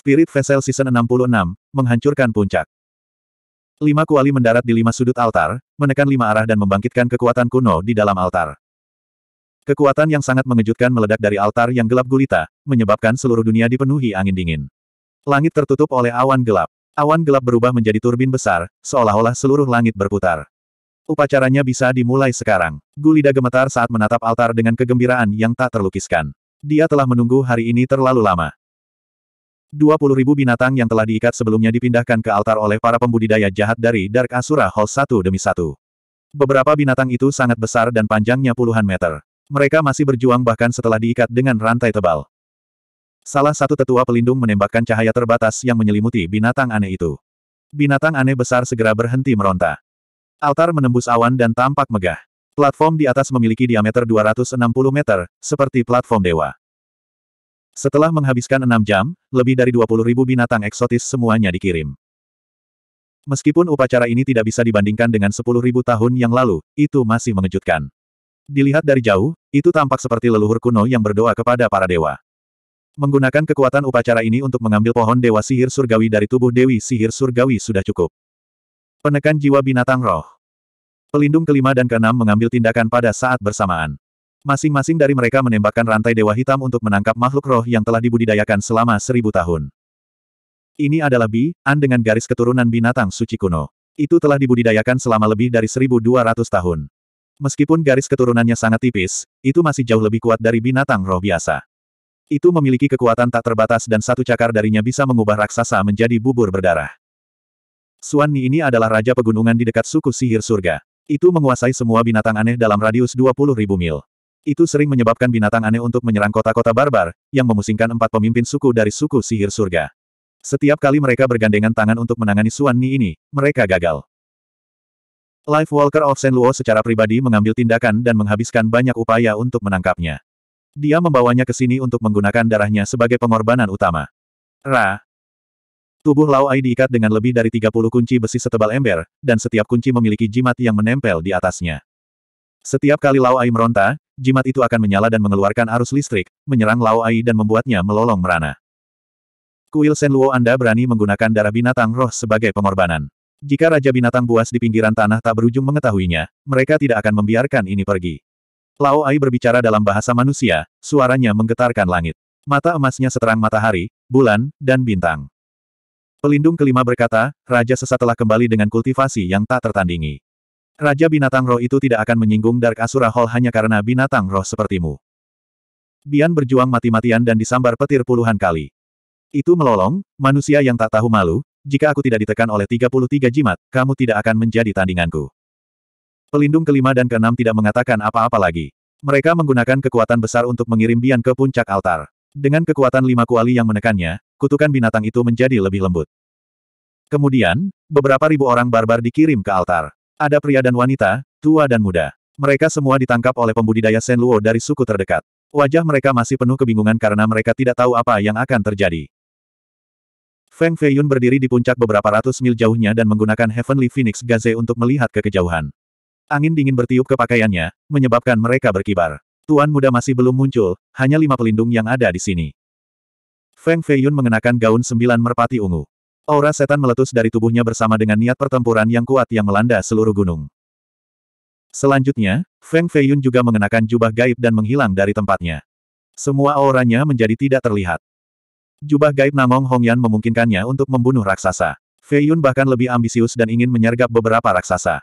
Spirit Vessel Season 66, menghancurkan puncak. Lima kuali mendarat di lima sudut altar, menekan lima arah dan membangkitkan kekuatan kuno di dalam altar. Kekuatan yang sangat mengejutkan meledak dari altar yang gelap gulita, menyebabkan seluruh dunia dipenuhi angin dingin. Langit tertutup oleh awan gelap. Awan gelap berubah menjadi turbin besar, seolah-olah seluruh langit berputar. Upacaranya bisa dimulai sekarang. Gulida gemetar saat menatap altar dengan kegembiraan yang tak terlukiskan. Dia telah menunggu hari ini terlalu lama. 20.000 binatang yang telah diikat sebelumnya dipindahkan ke altar oleh para pembudidaya jahat dari Dark Asura Hall satu demi satu. Beberapa binatang itu sangat besar dan panjangnya puluhan meter. Mereka masih berjuang bahkan setelah diikat dengan rantai tebal. Salah satu tetua pelindung menembakkan cahaya terbatas yang menyelimuti binatang aneh itu. Binatang aneh besar segera berhenti meronta. Altar menembus awan dan tampak megah. Platform di atas memiliki diameter 260 meter, seperti platform dewa. Setelah menghabiskan enam jam, lebih dari puluh ribu binatang eksotis semuanya dikirim. Meskipun upacara ini tidak bisa dibandingkan dengan sepuluh ribu tahun yang lalu, itu masih mengejutkan. Dilihat dari jauh, itu tampak seperti leluhur kuno yang berdoa kepada para dewa. Menggunakan kekuatan upacara ini untuk mengambil pohon dewa sihir surgawi dari tubuh dewi sihir surgawi sudah cukup. Penekan jiwa binatang roh. Pelindung kelima dan keenam mengambil tindakan pada saat bersamaan. Masing-masing dari mereka menembakkan rantai dewa hitam untuk menangkap makhluk roh yang telah dibudidayakan selama seribu tahun. Ini adalah Bi, An dengan garis keturunan binatang suci kuno. Itu telah dibudidayakan selama lebih dari 1200 tahun. Meskipun garis keturunannya sangat tipis, itu masih jauh lebih kuat dari binatang roh biasa. Itu memiliki kekuatan tak terbatas dan satu cakar darinya bisa mengubah raksasa menjadi bubur berdarah. Suanni ini adalah raja pegunungan di dekat suku sihir surga. Itu menguasai semua binatang aneh dalam radius 20.000 mil. Itu sering menyebabkan binatang aneh untuk menyerang kota-kota barbar, yang memusingkan empat pemimpin suku dari suku sihir surga. Setiap kali mereka bergandengan tangan untuk menangani Suan Ni ini, mereka gagal. Life Walker of Luo secara pribadi mengambil tindakan dan menghabiskan banyak upaya untuk menangkapnya. Dia membawanya ke sini untuk menggunakan darahnya sebagai pengorbanan utama. Ra. Tubuh Lao Ai diikat dengan lebih dari 30 kunci besi setebal ember, dan setiap kunci memiliki jimat yang menempel di atasnya. Setiap kali Lao Ai meronta, jimat itu akan menyala dan mengeluarkan arus listrik, menyerang Lao Ai dan membuatnya melolong merana. Kuil Sen Luo Anda berani menggunakan darah binatang roh sebagai pengorbanan. Jika Raja Binatang Buas di pinggiran tanah tak berujung mengetahuinya, mereka tidak akan membiarkan ini pergi. Lao Ai berbicara dalam bahasa manusia, suaranya menggetarkan langit. Mata emasnya seterang matahari, bulan, dan bintang. Pelindung kelima berkata, Raja sesat telah kembali dengan kultivasi yang tak tertandingi. Raja Binatang Roh itu tidak akan menyinggung Dark Asura Hall hanya karena binatang roh sepertimu. Bian berjuang mati-matian dan disambar petir puluhan kali. Itu melolong, manusia yang tak tahu malu, jika aku tidak ditekan oleh 33 jimat, kamu tidak akan menjadi tandinganku. Pelindung kelima dan keenam tidak mengatakan apa-apa lagi. Mereka menggunakan kekuatan besar untuk mengirim Bian ke puncak altar. Dengan kekuatan lima kuali yang menekannya, kutukan binatang itu menjadi lebih lembut. Kemudian, beberapa ribu orang barbar dikirim ke altar. Ada pria dan wanita, tua dan muda. Mereka semua ditangkap oleh pembudidaya Sen Luo dari suku terdekat. Wajah mereka masih penuh kebingungan karena mereka tidak tahu apa yang akan terjadi. Feng Feiyun berdiri di puncak beberapa ratus mil jauhnya dan menggunakan Heavenly Phoenix Gaze untuk melihat ke kejauhan. Angin dingin bertiup ke pakaiannya, menyebabkan mereka berkibar. Tuan muda masih belum muncul, hanya lima pelindung yang ada di sini. Feng Feiyun mengenakan gaun sembilan merpati ungu. Aura setan meletus dari tubuhnya bersama dengan niat pertempuran yang kuat yang melanda seluruh gunung. Selanjutnya, Feng Feiyun juga mengenakan jubah gaib dan menghilang dari tempatnya. Semua auranya menjadi tidak terlihat. Jubah gaib Namong Hongyan memungkinkannya untuk membunuh raksasa. Feiyun bahkan lebih ambisius dan ingin menyergap beberapa raksasa.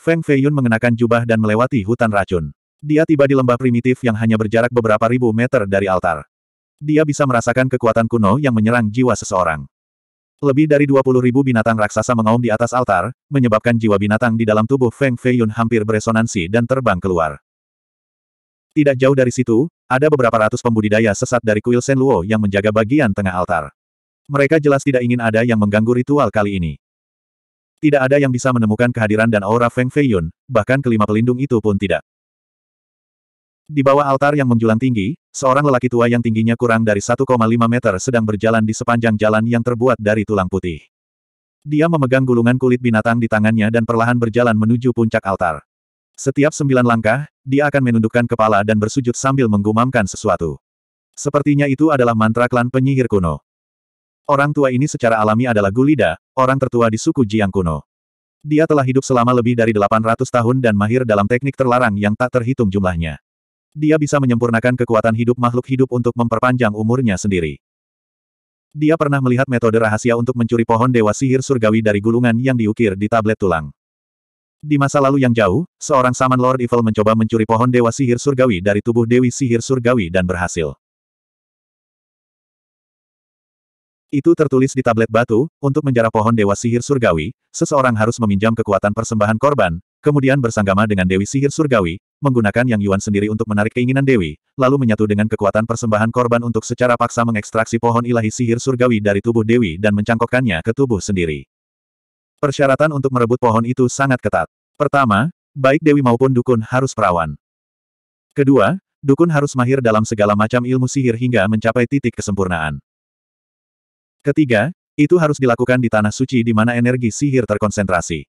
Feng Feiyun mengenakan jubah dan melewati hutan racun. Dia tiba di lembah primitif yang hanya berjarak beberapa ribu meter dari altar. Dia bisa merasakan kekuatan kuno yang menyerang jiwa seseorang. Lebih dari 20 ribu binatang raksasa mengaum di atas altar, menyebabkan jiwa binatang di dalam tubuh Feng Feiyun hampir beresonansi dan terbang keluar. Tidak jauh dari situ, ada beberapa ratus pembudidaya sesat dari kuil Sen Luo yang menjaga bagian tengah altar. Mereka jelas tidak ingin ada yang mengganggu ritual kali ini. Tidak ada yang bisa menemukan kehadiran dan aura Feng Feiyun, bahkan kelima pelindung itu pun tidak. Di bawah altar yang menjulang tinggi, seorang lelaki tua yang tingginya kurang dari 1,5 meter sedang berjalan di sepanjang jalan yang terbuat dari tulang putih. Dia memegang gulungan kulit binatang di tangannya dan perlahan berjalan menuju puncak altar. Setiap sembilan langkah, dia akan menundukkan kepala dan bersujud sambil menggumamkan sesuatu. Sepertinya itu adalah mantra klan penyihir kuno. Orang tua ini secara alami adalah Gulida, orang tertua di suku Jiang kuno. Dia telah hidup selama lebih dari 800 tahun dan mahir dalam teknik terlarang yang tak terhitung jumlahnya dia bisa menyempurnakan kekuatan hidup makhluk hidup untuk memperpanjang umurnya sendiri. Dia pernah melihat metode rahasia untuk mencuri pohon dewa sihir surgawi dari gulungan yang diukir di tablet tulang. Di masa lalu yang jauh, seorang Saman Lord Evil mencoba mencuri pohon dewa sihir surgawi dari tubuh Dewi Sihir Surgawi dan berhasil. Itu tertulis di tablet batu, untuk menjara pohon dewa sihir surgawi, seseorang harus meminjam kekuatan persembahan korban, Kemudian bersanggama dengan Dewi Sihir Surgawi, menggunakan Yang Yuan sendiri untuk menarik keinginan Dewi, lalu menyatu dengan kekuatan persembahan korban untuk secara paksa mengekstraksi pohon ilahi sihir surgawi dari tubuh Dewi dan mencangkokkannya ke tubuh sendiri. Persyaratan untuk merebut pohon itu sangat ketat. Pertama, baik Dewi maupun Dukun harus perawan. Kedua, Dukun harus mahir dalam segala macam ilmu sihir hingga mencapai titik kesempurnaan. Ketiga, itu harus dilakukan di tanah suci di mana energi sihir terkonsentrasi.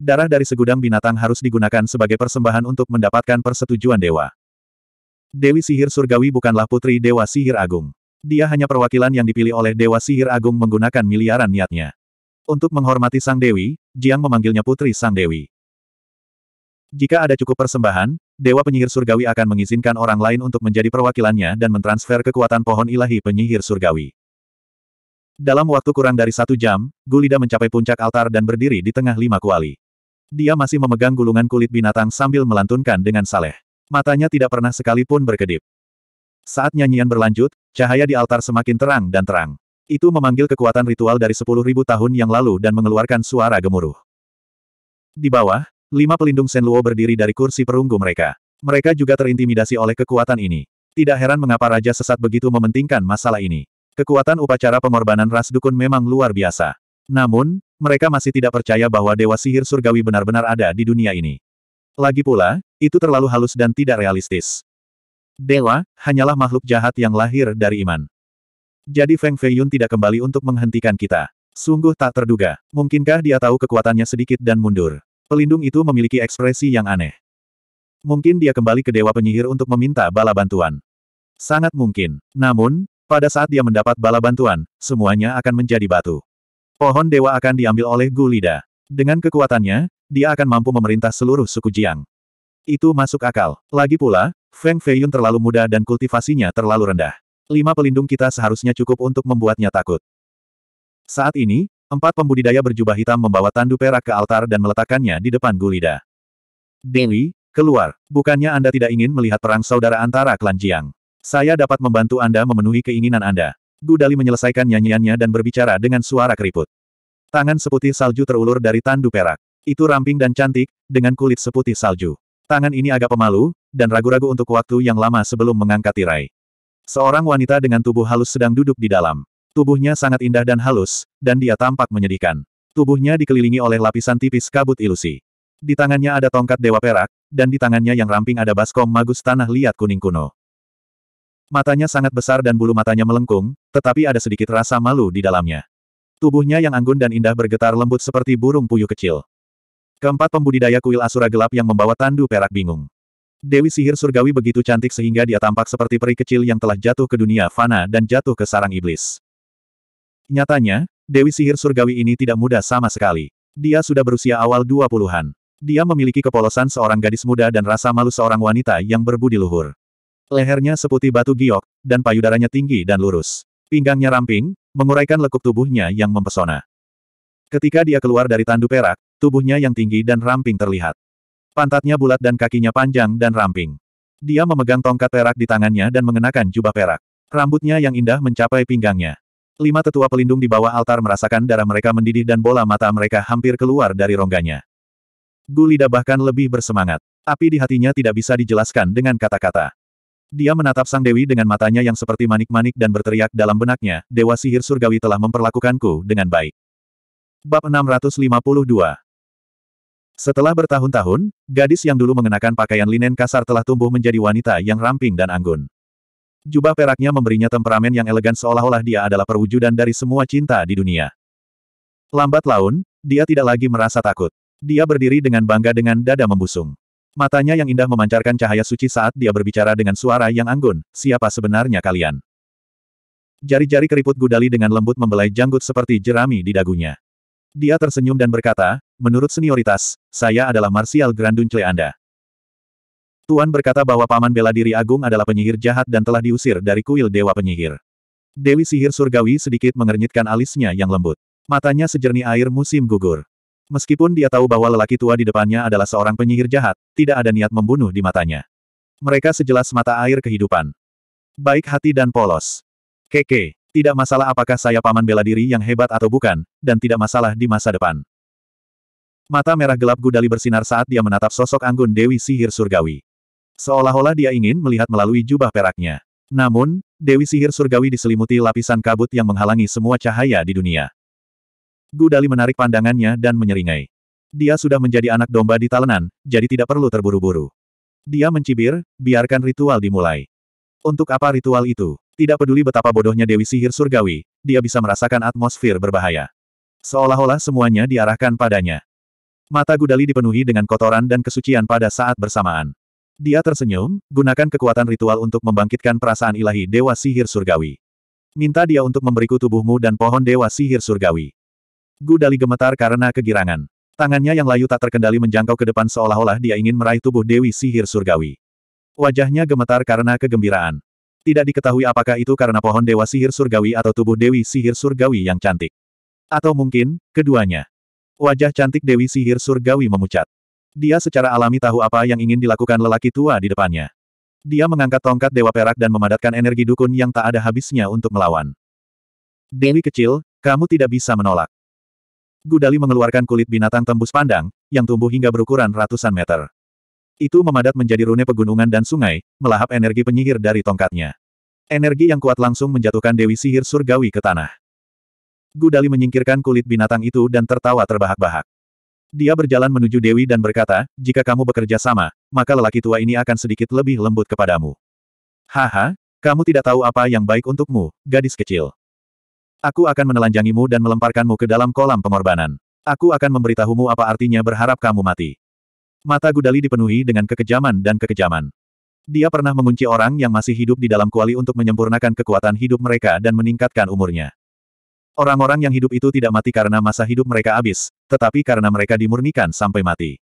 Darah dari segudang binatang harus digunakan sebagai persembahan untuk mendapatkan persetujuan dewa. Dewi sihir surgawi bukanlah putri dewa sihir agung. Dia hanya perwakilan yang dipilih oleh dewa sihir agung menggunakan miliaran niatnya. Untuk menghormati sang dewi, Jiang memanggilnya putri sang dewi. Jika ada cukup persembahan, dewa penyihir surgawi akan mengizinkan orang lain untuk menjadi perwakilannya dan mentransfer kekuatan pohon ilahi penyihir surgawi. Dalam waktu kurang dari satu jam, Gulida mencapai puncak altar dan berdiri di tengah lima kuali. Dia masih memegang gulungan kulit binatang sambil melantunkan dengan saleh. Matanya tidak pernah sekalipun berkedip. Saat nyanyian berlanjut, cahaya di altar semakin terang dan terang. Itu memanggil kekuatan ritual dari sepuluh ribu tahun yang lalu dan mengeluarkan suara gemuruh. Di bawah, lima pelindung Senluo berdiri dari kursi perunggu mereka. Mereka juga terintimidasi oleh kekuatan ini. Tidak heran mengapa Raja Sesat begitu mementingkan masalah ini. Kekuatan upacara pengorbanan ras dukun memang luar biasa. Namun, mereka masih tidak percaya bahwa Dewa Sihir Surgawi benar-benar ada di dunia ini. Lagi pula, itu terlalu halus dan tidak realistis. Dewa, hanyalah makhluk jahat yang lahir dari iman. Jadi Feng Feiyun tidak kembali untuk menghentikan kita. Sungguh tak terduga. Mungkinkah dia tahu kekuatannya sedikit dan mundur? Pelindung itu memiliki ekspresi yang aneh. Mungkin dia kembali ke Dewa Penyihir untuk meminta bala bantuan. Sangat mungkin. Namun, pada saat dia mendapat bala bantuan, semuanya akan menjadi batu pohon dewa akan diambil oleh Gulida. Dengan kekuatannya, dia akan mampu memerintah seluruh suku Jiang. Itu masuk akal. Lagi pula, Feng Feiyun terlalu muda dan kultivasinya terlalu rendah. Lima pelindung kita seharusnya cukup untuk membuatnya takut. Saat ini, empat pembudidaya berjubah hitam membawa tandu perak ke altar dan meletakkannya di depan Gulida. Dewi, keluar. Bukannya Anda tidak ingin melihat perang saudara antara klan Jiang. Saya dapat membantu Anda memenuhi keinginan Anda. Gudali menyelesaikan nyanyiannya dan berbicara dengan suara keriput. Tangan seputih salju terulur dari tandu perak. Itu ramping dan cantik, dengan kulit seputih salju. Tangan ini agak pemalu, dan ragu-ragu untuk waktu yang lama sebelum mengangkat tirai. Seorang wanita dengan tubuh halus sedang duduk di dalam. Tubuhnya sangat indah dan halus, dan dia tampak menyedihkan. Tubuhnya dikelilingi oleh lapisan tipis kabut ilusi. Di tangannya ada tongkat dewa perak, dan di tangannya yang ramping ada baskom magus tanah liat kuning kuno. Matanya sangat besar dan bulu matanya melengkung, tetapi ada sedikit rasa malu di dalamnya. Tubuhnya yang anggun dan indah bergetar lembut seperti burung puyuh kecil. Keempat pembudidaya kuil asura gelap yang membawa tandu perak bingung. Dewi sihir surgawi begitu cantik sehingga dia tampak seperti peri kecil yang telah jatuh ke dunia fana dan jatuh ke sarang iblis. Nyatanya, Dewi sihir surgawi ini tidak muda sama sekali. Dia sudah berusia awal 20-an. Dia memiliki kepolosan seorang gadis muda dan rasa malu seorang wanita yang berbudi luhur. Lehernya seputih batu giok, dan payudaranya tinggi dan lurus. Pinggangnya ramping, menguraikan lekuk tubuhnya yang mempesona. Ketika dia keluar dari tandu perak, tubuhnya yang tinggi dan ramping terlihat. Pantatnya bulat dan kakinya panjang dan ramping. Dia memegang tongkat perak di tangannya dan mengenakan jubah perak. Rambutnya yang indah mencapai pinggangnya. Lima tetua pelindung di bawah altar merasakan darah mereka mendidih dan bola mata mereka hampir keluar dari rongganya. Gulida bahkan lebih bersemangat. Api di hatinya tidak bisa dijelaskan dengan kata-kata. Dia menatap sang dewi dengan matanya yang seperti manik-manik dan berteriak dalam benaknya, Dewa Sihir Surgawi telah memperlakukanku dengan baik. Bab 652 Setelah bertahun-tahun, gadis yang dulu mengenakan pakaian linen kasar telah tumbuh menjadi wanita yang ramping dan anggun. Jubah peraknya memberinya temperamen yang elegan seolah-olah dia adalah perwujudan dari semua cinta di dunia. Lambat laun, dia tidak lagi merasa takut. Dia berdiri dengan bangga dengan dada membusung. Matanya yang indah memancarkan cahaya suci saat dia berbicara dengan suara yang anggun, siapa sebenarnya kalian? Jari-jari keriput Gudali dengan lembut membelai janggut seperti jerami di dagunya. Dia tersenyum dan berkata, menurut senioritas, saya adalah Martial Granduncle Anda. Tuan berkata bahwa Paman Bela Diri Agung adalah penyihir jahat dan telah diusir dari kuil Dewa Penyihir. Dewi Sihir Surgawi sedikit mengernyitkan alisnya yang lembut. Matanya sejernih air musim gugur. Meskipun dia tahu bahwa lelaki tua di depannya adalah seorang penyihir jahat, tidak ada niat membunuh di matanya. Mereka sejelas mata air kehidupan. Baik hati dan polos. Keke, tidak masalah apakah saya paman bela diri yang hebat atau bukan, dan tidak masalah di masa depan. Mata merah gelap Gudali bersinar saat dia menatap sosok anggun Dewi Sihir Surgawi. Seolah-olah dia ingin melihat melalui jubah peraknya. Namun, Dewi Sihir Surgawi diselimuti lapisan kabut yang menghalangi semua cahaya di dunia. Gudali menarik pandangannya dan menyeringai. Dia sudah menjadi anak domba di talenan, jadi tidak perlu terburu-buru. Dia mencibir, biarkan ritual dimulai. Untuk apa ritual itu? Tidak peduli betapa bodohnya Dewi Sihir Surgawi, dia bisa merasakan atmosfer berbahaya. Seolah-olah semuanya diarahkan padanya. Mata Gudali dipenuhi dengan kotoran dan kesucian pada saat bersamaan. Dia tersenyum, gunakan kekuatan ritual untuk membangkitkan perasaan ilahi Dewa Sihir Surgawi. Minta dia untuk memberiku tubuhmu dan pohon Dewa Sihir Surgawi. Gudali gemetar karena kegirangan. Tangannya yang layu tak terkendali menjangkau ke depan seolah-olah dia ingin meraih tubuh Dewi Sihir Surgawi. Wajahnya gemetar karena kegembiraan. Tidak diketahui apakah itu karena pohon Dewa Sihir Surgawi atau tubuh Dewi Sihir Surgawi yang cantik. Atau mungkin, keduanya. Wajah cantik Dewi Sihir Surgawi memucat. Dia secara alami tahu apa yang ingin dilakukan lelaki tua di depannya. Dia mengangkat tongkat Dewa Perak dan memadatkan energi dukun yang tak ada habisnya untuk melawan. Dewi kecil, kamu tidak bisa menolak. Gudali mengeluarkan kulit binatang tembus pandang, yang tumbuh hingga berukuran ratusan meter. Itu memadat menjadi rune pegunungan dan sungai, melahap energi penyihir dari tongkatnya. Energi yang kuat langsung menjatuhkan Dewi Sihir Surgawi ke tanah. Gudali menyingkirkan kulit binatang itu dan tertawa terbahak-bahak. Dia berjalan menuju Dewi dan berkata, jika kamu bekerja sama, maka lelaki tua ini akan sedikit lebih lembut kepadamu. Haha, kamu tidak tahu apa yang baik untukmu, gadis kecil. Aku akan menelanjangimu dan melemparkanmu ke dalam kolam pengorbanan. Aku akan memberitahumu apa artinya berharap kamu mati. Mata Gudali dipenuhi dengan kekejaman dan kekejaman. Dia pernah mengunci orang yang masih hidup di dalam kuali untuk menyempurnakan kekuatan hidup mereka dan meningkatkan umurnya. Orang-orang yang hidup itu tidak mati karena masa hidup mereka habis, tetapi karena mereka dimurnikan sampai mati.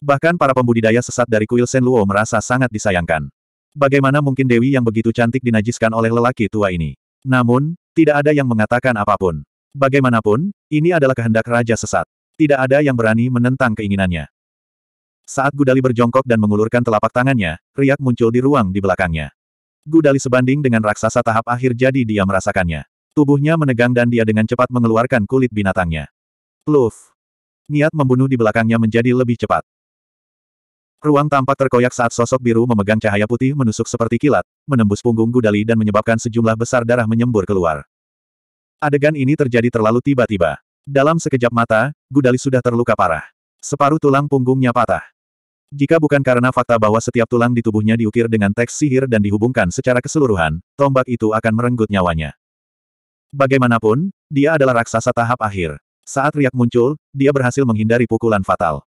Bahkan para pembudidaya sesat dari kuil Senluo merasa sangat disayangkan. Bagaimana mungkin Dewi yang begitu cantik dinajiskan oleh lelaki tua ini? Namun, tidak ada yang mengatakan apapun. Bagaimanapun, ini adalah kehendak raja sesat. Tidak ada yang berani menentang keinginannya. Saat Gudali berjongkok dan mengulurkan telapak tangannya, riak muncul di ruang di belakangnya. Gudali sebanding dengan raksasa tahap akhir jadi dia merasakannya. Tubuhnya menegang dan dia dengan cepat mengeluarkan kulit binatangnya. Pluf. Niat membunuh di belakangnya menjadi lebih cepat. Ruang tampak terkoyak saat sosok biru memegang cahaya putih menusuk seperti kilat, menembus punggung Gudali dan menyebabkan sejumlah besar darah menyembur keluar. Adegan ini terjadi terlalu tiba-tiba. Dalam sekejap mata, Gudali sudah terluka parah. Separuh tulang punggungnya patah. Jika bukan karena fakta bahwa setiap tulang di tubuhnya diukir dengan teks sihir dan dihubungkan secara keseluruhan, tombak itu akan merenggut nyawanya. Bagaimanapun, dia adalah raksasa tahap akhir. Saat riak muncul, dia berhasil menghindari pukulan fatal.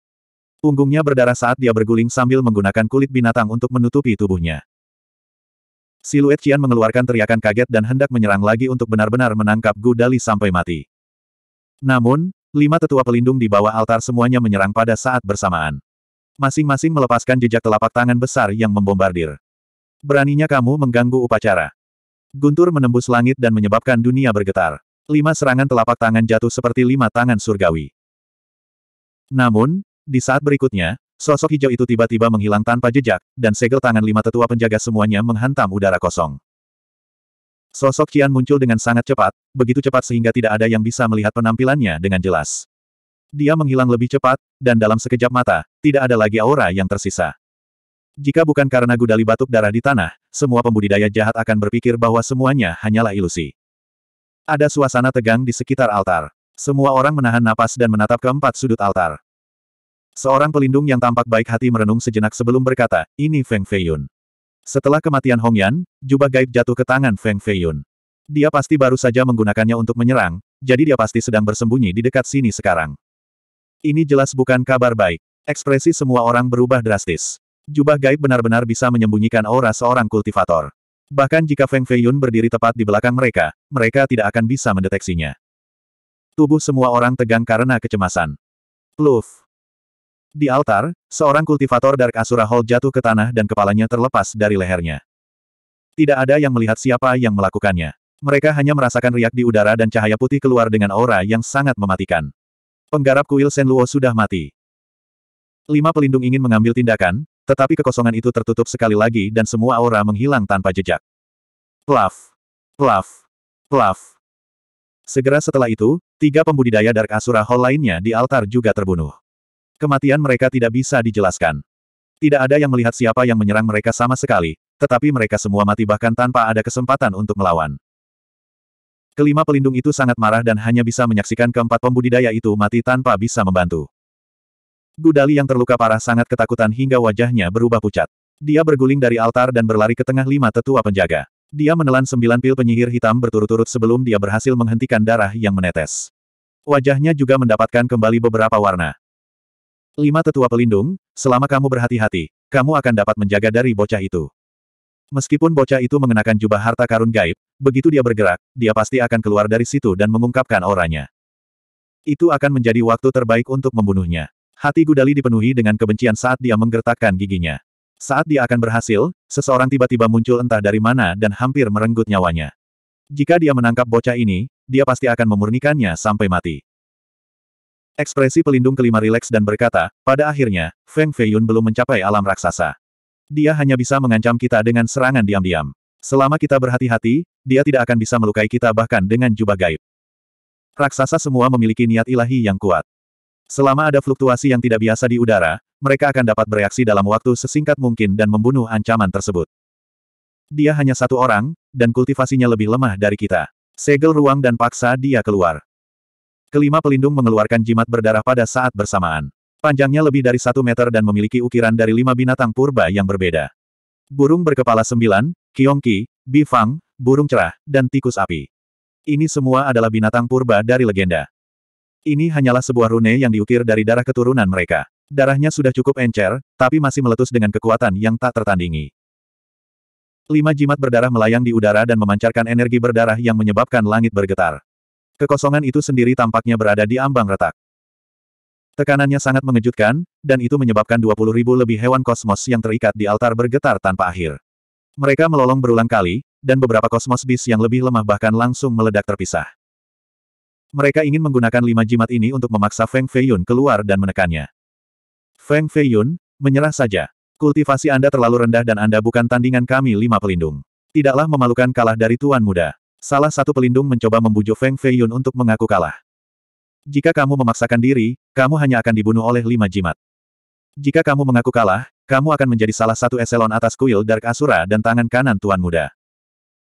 Punggungnya berdarah saat dia berguling sambil menggunakan kulit binatang untuk menutupi tubuhnya. Siluet Qian mengeluarkan teriakan kaget dan hendak menyerang lagi untuk benar-benar menangkap Gu Dali sampai mati. Namun, lima tetua pelindung di bawah altar semuanya menyerang pada saat bersamaan. Masing-masing melepaskan jejak telapak tangan besar yang membombardir. Beraninya kamu mengganggu upacara. Guntur menembus langit dan menyebabkan dunia bergetar. Lima serangan telapak tangan jatuh seperti lima tangan surgawi. Namun, di saat berikutnya, sosok hijau itu tiba-tiba menghilang tanpa jejak, dan segel tangan lima tetua penjaga semuanya menghantam udara kosong. Sosok Qian muncul dengan sangat cepat, begitu cepat sehingga tidak ada yang bisa melihat penampilannya dengan jelas. Dia menghilang lebih cepat, dan dalam sekejap mata, tidak ada lagi aura yang tersisa. Jika bukan karena gudali batuk darah di tanah, semua pembudidaya jahat akan berpikir bahwa semuanya hanyalah ilusi. Ada suasana tegang di sekitar altar. Semua orang menahan napas dan menatap keempat sudut altar. Seorang pelindung yang tampak baik hati merenung sejenak sebelum berkata, ini Feng Feiyun. Setelah kematian Hong Yan, jubah gaib jatuh ke tangan Feng Feiyun. Dia pasti baru saja menggunakannya untuk menyerang, jadi dia pasti sedang bersembunyi di dekat sini sekarang. Ini jelas bukan kabar baik. Ekspresi semua orang berubah drastis. Jubah gaib benar-benar bisa menyembunyikan aura seorang kultivator. Bahkan jika Feng Feiyun berdiri tepat di belakang mereka, mereka tidak akan bisa mendeteksinya. Tubuh semua orang tegang karena kecemasan. Pluf. Di altar, seorang kultivator Dark Asura Hall jatuh ke tanah dan kepalanya terlepas dari lehernya. Tidak ada yang melihat siapa yang melakukannya. Mereka hanya merasakan riak di udara dan cahaya putih keluar dengan aura yang sangat mematikan. Penggarap kuil Sen Luo sudah mati. Lima pelindung ingin mengambil tindakan, tetapi kekosongan itu tertutup sekali lagi dan semua aura menghilang tanpa jejak. Plaf! Plaf! Plaf! Segera setelah itu, tiga pembudidaya Dark Asura Hall lainnya di altar juga terbunuh. Kematian mereka tidak bisa dijelaskan. Tidak ada yang melihat siapa yang menyerang mereka sama sekali, tetapi mereka semua mati bahkan tanpa ada kesempatan untuk melawan. Kelima pelindung itu sangat marah dan hanya bisa menyaksikan keempat pembudidaya itu mati tanpa bisa membantu. Gudali yang terluka parah sangat ketakutan hingga wajahnya berubah pucat. Dia berguling dari altar dan berlari ke tengah lima tetua penjaga. Dia menelan sembilan pil penyihir hitam berturut-turut sebelum dia berhasil menghentikan darah yang menetes. Wajahnya juga mendapatkan kembali beberapa warna. Lima tetua pelindung, selama kamu berhati-hati, kamu akan dapat menjaga dari bocah itu. Meskipun bocah itu mengenakan jubah harta karun gaib, begitu dia bergerak, dia pasti akan keluar dari situ dan mengungkapkan auranya. Itu akan menjadi waktu terbaik untuk membunuhnya. Hati Gudali dipenuhi dengan kebencian saat dia menggertakkan giginya. Saat dia akan berhasil, seseorang tiba-tiba muncul entah dari mana dan hampir merenggut nyawanya. Jika dia menangkap bocah ini, dia pasti akan memurnikannya sampai mati. Ekspresi pelindung kelima rileks dan berkata, pada akhirnya, Feng Feiyun belum mencapai alam raksasa. Dia hanya bisa mengancam kita dengan serangan diam-diam. Selama kita berhati-hati, dia tidak akan bisa melukai kita bahkan dengan jubah gaib. Raksasa semua memiliki niat ilahi yang kuat. Selama ada fluktuasi yang tidak biasa di udara, mereka akan dapat bereaksi dalam waktu sesingkat mungkin dan membunuh ancaman tersebut. Dia hanya satu orang, dan kultivasinya lebih lemah dari kita. Segel ruang dan paksa dia keluar. Kelima pelindung mengeluarkan jimat berdarah pada saat bersamaan. Panjangnya lebih dari satu meter dan memiliki ukiran dari lima binatang purba yang berbeda. Burung berkepala sembilan, kiongki, bifang, burung cerah, dan tikus api. Ini semua adalah binatang purba dari legenda. Ini hanyalah sebuah rune yang diukir dari darah keturunan mereka. Darahnya sudah cukup encer, tapi masih meletus dengan kekuatan yang tak tertandingi. Lima jimat berdarah melayang di udara dan memancarkan energi berdarah yang menyebabkan langit bergetar. Kekosongan itu sendiri tampaknya berada di ambang retak. Tekanannya sangat mengejutkan, dan itu menyebabkan 20 ribu lebih hewan kosmos yang terikat di altar bergetar tanpa akhir. Mereka melolong berulang kali, dan beberapa kosmos bis yang lebih lemah bahkan langsung meledak terpisah. Mereka ingin menggunakan lima jimat ini untuk memaksa Feng Feiyun keluar dan menekannya. Feng Feiyun, menyerah saja. Kultivasi Anda terlalu rendah dan Anda bukan tandingan kami lima pelindung. Tidaklah memalukan kalah dari tuan muda. Salah satu pelindung mencoba membujuk Feng Feiyun untuk mengaku kalah. Jika kamu memaksakan diri, kamu hanya akan dibunuh oleh lima jimat. Jika kamu mengaku kalah, kamu akan menjadi salah satu eselon atas kuil Dark Asura dan tangan kanan Tuan Muda.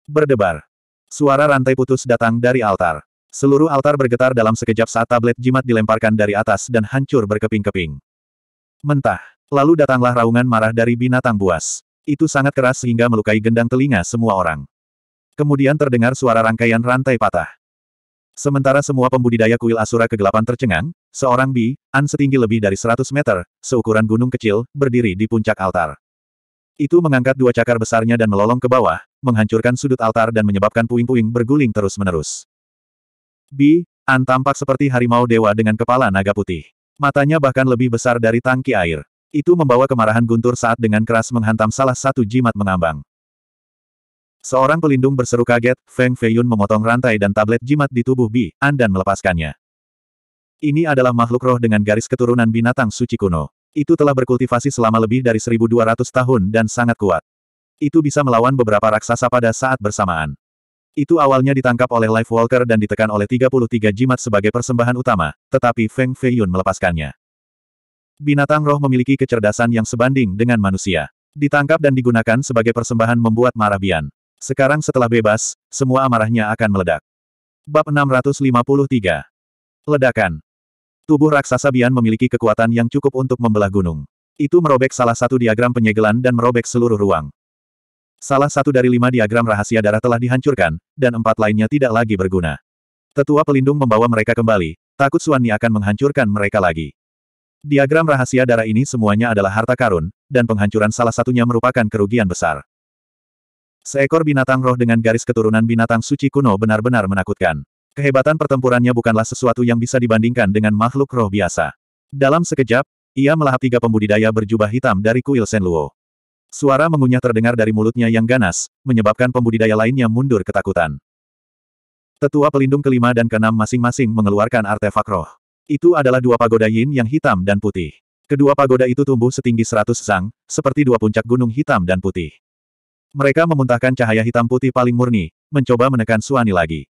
Berdebar. Suara rantai putus datang dari altar. Seluruh altar bergetar dalam sekejap saat tablet jimat dilemparkan dari atas dan hancur berkeping-keping. Mentah. Lalu datanglah raungan marah dari binatang buas. Itu sangat keras sehingga melukai gendang telinga semua orang. Kemudian terdengar suara rangkaian rantai patah. Sementara semua pembudidaya kuil Asura kegelapan tercengang, seorang Bi, An setinggi lebih dari 100 meter, seukuran gunung kecil, berdiri di puncak altar. Itu mengangkat dua cakar besarnya dan melolong ke bawah, menghancurkan sudut altar dan menyebabkan puing-puing berguling terus-menerus. Bi, An tampak seperti harimau dewa dengan kepala naga putih. Matanya bahkan lebih besar dari tangki air. Itu membawa kemarahan guntur saat dengan keras menghantam salah satu jimat mengambang. Seorang pelindung berseru kaget, Feng Feiyun memotong rantai dan tablet jimat di tubuh Bi An dan melepaskannya. Ini adalah makhluk roh dengan garis keturunan binatang suci kuno. Itu telah berkultivasi selama lebih dari 1200 tahun dan sangat kuat. Itu bisa melawan beberapa raksasa pada saat bersamaan. Itu awalnya ditangkap oleh Life Walker dan ditekan oleh 33 jimat sebagai persembahan utama, tetapi Feng Feiyun melepaskannya. Binatang roh memiliki kecerdasan yang sebanding dengan manusia. Ditangkap dan digunakan sebagai persembahan membuat marah Bian. Sekarang setelah bebas, semua amarahnya akan meledak. Bab 653 Ledakan Tubuh raksasa Bian memiliki kekuatan yang cukup untuk membelah gunung. Itu merobek salah satu diagram penyegelan dan merobek seluruh ruang. Salah satu dari lima diagram rahasia darah telah dihancurkan, dan empat lainnya tidak lagi berguna. Tetua pelindung membawa mereka kembali, takut Suanni akan menghancurkan mereka lagi. Diagram rahasia darah ini semuanya adalah harta karun, dan penghancuran salah satunya merupakan kerugian besar. Seekor binatang roh dengan garis keturunan binatang suci kuno benar-benar menakutkan. Kehebatan pertempurannya bukanlah sesuatu yang bisa dibandingkan dengan makhluk roh biasa. Dalam sekejap, ia melahap tiga pembudidaya berjubah hitam dari kuil Senluo. Suara mengunyah terdengar dari mulutnya yang ganas, menyebabkan pembudidaya lainnya mundur ketakutan. Tetua pelindung kelima dan keenam masing-masing mengeluarkan artefak roh. Itu adalah dua pagoda yin yang hitam dan putih. Kedua pagoda itu tumbuh setinggi seratus sang, seperti dua puncak gunung hitam dan putih. Mereka memuntahkan cahaya hitam putih paling murni, mencoba menekan Suani lagi.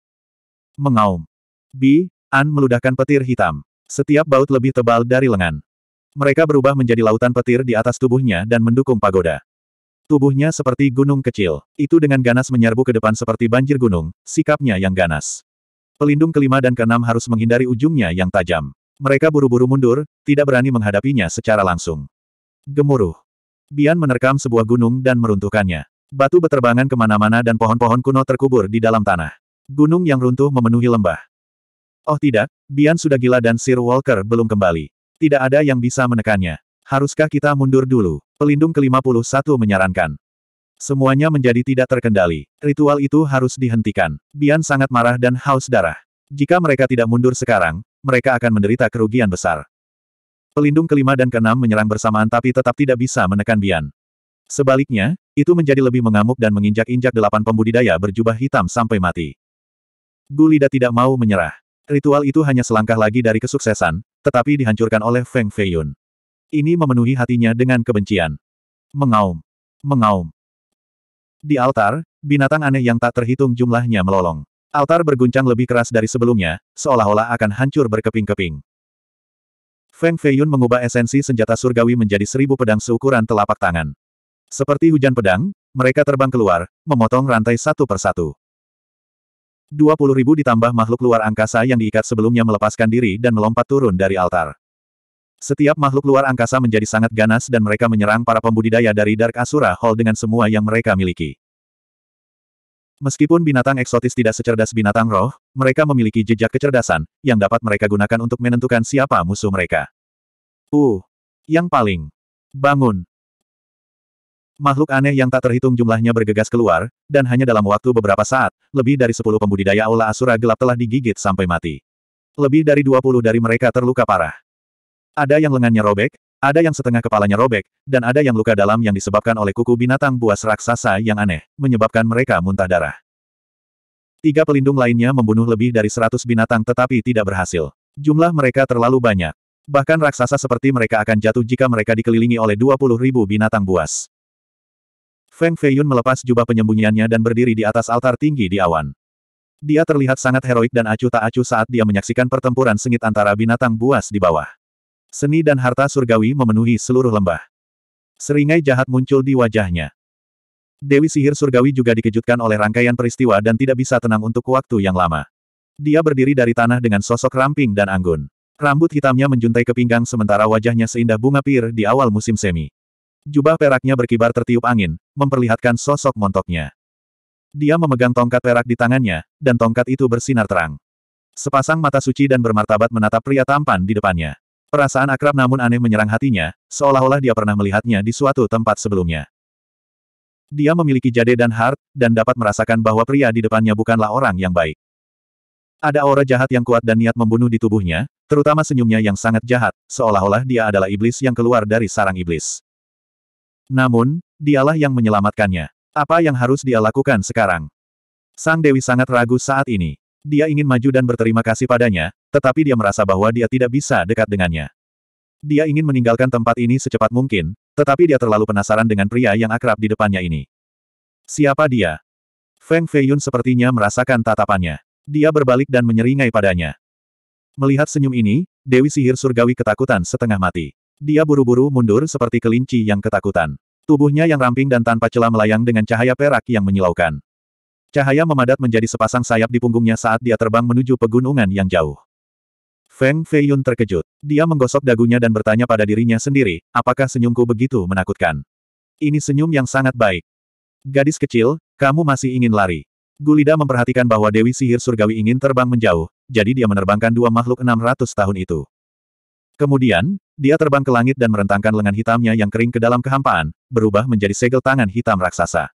Mengaum. Bi, An meludahkan petir hitam. Setiap baut lebih tebal dari lengan. Mereka berubah menjadi lautan petir di atas tubuhnya dan mendukung pagoda. Tubuhnya seperti gunung kecil. Itu dengan ganas menyerbu ke depan seperti banjir gunung, sikapnya yang ganas. Pelindung kelima dan keenam harus menghindari ujungnya yang tajam. Mereka buru-buru mundur, tidak berani menghadapinya secara langsung. Gemuruh. Bian menerkam sebuah gunung dan meruntuhkannya. Batu beterbangan kemana-mana dan pohon-pohon kuno terkubur di dalam tanah. Gunung yang runtuh memenuhi lembah. Oh tidak, Bian sudah gila dan Sir Walker belum kembali. Tidak ada yang bisa menekannya. Haruskah kita mundur dulu? Pelindung ke-51 menyarankan. Semuanya menjadi tidak terkendali. Ritual itu harus dihentikan. Bian sangat marah dan haus darah. Jika mereka tidak mundur sekarang, mereka akan menderita kerugian besar. Pelindung kelima dan keenam menyerang bersamaan tapi tetap tidak bisa menekan Bian. Sebaliknya, itu menjadi lebih mengamuk dan menginjak-injak delapan pembudidaya berjubah hitam sampai mati. Gulida tidak mau menyerah. Ritual itu hanya selangkah lagi dari kesuksesan, tetapi dihancurkan oleh Feng Feiyun. Ini memenuhi hatinya dengan kebencian. Mengaum. Mengaum. Di altar, binatang aneh yang tak terhitung jumlahnya melolong. Altar berguncang lebih keras dari sebelumnya, seolah-olah akan hancur berkeping-keping. Feng Feiyun mengubah esensi senjata surgawi menjadi seribu pedang seukuran telapak tangan. Seperti hujan pedang, mereka terbang keluar, memotong rantai satu persatu. puluh ribu ditambah makhluk luar angkasa yang diikat sebelumnya melepaskan diri dan melompat turun dari altar. Setiap makhluk luar angkasa menjadi sangat ganas dan mereka menyerang para pembudidaya dari Dark Asura Hall dengan semua yang mereka miliki. Meskipun binatang eksotis tidak secerdas binatang roh, mereka memiliki jejak kecerdasan, yang dapat mereka gunakan untuk menentukan siapa musuh mereka. Uh, yang paling bangun, Makhluk aneh yang tak terhitung jumlahnya bergegas keluar, dan hanya dalam waktu beberapa saat, lebih dari sepuluh pembudidaya aula asura gelap telah digigit sampai mati. Lebih dari dua puluh dari mereka terluka parah. Ada yang lengannya robek, ada yang setengah kepalanya robek, dan ada yang luka dalam yang disebabkan oleh kuku binatang buas raksasa yang aneh, menyebabkan mereka muntah darah. Tiga pelindung lainnya membunuh lebih dari seratus binatang tetapi tidak berhasil. Jumlah mereka terlalu banyak. Bahkan raksasa seperti mereka akan jatuh jika mereka dikelilingi oleh dua puluh ribu binatang buas. Feng Feiyun melepas jubah penyembunyiannya dan berdiri di atas altar tinggi di awan. Dia terlihat sangat heroik dan acuh tak acuh saat dia menyaksikan pertempuran sengit antara binatang buas di bawah. Seni dan harta surgawi memenuhi seluruh lembah. Seringai jahat muncul di wajahnya. Dewi sihir surgawi juga dikejutkan oleh rangkaian peristiwa dan tidak bisa tenang untuk waktu yang lama. Dia berdiri dari tanah dengan sosok ramping dan anggun. Rambut hitamnya menjuntai ke pinggang sementara wajahnya seindah bunga pir di awal musim semi. Jubah peraknya berkibar tertiup angin, memperlihatkan sosok montoknya. Dia memegang tongkat perak di tangannya, dan tongkat itu bersinar terang. Sepasang mata suci dan bermartabat menatap pria tampan di depannya. Perasaan akrab namun aneh menyerang hatinya, seolah-olah dia pernah melihatnya di suatu tempat sebelumnya. Dia memiliki jade dan hart, dan dapat merasakan bahwa pria di depannya bukanlah orang yang baik. Ada aura jahat yang kuat dan niat membunuh di tubuhnya, terutama senyumnya yang sangat jahat, seolah-olah dia adalah iblis yang keluar dari sarang iblis. Namun, dialah yang menyelamatkannya. Apa yang harus dia lakukan sekarang? Sang Dewi sangat ragu saat ini. Dia ingin maju dan berterima kasih padanya, tetapi dia merasa bahwa dia tidak bisa dekat dengannya. Dia ingin meninggalkan tempat ini secepat mungkin, tetapi dia terlalu penasaran dengan pria yang akrab di depannya ini. Siapa dia? Feng Feiyun sepertinya merasakan tatapannya. Dia berbalik dan menyeringai padanya. Melihat senyum ini, Dewi Sihir Surgawi ketakutan setengah mati. Dia buru-buru mundur seperti kelinci yang ketakutan. Tubuhnya yang ramping dan tanpa celah melayang dengan cahaya perak yang menyilaukan. Cahaya memadat menjadi sepasang sayap di punggungnya saat dia terbang menuju pegunungan yang jauh. Feng Feiyun terkejut. Dia menggosok dagunya dan bertanya pada dirinya sendiri, apakah senyumku begitu menakutkan? Ini senyum yang sangat baik. Gadis kecil, kamu masih ingin lari. Gulida memperhatikan bahwa Dewi Sihir Surgawi ingin terbang menjauh, jadi dia menerbangkan dua makhluk 600 tahun itu. Kemudian, dia terbang ke langit dan merentangkan lengan hitamnya yang kering ke dalam kehampaan, berubah menjadi segel tangan hitam raksasa.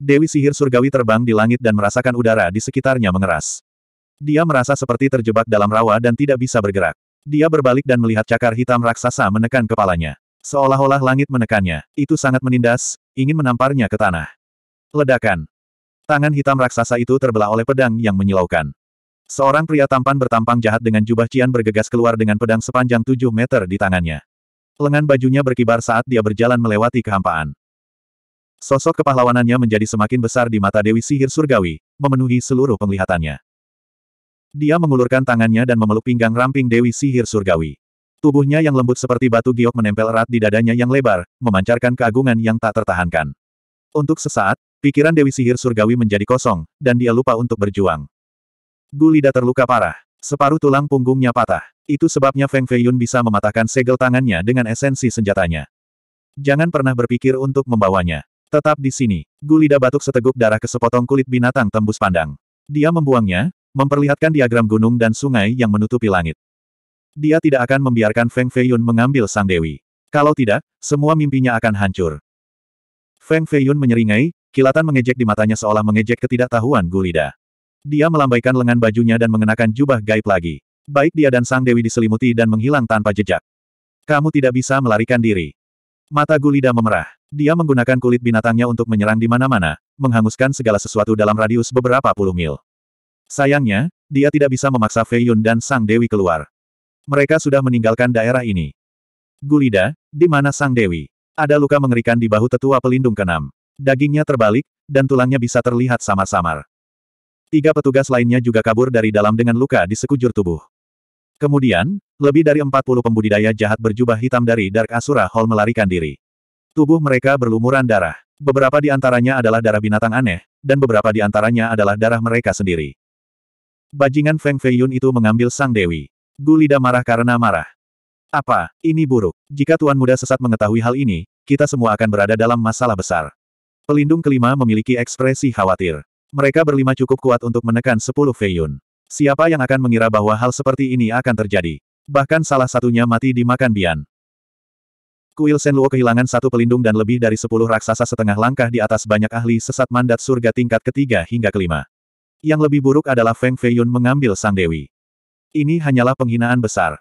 Dewi sihir surgawi terbang di langit dan merasakan udara di sekitarnya mengeras. Dia merasa seperti terjebak dalam rawa dan tidak bisa bergerak. Dia berbalik dan melihat cakar hitam raksasa menekan kepalanya. Seolah-olah langit menekannya. Itu sangat menindas, ingin menamparnya ke tanah. Ledakan. Tangan hitam raksasa itu terbelah oleh pedang yang menyilaukan. Seorang pria tampan bertampang jahat dengan jubah cian bergegas keluar dengan pedang sepanjang tujuh meter di tangannya. Lengan bajunya berkibar saat dia berjalan melewati kehampaan. Sosok kepahlawanannya menjadi semakin besar di mata Dewi Sihir Surgawi, memenuhi seluruh penglihatannya. Dia mengulurkan tangannya dan memeluk pinggang ramping Dewi Sihir Surgawi. Tubuhnya yang lembut seperti batu giok menempel erat di dadanya yang lebar, memancarkan keagungan yang tak tertahankan. Untuk sesaat, pikiran Dewi Sihir Surgawi menjadi kosong, dan dia lupa untuk berjuang. Gulida terluka parah. Separuh tulang punggungnya patah. Itu sebabnya Feng Feiyun bisa mematahkan segel tangannya dengan esensi senjatanya. Jangan pernah berpikir untuk membawanya. Tetap di sini. Gulida batuk seteguk darah ke sepotong kulit binatang tembus pandang. Dia membuangnya, memperlihatkan diagram gunung dan sungai yang menutupi langit. Dia tidak akan membiarkan Feng Feiyun mengambil Sang Dewi. Kalau tidak, semua mimpinya akan hancur. Feng Feiyun menyeringai, kilatan mengejek di matanya seolah mengejek ketidaktahuan Gulida. Dia melambaikan lengan bajunya dan mengenakan jubah gaib lagi. Baik dia dan Sang Dewi diselimuti dan menghilang tanpa jejak. Kamu tidak bisa melarikan diri. Mata Gulida memerah. Dia menggunakan kulit binatangnya untuk menyerang di mana-mana, menghanguskan segala sesuatu dalam radius beberapa puluh mil. Sayangnya, dia tidak bisa memaksa Fei Yun dan Sang Dewi keluar. Mereka sudah meninggalkan daerah ini. Gulida, di mana Sang Dewi? Ada luka mengerikan di bahu tetua pelindung keenam. Dagingnya terbalik, dan tulangnya bisa terlihat samar-samar. Tiga petugas lainnya juga kabur dari dalam dengan luka di sekujur tubuh. Kemudian, lebih dari 40 pembudidaya jahat berjubah hitam dari Dark Asura Hall melarikan diri. Tubuh mereka berlumuran darah. Beberapa di antaranya adalah darah binatang aneh, dan beberapa di antaranya adalah darah mereka sendiri. Bajingan Feng Fei Yun itu mengambil sang dewi. Gulida marah karena marah. Apa, ini buruk. Jika Tuan Muda sesat mengetahui hal ini, kita semua akan berada dalam masalah besar. Pelindung kelima memiliki ekspresi khawatir. Mereka berlima cukup kuat untuk menekan sepuluh Feiyun. Siapa yang akan mengira bahwa hal seperti ini akan terjadi? Bahkan salah satunya mati dimakan Bian. Kuil Senluo kehilangan satu pelindung dan lebih dari sepuluh raksasa setengah langkah di atas banyak ahli sesat mandat surga tingkat ketiga hingga kelima. Yang lebih buruk adalah Feng Feiyun mengambil Sang Dewi. Ini hanyalah penghinaan besar.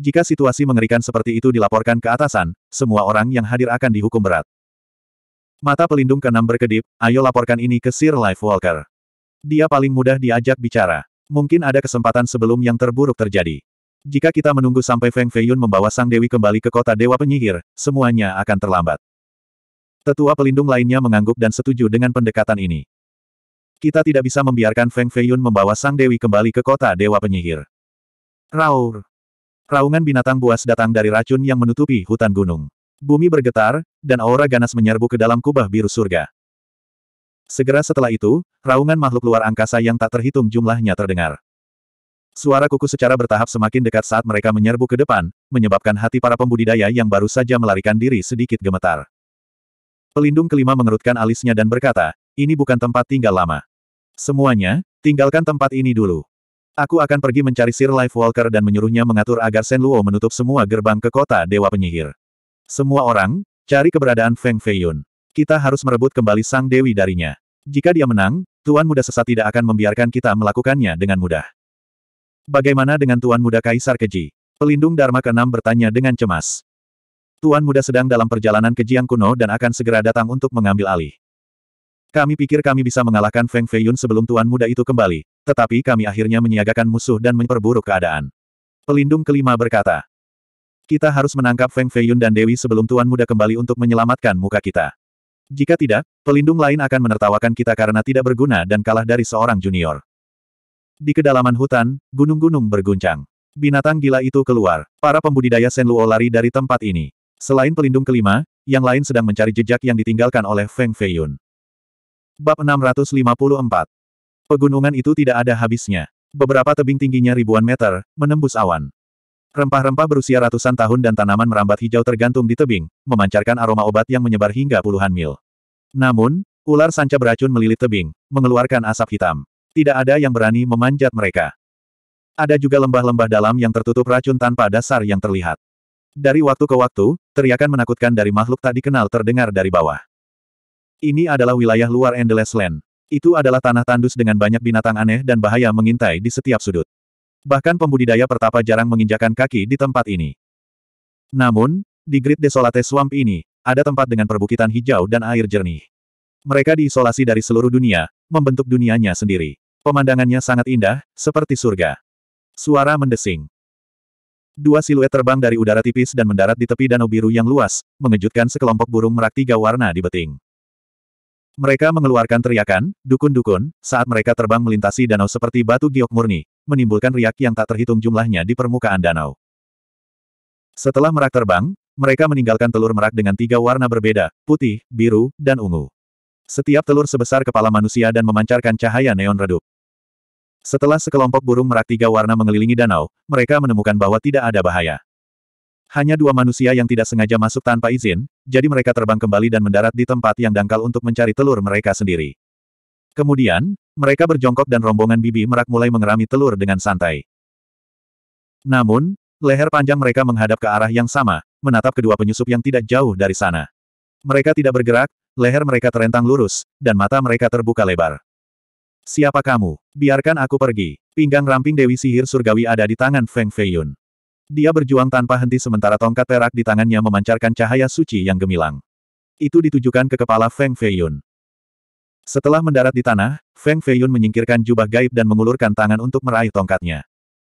Jika situasi mengerikan seperti itu dilaporkan ke atasan, semua orang yang hadir akan dihukum berat. Mata pelindung keenam berkedip, ayo laporkan ini ke Sir Walker. Dia paling mudah diajak bicara. Mungkin ada kesempatan sebelum yang terburuk terjadi. Jika kita menunggu sampai Feng Feiyun membawa Sang Dewi kembali ke kota Dewa Penyihir, semuanya akan terlambat. Tetua pelindung lainnya mengangguk dan setuju dengan pendekatan ini. Kita tidak bisa membiarkan Feng Feiyun membawa Sang Dewi kembali ke kota Dewa Penyihir. Raur. Raungan binatang buas datang dari racun yang menutupi hutan gunung. Bumi bergetar, dan aura ganas menyerbu ke dalam kubah biru surga. Segera setelah itu, raungan makhluk luar angkasa yang tak terhitung jumlahnya terdengar. Suara kuku secara bertahap semakin dekat saat mereka menyerbu ke depan, menyebabkan hati para pembudidaya yang baru saja melarikan diri sedikit gemetar. Pelindung kelima mengerutkan alisnya dan berkata, ini bukan tempat tinggal lama. Semuanya, tinggalkan tempat ini dulu. Aku akan pergi mencari Sir Life Walker dan menyuruhnya mengatur agar Sen Luo menutup semua gerbang ke kota Dewa Penyihir. Semua orang, cari keberadaan Feng Feiyun. Kita harus merebut kembali sang dewi darinya. Jika dia menang, Tuan Muda Sesat tidak akan membiarkan kita melakukannya dengan mudah. Bagaimana dengan Tuan Muda Kaisar Keji? Pelindung Dharma ke-6 bertanya dengan cemas. Tuan Muda sedang dalam perjalanan ke Jiang Kuno dan akan segera datang untuk mengambil alih. Kami pikir kami bisa mengalahkan Feng Feiyun sebelum Tuan Muda itu kembali, tetapi kami akhirnya menyiagakan musuh dan memperburuk keadaan. Pelindung kelima berkata, kita harus menangkap Feng Feiyun dan Dewi sebelum Tuan Muda kembali untuk menyelamatkan muka kita. Jika tidak, pelindung lain akan menertawakan kita karena tidak berguna dan kalah dari seorang junior. Di kedalaman hutan, gunung-gunung berguncang. Binatang gila itu keluar. Para pembudidaya Senluo lari dari tempat ini. Selain pelindung kelima, yang lain sedang mencari jejak yang ditinggalkan oleh Feng Feiyun. Bab 654 Pegunungan itu tidak ada habisnya. Beberapa tebing tingginya ribuan meter, menembus awan. Rempah-rempah berusia ratusan tahun dan tanaman merambat hijau tergantung di tebing, memancarkan aroma obat yang menyebar hingga puluhan mil. Namun, ular sanca beracun melilit tebing, mengeluarkan asap hitam. Tidak ada yang berani memanjat mereka. Ada juga lembah-lembah dalam yang tertutup racun tanpa dasar yang terlihat. Dari waktu ke waktu, teriakan menakutkan dari makhluk tak dikenal terdengar dari bawah. Ini adalah wilayah luar Endless Land. Itu adalah tanah tandus dengan banyak binatang aneh dan bahaya mengintai di setiap sudut. Bahkan pembudidaya pertapa jarang menginjakan kaki di tempat ini. Namun, di grid desolate swamp ini, ada tempat dengan perbukitan hijau dan air jernih. Mereka diisolasi dari seluruh dunia, membentuk dunianya sendiri. Pemandangannya sangat indah, seperti surga. Suara mendesing. Dua siluet terbang dari udara tipis dan mendarat di tepi danau biru yang luas, mengejutkan sekelompok burung merak tiga warna di beting. Mereka mengeluarkan teriakan, dukun-dukun, saat mereka terbang melintasi danau seperti batu giok murni, menimbulkan riak yang tak terhitung jumlahnya di permukaan danau. Setelah merak terbang, mereka meninggalkan telur merak dengan tiga warna berbeda, putih, biru, dan ungu. Setiap telur sebesar kepala manusia dan memancarkan cahaya neon redup. Setelah sekelompok burung merak tiga warna mengelilingi danau, mereka menemukan bahwa tidak ada bahaya. Hanya dua manusia yang tidak sengaja masuk tanpa izin, jadi mereka terbang kembali dan mendarat di tempat yang dangkal untuk mencari telur mereka sendiri. Kemudian, mereka berjongkok dan rombongan bibi merak mulai mengerami telur dengan santai. Namun, leher panjang mereka menghadap ke arah yang sama, menatap kedua penyusup yang tidak jauh dari sana. Mereka tidak bergerak, leher mereka terentang lurus, dan mata mereka terbuka lebar. Siapa kamu? Biarkan aku pergi. Pinggang ramping Dewi Sihir Surgawi ada di tangan Feng Feiyun. Dia berjuang tanpa henti sementara tongkat perak di tangannya memancarkan cahaya suci yang gemilang. Itu ditujukan ke kepala Feng Feiyun. Setelah mendarat di tanah, Feng Feiyun menyingkirkan jubah gaib dan mengulurkan tangan untuk meraih tongkatnya.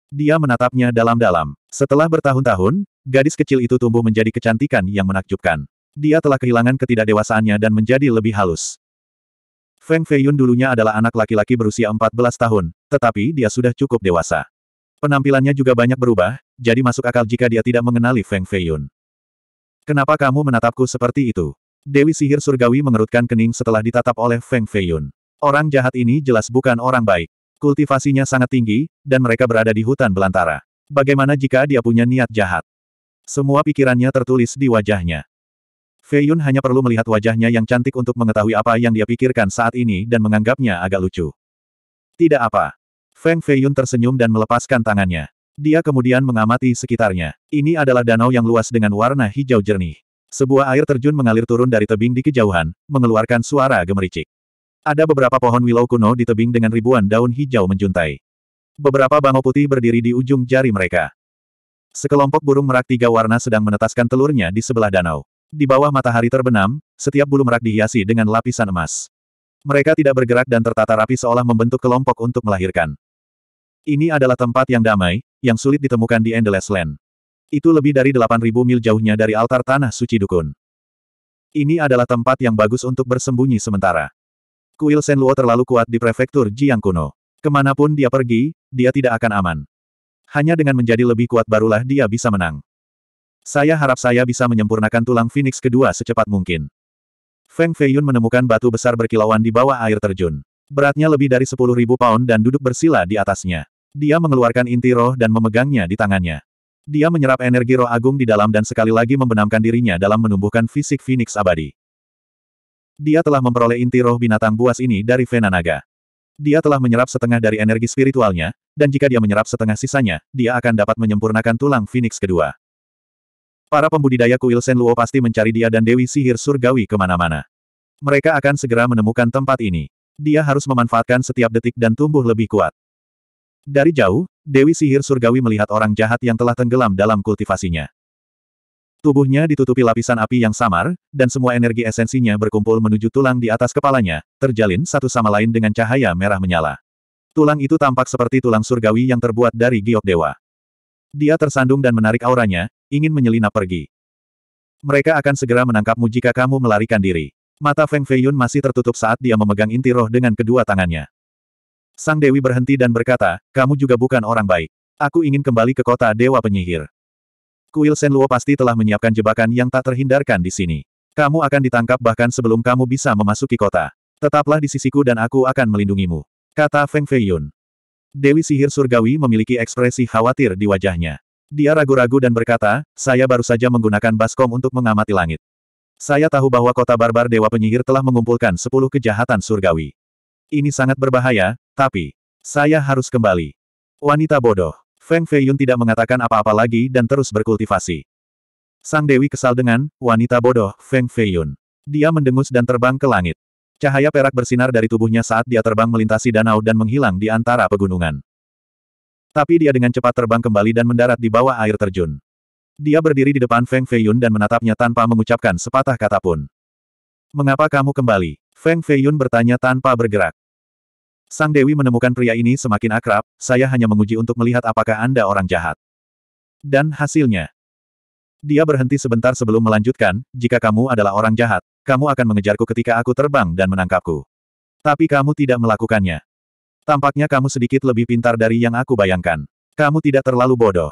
Dia menatapnya dalam-dalam. Setelah bertahun-tahun, gadis kecil itu tumbuh menjadi kecantikan yang menakjubkan. Dia telah kehilangan ketidakdewasaannya dan menjadi lebih halus. Feng Feiyun dulunya adalah anak laki-laki berusia 14 tahun, tetapi dia sudah cukup dewasa. Penampilannya juga banyak berubah, jadi masuk akal jika dia tidak mengenali Feng Feiyun. Kenapa kamu menatapku seperti itu? Dewi sihir surgawi mengerutkan kening setelah ditatap oleh Feng Feiyun. Orang jahat ini jelas bukan orang baik. Kultivasinya sangat tinggi, dan mereka berada di hutan belantara. Bagaimana jika dia punya niat jahat? Semua pikirannya tertulis di wajahnya. Feiyun hanya perlu melihat wajahnya yang cantik untuk mengetahui apa yang dia pikirkan saat ini dan menganggapnya agak lucu. Tidak apa. Feng Feiyun tersenyum dan melepaskan tangannya. Dia kemudian mengamati sekitarnya. Ini adalah danau yang luas dengan warna hijau jernih. Sebuah air terjun mengalir turun dari tebing di kejauhan, mengeluarkan suara gemericik. Ada beberapa pohon willow kuno di tebing dengan ribuan daun hijau menjuntai. Beberapa bangau putih berdiri di ujung jari mereka. Sekelompok burung merak tiga warna sedang menetaskan telurnya di sebelah danau. Di bawah matahari terbenam, setiap bulu merak dihiasi dengan lapisan emas. Mereka tidak bergerak dan tertata rapi seolah membentuk kelompok untuk melahirkan. Ini adalah tempat yang damai, yang sulit ditemukan di Endless Land. Itu lebih dari 8.000 mil jauhnya dari altar tanah suci dukun. Ini adalah tempat yang bagus untuk bersembunyi sementara. Kuil Luo terlalu kuat di prefektur Jiang kuno. Kemanapun dia pergi, dia tidak akan aman. Hanya dengan menjadi lebih kuat barulah dia bisa menang. Saya harap saya bisa menyempurnakan tulang Phoenix kedua secepat mungkin. Feng Feiyun menemukan batu besar berkilauan di bawah air terjun. Beratnya lebih dari 10.000 pound dan duduk bersila di atasnya. Dia mengeluarkan inti roh dan memegangnya di tangannya. Dia menyerap energi roh agung di dalam dan sekali lagi membenamkan dirinya dalam menumbuhkan fisik Phoenix abadi. Dia telah memperoleh inti roh binatang buas ini dari Vena Naga. Dia telah menyerap setengah dari energi spiritualnya, dan jika dia menyerap setengah sisanya, dia akan dapat menyempurnakan tulang Phoenix kedua. Para pembudidaya kuil Sen Luo pasti mencari dia dan Dewi Sihir Surgawi kemana-mana. Mereka akan segera menemukan tempat ini. Dia harus memanfaatkan setiap detik dan tumbuh lebih kuat. Dari jauh, Dewi Sihir Surgawi melihat orang jahat yang telah tenggelam dalam kultivasinya. Tubuhnya ditutupi lapisan api yang samar, dan semua energi esensinya berkumpul menuju tulang di atas kepalanya, terjalin satu sama lain dengan cahaya merah menyala. Tulang itu tampak seperti tulang surgawi yang terbuat dari giok dewa. Dia tersandung dan menarik auranya, ingin menyelinap pergi. Mereka akan segera menangkapmu jika kamu melarikan diri. Mata Feng Feiyun masih tertutup saat dia memegang inti roh dengan kedua tangannya. Sang Dewi berhenti dan berkata, kamu juga bukan orang baik. Aku ingin kembali ke kota Dewa Penyihir. Kuil Sen Luo pasti telah menyiapkan jebakan yang tak terhindarkan di sini. Kamu akan ditangkap bahkan sebelum kamu bisa memasuki kota. Tetaplah di sisiku dan aku akan melindungimu. Kata Feng Feiyun. Dewi sihir surgawi memiliki ekspresi khawatir di wajahnya. Dia ragu-ragu dan berkata, saya baru saja menggunakan baskom untuk mengamati langit. Saya tahu bahwa kota barbar Dewa Penyihir telah mengumpulkan sepuluh kejahatan surgawi. Ini sangat berbahaya, tapi saya harus kembali. Wanita bodoh. Feng Feiyun tidak mengatakan apa-apa lagi dan terus berkultivasi. Sang Dewi kesal dengan wanita bodoh Feng Feiyun. Dia mendengus dan terbang ke langit. Cahaya perak bersinar dari tubuhnya saat dia terbang melintasi danau dan menghilang di antara pegunungan. Tapi dia dengan cepat terbang kembali dan mendarat di bawah air terjun. Dia berdiri di depan Feng Feiyun dan menatapnya tanpa mengucapkan sepatah kata pun. Mengapa kamu kembali? Feng Feiyun bertanya tanpa bergerak. Sang Dewi menemukan pria ini semakin akrab, saya hanya menguji untuk melihat apakah Anda orang jahat. Dan hasilnya. Dia berhenti sebentar sebelum melanjutkan, jika kamu adalah orang jahat, kamu akan mengejarku ketika aku terbang dan menangkapku. Tapi kamu tidak melakukannya. Tampaknya kamu sedikit lebih pintar dari yang aku bayangkan. Kamu tidak terlalu bodoh.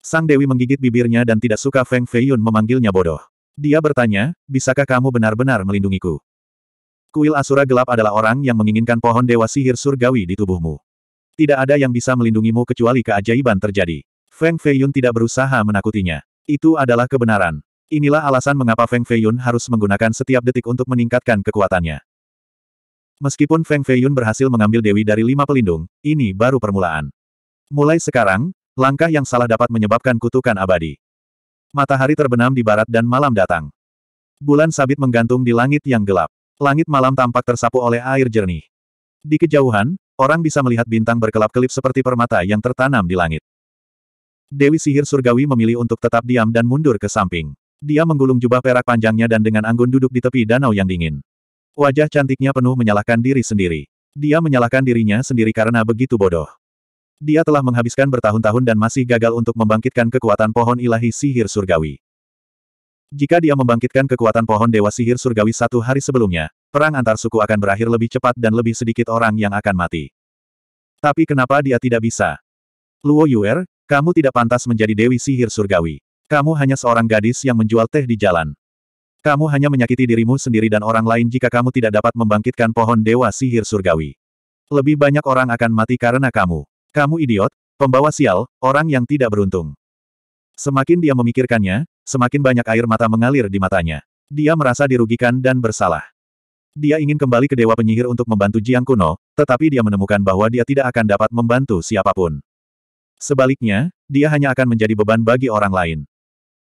Sang Dewi menggigit bibirnya dan tidak suka Feng Feiyun memanggilnya bodoh. Dia bertanya, bisakah kamu benar-benar melindungiku? Kuil Asura Gelap adalah orang yang menginginkan pohon dewa sihir surgawi di tubuhmu. Tidak ada yang bisa melindungimu kecuali keajaiban terjadi. Feng Feiyun tidak berusaha menakutinya. Itu adalah kebenaran. Inilah alasan mengapa Feng Feiyun harus menggunakan setiap detik untuk meningkatkan kekuatannya. Meskipun Feng Feiyun berhasil mengambil Dewi dari lima pelindung, ini baru permulaan. Mulai sekarang, langkah yang salah dapat menyebabkan kutukan abadi. Matahari terbenam di barat dan malam datang. Bulan sabit menggantung di langit yang gelap. Langit malam tampak tersapu oleh air jernih. Di kejauhan, orang bisa melihat bintang berkelap-kelip seperti permata yang tertanam di langit. Dewi sihir surgawi memilih untuk tetap diam dan mundur ke samping. Dia menggulung jubah perak panjangnya dan dengan anggun duduk di tepi danau yang dingin. Wajah cantiknya penuh menyalahkan diri sendiri. Dia menyalahkan dirinya sendiri karena begitu bodoh. Dia telah menghabiskan bertahun-tahun dan masih gagal untuk membangkitkan kekuatan pohon ilahi sihir surgawi. Jika dia membangkitkan kekuatan pohon Dewa Sihir Surgawi satu hari sebelumnya, perang antar suku akan berakhir lebih cepat dan lebih sedikit orang yang akan mati. Tapi kenapa dia tidak bisa? Luo Yuer, kamu tidak pantas menjadi Dewi Sihir Surgawi. Kamu hanya seorang gadis yang menjual teh di jalan. Kamu hanya menyakiti dirimu sendiri dan orang lain jika kamu tidak dapat membangkitkan pohon Dewa Sihir Surgawi. Lebih banyak orang akan mati karena kamu. Kamu idiot, pembawa sial, orang yang tidak beruntung. Semakin dia memikirkannya, semakin banyak air mata mengalir di matanya. Dia merasa dirugikan dan bersalah. Dia ingin kembali ke Dewa Penyihir untuk membantu Jiang Kuno, tetapi dia menemukan bahwa dia tidak akan dapat membantu siapapun. Sebaliknya, dia hanya akan menjadi beban bagi orang lain.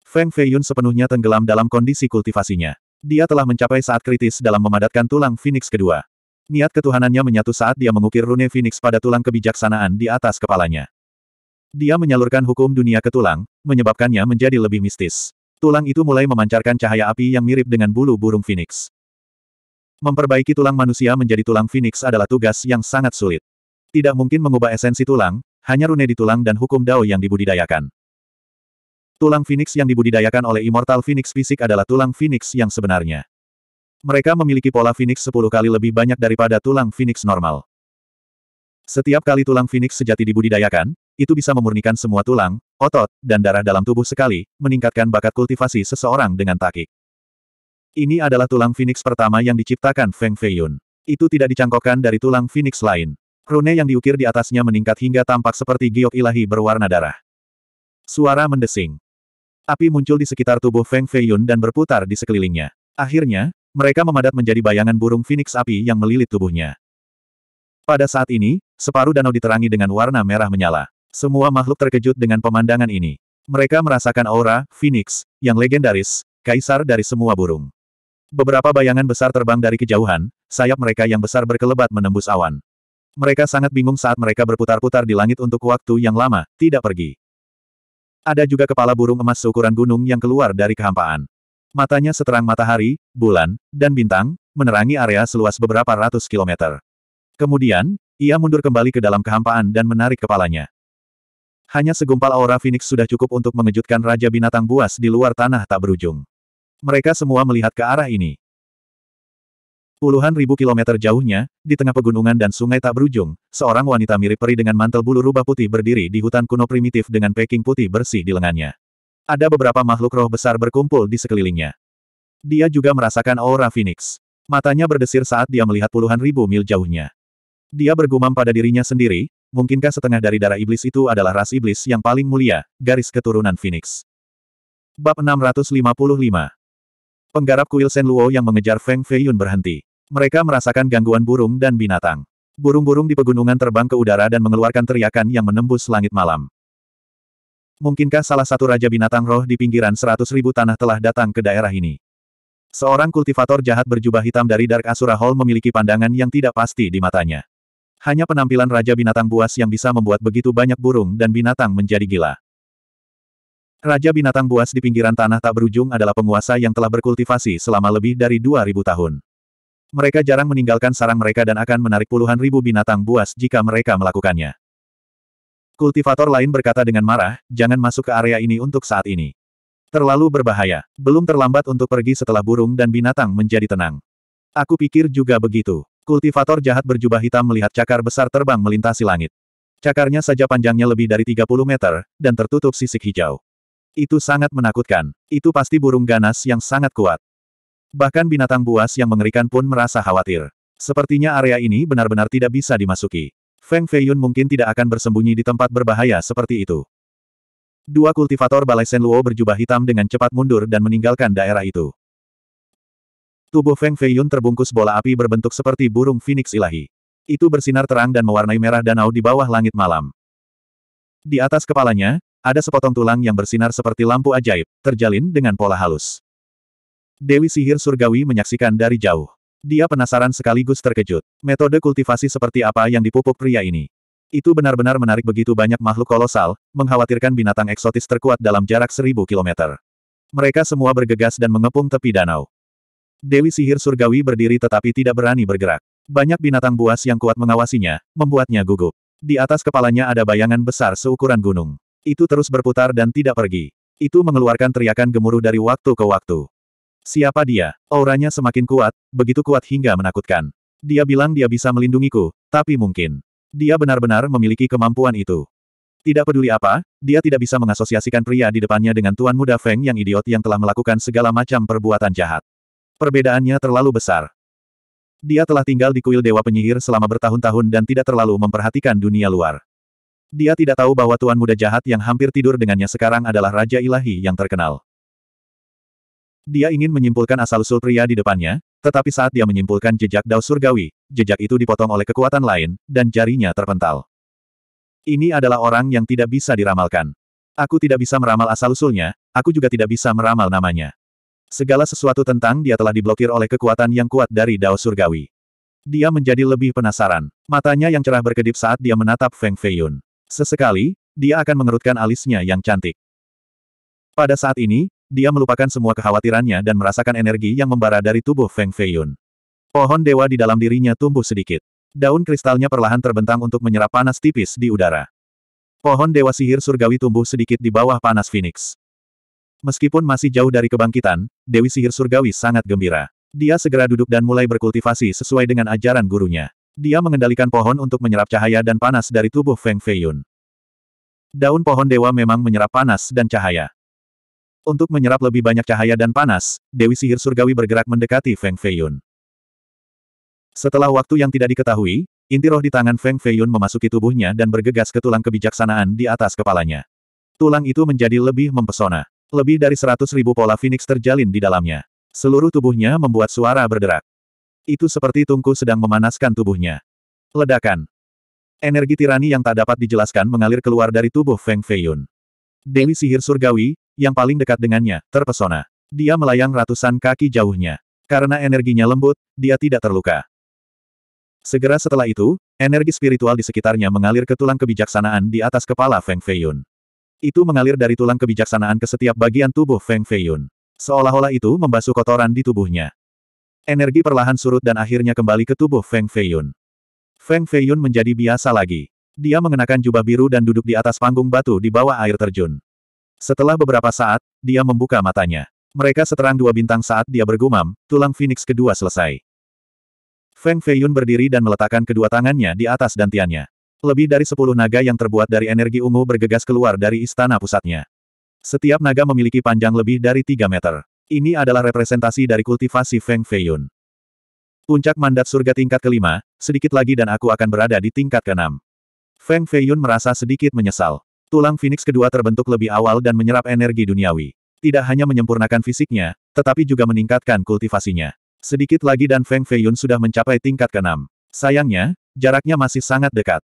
Feng Feiyun sepenuhnya tenggelam dalam kondisi kultivasinya. Dia telah mencapai saat kritis dalam memadatkan tulang Phoenix kedua. Niat ketuhanannya menyatu saat dia mengukir rune Phoenix pada tulang kebijaksanaan di atas kepalanya. Dia menyalurkan hukum dunia ke tulang, menyebabkannya menjadi lebih mistis. Tulang itu mulai memancarkan cahaya api yang mirip dengan bulu burung Phoenix. Memperbaiki tulang manusia menjadi tulang Phoenix adalah tugas yang sangat sulit. Tidak mungkin mengubah esensi tulang, hanya rune di tulang dan hukum Dao yang dibudidayakan. Tulang Phoenix yang dibudidayakan oleh Immortal Phoenix Fisik adalah tulang Phoenix yang sebenarnya. Mereka memiliki pola Phoenix 10 kali lebih banyak daripada tulang Phoenix normal. Setiap kali tulang Phoenix sejati dibudidayakan, itu bisa memurnikan semua tulang, otot, dan darah dalam tubuh sekali, meningkatkan bakat kultivasi seseorang dengan takik. Ini adalah tulang Phoenix pertama yang diciptakan Feng Feiyun. Itu tidak dicangkokkan dari tulang Phoenix lain. Rune yang diukir di atasnya meningkat hingga tampak seperti giok ilahi berwarna darah. Suara mendesing. Api muncul di sekitar tubuh Feng Feiyun dan berputar di sekelilingnya. Akhirnya, mereka memadat menjadi bayangan burung Phoenix api yang melilit tubuhnya. Pada saat ini, separuh danau diterangi dengan warna merah menyala. Semua makhluk terkejut dengan pemandangan ini. Mereka merasakan aura, Phoenix, yang legendaris, kaisar dari semua burung. Beberapa bayangan besar terbang dari kejauhan, sayap mereka yang besar berkelebat menembus awan. Mereka sangat bingung saat mereka berputar-putar di langit untuk waktu yang lama, tidak pergi. Ada juga kepala burung emas seukuran gunung yang keluar dari kehampaan. Matanya seterang matahari, bulan, dan bintang, menerangi area seluas beberapa ratus kilometer. Kemudian, ia mundur kembali ke dalam kehampaan dan menarik kepalanya. Hanya segumpal aura Phoenix sudah cukup untuk mengejutkan Raja Binatang Buas di luar tanah tak berujung. Mereka semua melihat ke arah ini. Puluhan ribu kilometer jauhnya, di tengah pegunungan dan sungai tak berujung, seorang wanita mirip peri dengan mantel bulu rubah putih berdiri di hutan kuno primitif dengan peking putih bersih di lengannya. Ada beberapa makhluk roh besar berkumpul di sekelilingnya. Dia juga merasakan aura Phoenix. Matanya berdesir saat dia melihat puluhan ribu mil jauhnya. Dia bergumam pada dirinya sendiri, mungkinkah setengah dari darah iblis itu adalah ras iblis yang paling mulia, garis keturunan Phoenix. Bab 655 Penggarap kuil Sen Luo yang mengejar Feng Feiyun berhenti. Mereka merasakan gangguan burung dan binatang. Burung-burung di pegunungan terbang ke udara dan mengeluarkan teriakan yang menembus langit malam. Mungkinkah salah satu Raja Binatang Roh di pinggiran seratus ribu tanah telah datang ke daerah ini? Seorang kultivator jahat berjubah hitam dari Dark Asura Hall memiliki pandangan yang tidak pasti di matanya. Hanya penampilan Raja Binatang Buas yang bisa membuat begitu banyak burung dan binatang menjadi gila. Raja Binatang Buas di pinggiran tanah tak berujung adalah penguasa yang telah berkultivasi selama lebih dari 2.000 tahun. Mereka jarang meninggalkan sarang mereka dan akan menarik puluhan ribu binatang buas jika mereka melakukannya. Kultivator lain berkata dengan marah, jangan masuk ke area ini untuk saat ini. Terlalu berbahaya. Belum terlambat untuk pergi setelah burung dan binatang menjadi tenang. Aku pikir juga begitu. Kultivator jahat berjubah hitam melihat cakar besar terbang melintasi langit. Cakarnya saja panjangnya lebih dari 30 meter, dan tertutup sisik hijau. Itu sangat menakutkan. Itu pasti burung ganas yang sangat kuat. Bahkan binatang buas yang mengerikan pun merasa khawatir. Sepertinya area ini benar-benar tidak bisa dimasuki. Feng Feiyun mungkin tidak akan bersembunyi di tempat berbahaya seperti itu. Dua kultivator Balai Luo berjubah hitam dengan cepat mundur dan meninggalkan daerah itu. Tubuh Feng Feiyun terbungkus bola api berbentuk seperti burung Phoenix ilahi. Itu bersinar terang dan mewarnai merah danau di bawah langit malam. Di atas kepalanya, ada sepotong tulang yang bersinar seperti lampu ajaib, terjalin dengan pola halus. Dewi sihir surgawi menyaksikan dari jauh. Dia penasaran sekaligus terkejut. Metode kultivasi seperti apa yang dipupuk pria ini? Itu benar-benar menarik begitu banyak makhluk kolosal, mengkhawatirkan binatang eksotis terkuat dalam jarak seribu kilometer. Mereka semua bergegas dan mengepung tepi danau. Dewi sihir surgawi berdiri tetapi tidak berani bergerak. Banyak binatang buas yang kuat mengawasinya, membuatnya gugup. Di atas kepalanya ada bayangan besar seukuran gunung. Itu terus berputar dan tidak pergi. Itu mengeluarkan teriakan gemuruh dari waktu ke waktu. Siapa dia? Auranya semakin kuat, begitu kuat hingga menakutkan. Dia bilang dia bisa melindungiku, tapi mungkin. Dia benar-benar memiliki kemampuan itu. Tidak peduli apa, dia tidak bisa mengasosiasikan pria di depannya dengan Tuan Muda Feng yang idiot yang telah melakukan segala macam perbuatan jahat. Perbedaannya terlalu besar. Dia telah tinggal di kuil Dewa Penyihir selama bertahun-tahun dan tidak terlalu memperhatikan dunia luar. Dia tidak tahu bahwa Tuan Muda Jahat yang hampir tidur dengannya sekarang adalah Raja Ilahi yang terkenal. Dia ingin menyimpulkan asal-usul pria di depannya, tetapi saat dia menyimpulkan jejak Dao Surgawi, jejak itu dipotong oleh kekuatan lain, dan jarinya terpental. Ini adalah orang yang tidak bisa diramalkan. Aku tidak bisa meramal asal-usulnya, aku juga tidak bisa meramal namanya. Segala sesuatu tentang dia telah diblokir oleh kekuatan yang kuat dari Dao Surgawi. Dia menjadi lebih penasaran. Matanya yang cerah berkedip saat dia menatap Feng Feiyun. Sesekali, dia akan mengerutkan alisnya yang cantik. Pada saat ini, dia melupakan semua kekhawatirannya dan merasakan energi yang membara dari tubuh Feng Feiyun. Pohon dewa di dalam dirinya tumbuh sedikit. Daun kristalnya perlahan terbentang untuk menyerap panas tipis di udara. Pohon dewa sihir surgawi tumbuh sedikit di bawah panas Phoenix. Meskipun masih jauh dari kebangkitan, Dewi Sihir Surgawi sangat gembira. Dia segera duduk dan mulai berkultivasi sesuai dengan ajaran gurunya. Dia mengendalikan pohon untuk menyerap cahaya dan panas dari tubuh Feng Feiyun. Daun pohon dewa memang menyerap panas dan cahaya. Untuk menyerap lebih banyak cahaya dan panas, Dewi Sihir Surgawi bergerak mendekati Feng Feiyun. Setelah waktu yang tidak diketahui, inti roh di tangan Feng Feiyun memasuki tubuhnya dan bergegas ke tulang kebijaksanaan di atas kepalanya. Tulang itu menjadi lebih mempesona. Lebih dari seratus ribu pola Phoenix terjalin di dalamnya. Seluruh tubuhnya membuat suara berderak. Itu seperti tungku sedang memanaskan tubuhnya. Ledakan. Energi tirani yang tak dapat dijelaskan mengalir keluar dari tubuh Feng Feiyun. Dewi sihir surgawi, yang paling dekat dengannya, terpesona. Dia melayang ratusan kaki jauhnya. Karena energinya lembut, dia tidak terluka. Segera setelah itu, energi spiritual di sekitarnya mengalir ke tulang kebijaksanaan di atas kepala Feng Feiyun. Itu mengalir dari tulang kebijaksanaan ke setiap bagian tubuh Feng Feiyun. Seolah-olah itu membasuh kotoran di tubuhnya. Energi perlahan surut dan akhirnya kembali ke tubuh Feng Feiyun. Feng Feiyun menjadi biasa lagi. Dia mengenakan jubah biru dan duduk di atas panggung batu di bawah air terjun. Setelah beberapa saat, dia membuka matanya. Mereka seterang dua bintang saat dia bergumam, tulang Phoenix kedua selesai. Feng Feiyun berdiri dan meletakkan kedua tangannya di atas dantiannya. Lebih dari sepuluh naga yang terbuat dari energi ungu bergegas keluar dari istana pusatnya. Setiap naga memiliki panjang lebih dari tiga meter. Ini adalah representasi dari kultivasi Feng Feiyun. Puncak mandat surga tingkat kelima, sedikit lagi dan aku akan berada di tingkat keenam. Feng Feiyun merasa sedikit menyesal. Tulang Phoenix kedua terbentuk lebih awal dan menyerap energi duniawi. Tidak hanya menyempurnakan fisiknya, tetapi juga meningkatkan kultivasinya. Sedikit lagi dan Feng Feiyun sudah mencapai tingkat keenam. Sayangnya, jaraknya masih sangat dekat.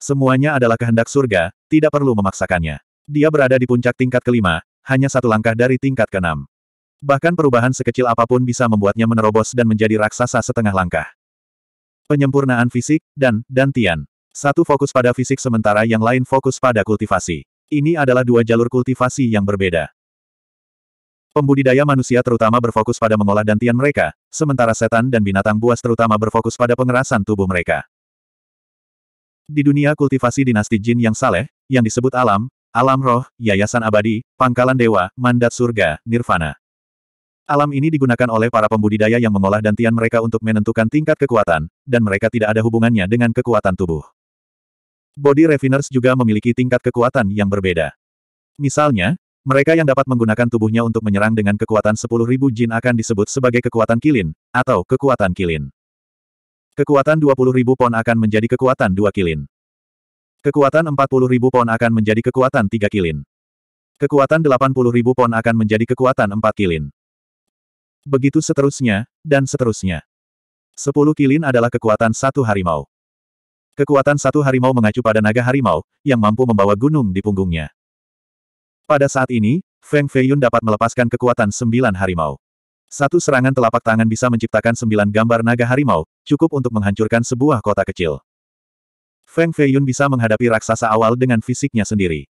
Semuanya adalah kehendak surga, tidak perlu memaksakannya. Dia berada di puncak tingkat kelima, hanya satu langkah dari tingkat keenam. Bahkan perubahan sekecil apapun bisa membuatnya menerobos dan menjadi raksasa setengah langkah. Penyempurnaan fisik, dan, dan Tian. Satu fokus pada fisik sementara yang lain fokus pada kultivasi. Ini adalah dua jalur kultivasi yang berbeda. Pembudidaya manusia terutama berfokus pada mengolah dantian mereka, sementara setan dan binatang buas terutama berfokus pada pengerasan tubuh mereka. Di dunia kultivasi dinasti jin yang saleh, yang disebut alam, alam roh, yayasan abadi, pangkalan dewa, mandat surga, nirvana. Alam ini digunakan oleh para pembudidaya yang mengolah dantian mereka untuk menentukan tingkat kekuatan, dan mereka tidak ada hubungannya dengan kekuatan tubuh. Body refiners juga memiliki tingkat kekuatan yang berbeda. Misalnya, mereka yang dapat menggunakan tubuhnya untuk menyerang dengan kekuatan 10.000 jin akan disebut sebagai kekuatan kilin, atau kekuatan kilin. Kekuatan ribu pon akan menjadi kekuatan 2 kilin. Kekuatan ribu pon akan menjadi kekuatan 3 kilin. Kekuatan ribu pon akan menjadi kekuatan 4 kilin. Begitu seterusnya, dan seterusnya. 10 kilin adalah kekuatan satu harimau. Kekuatan satu harimau mengacu pada naga harimau, yang mampu membawa gunung di punggungnya. Pada saat ini, Feng Feiyun dapat melepaskan kekuatan sembilan harimau. Satu serangan telapak tangan bisa menciptakan sembilan gambar naga harimau, cukup untuk menghancurkan sebuah kota kecil. Feng Feiyun bisa menghadapi raksasa awal dengan fisiknya sendiri.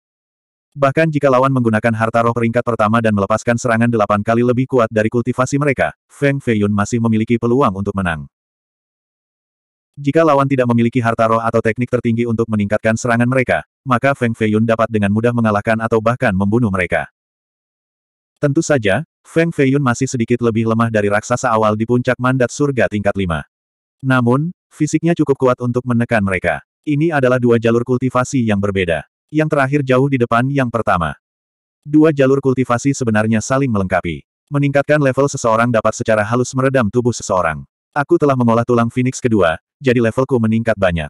Bahkan jika lawan menggunakan harta roh peringkat pertama dan melepaskan serangan delapan kali lebih kuat dari kultivasi mereka, Feng Feiyun masih memiliki peluang untuk menang. Jika lawan tidak memiliki harta roh atau teknik tertinggi untuk meningkatkan serangan mereka, maka Feng Feiyun dapat dengan mudah mengalahkan atau bahkan membunuh mereka. Tentu saja, Feng Feiyun masih sedikit lebih lemah dari raksasa awal di puncak mandat surga tingkat 5. Namun, fisiknya cukup kuat untuk menekan mereka. Ini adalah dua jalur kultivasi yang berbeda. Yang terakhir jauh di depan yang pertama. Dua jalur kultivasi sebenarnya saling melengkapi. Meningkatkan level seseorang dapat secara halus meredam tubuh seseorang. Aku telah mengolah tulang Phoenix kedua, jadi levelku meningkat banyak.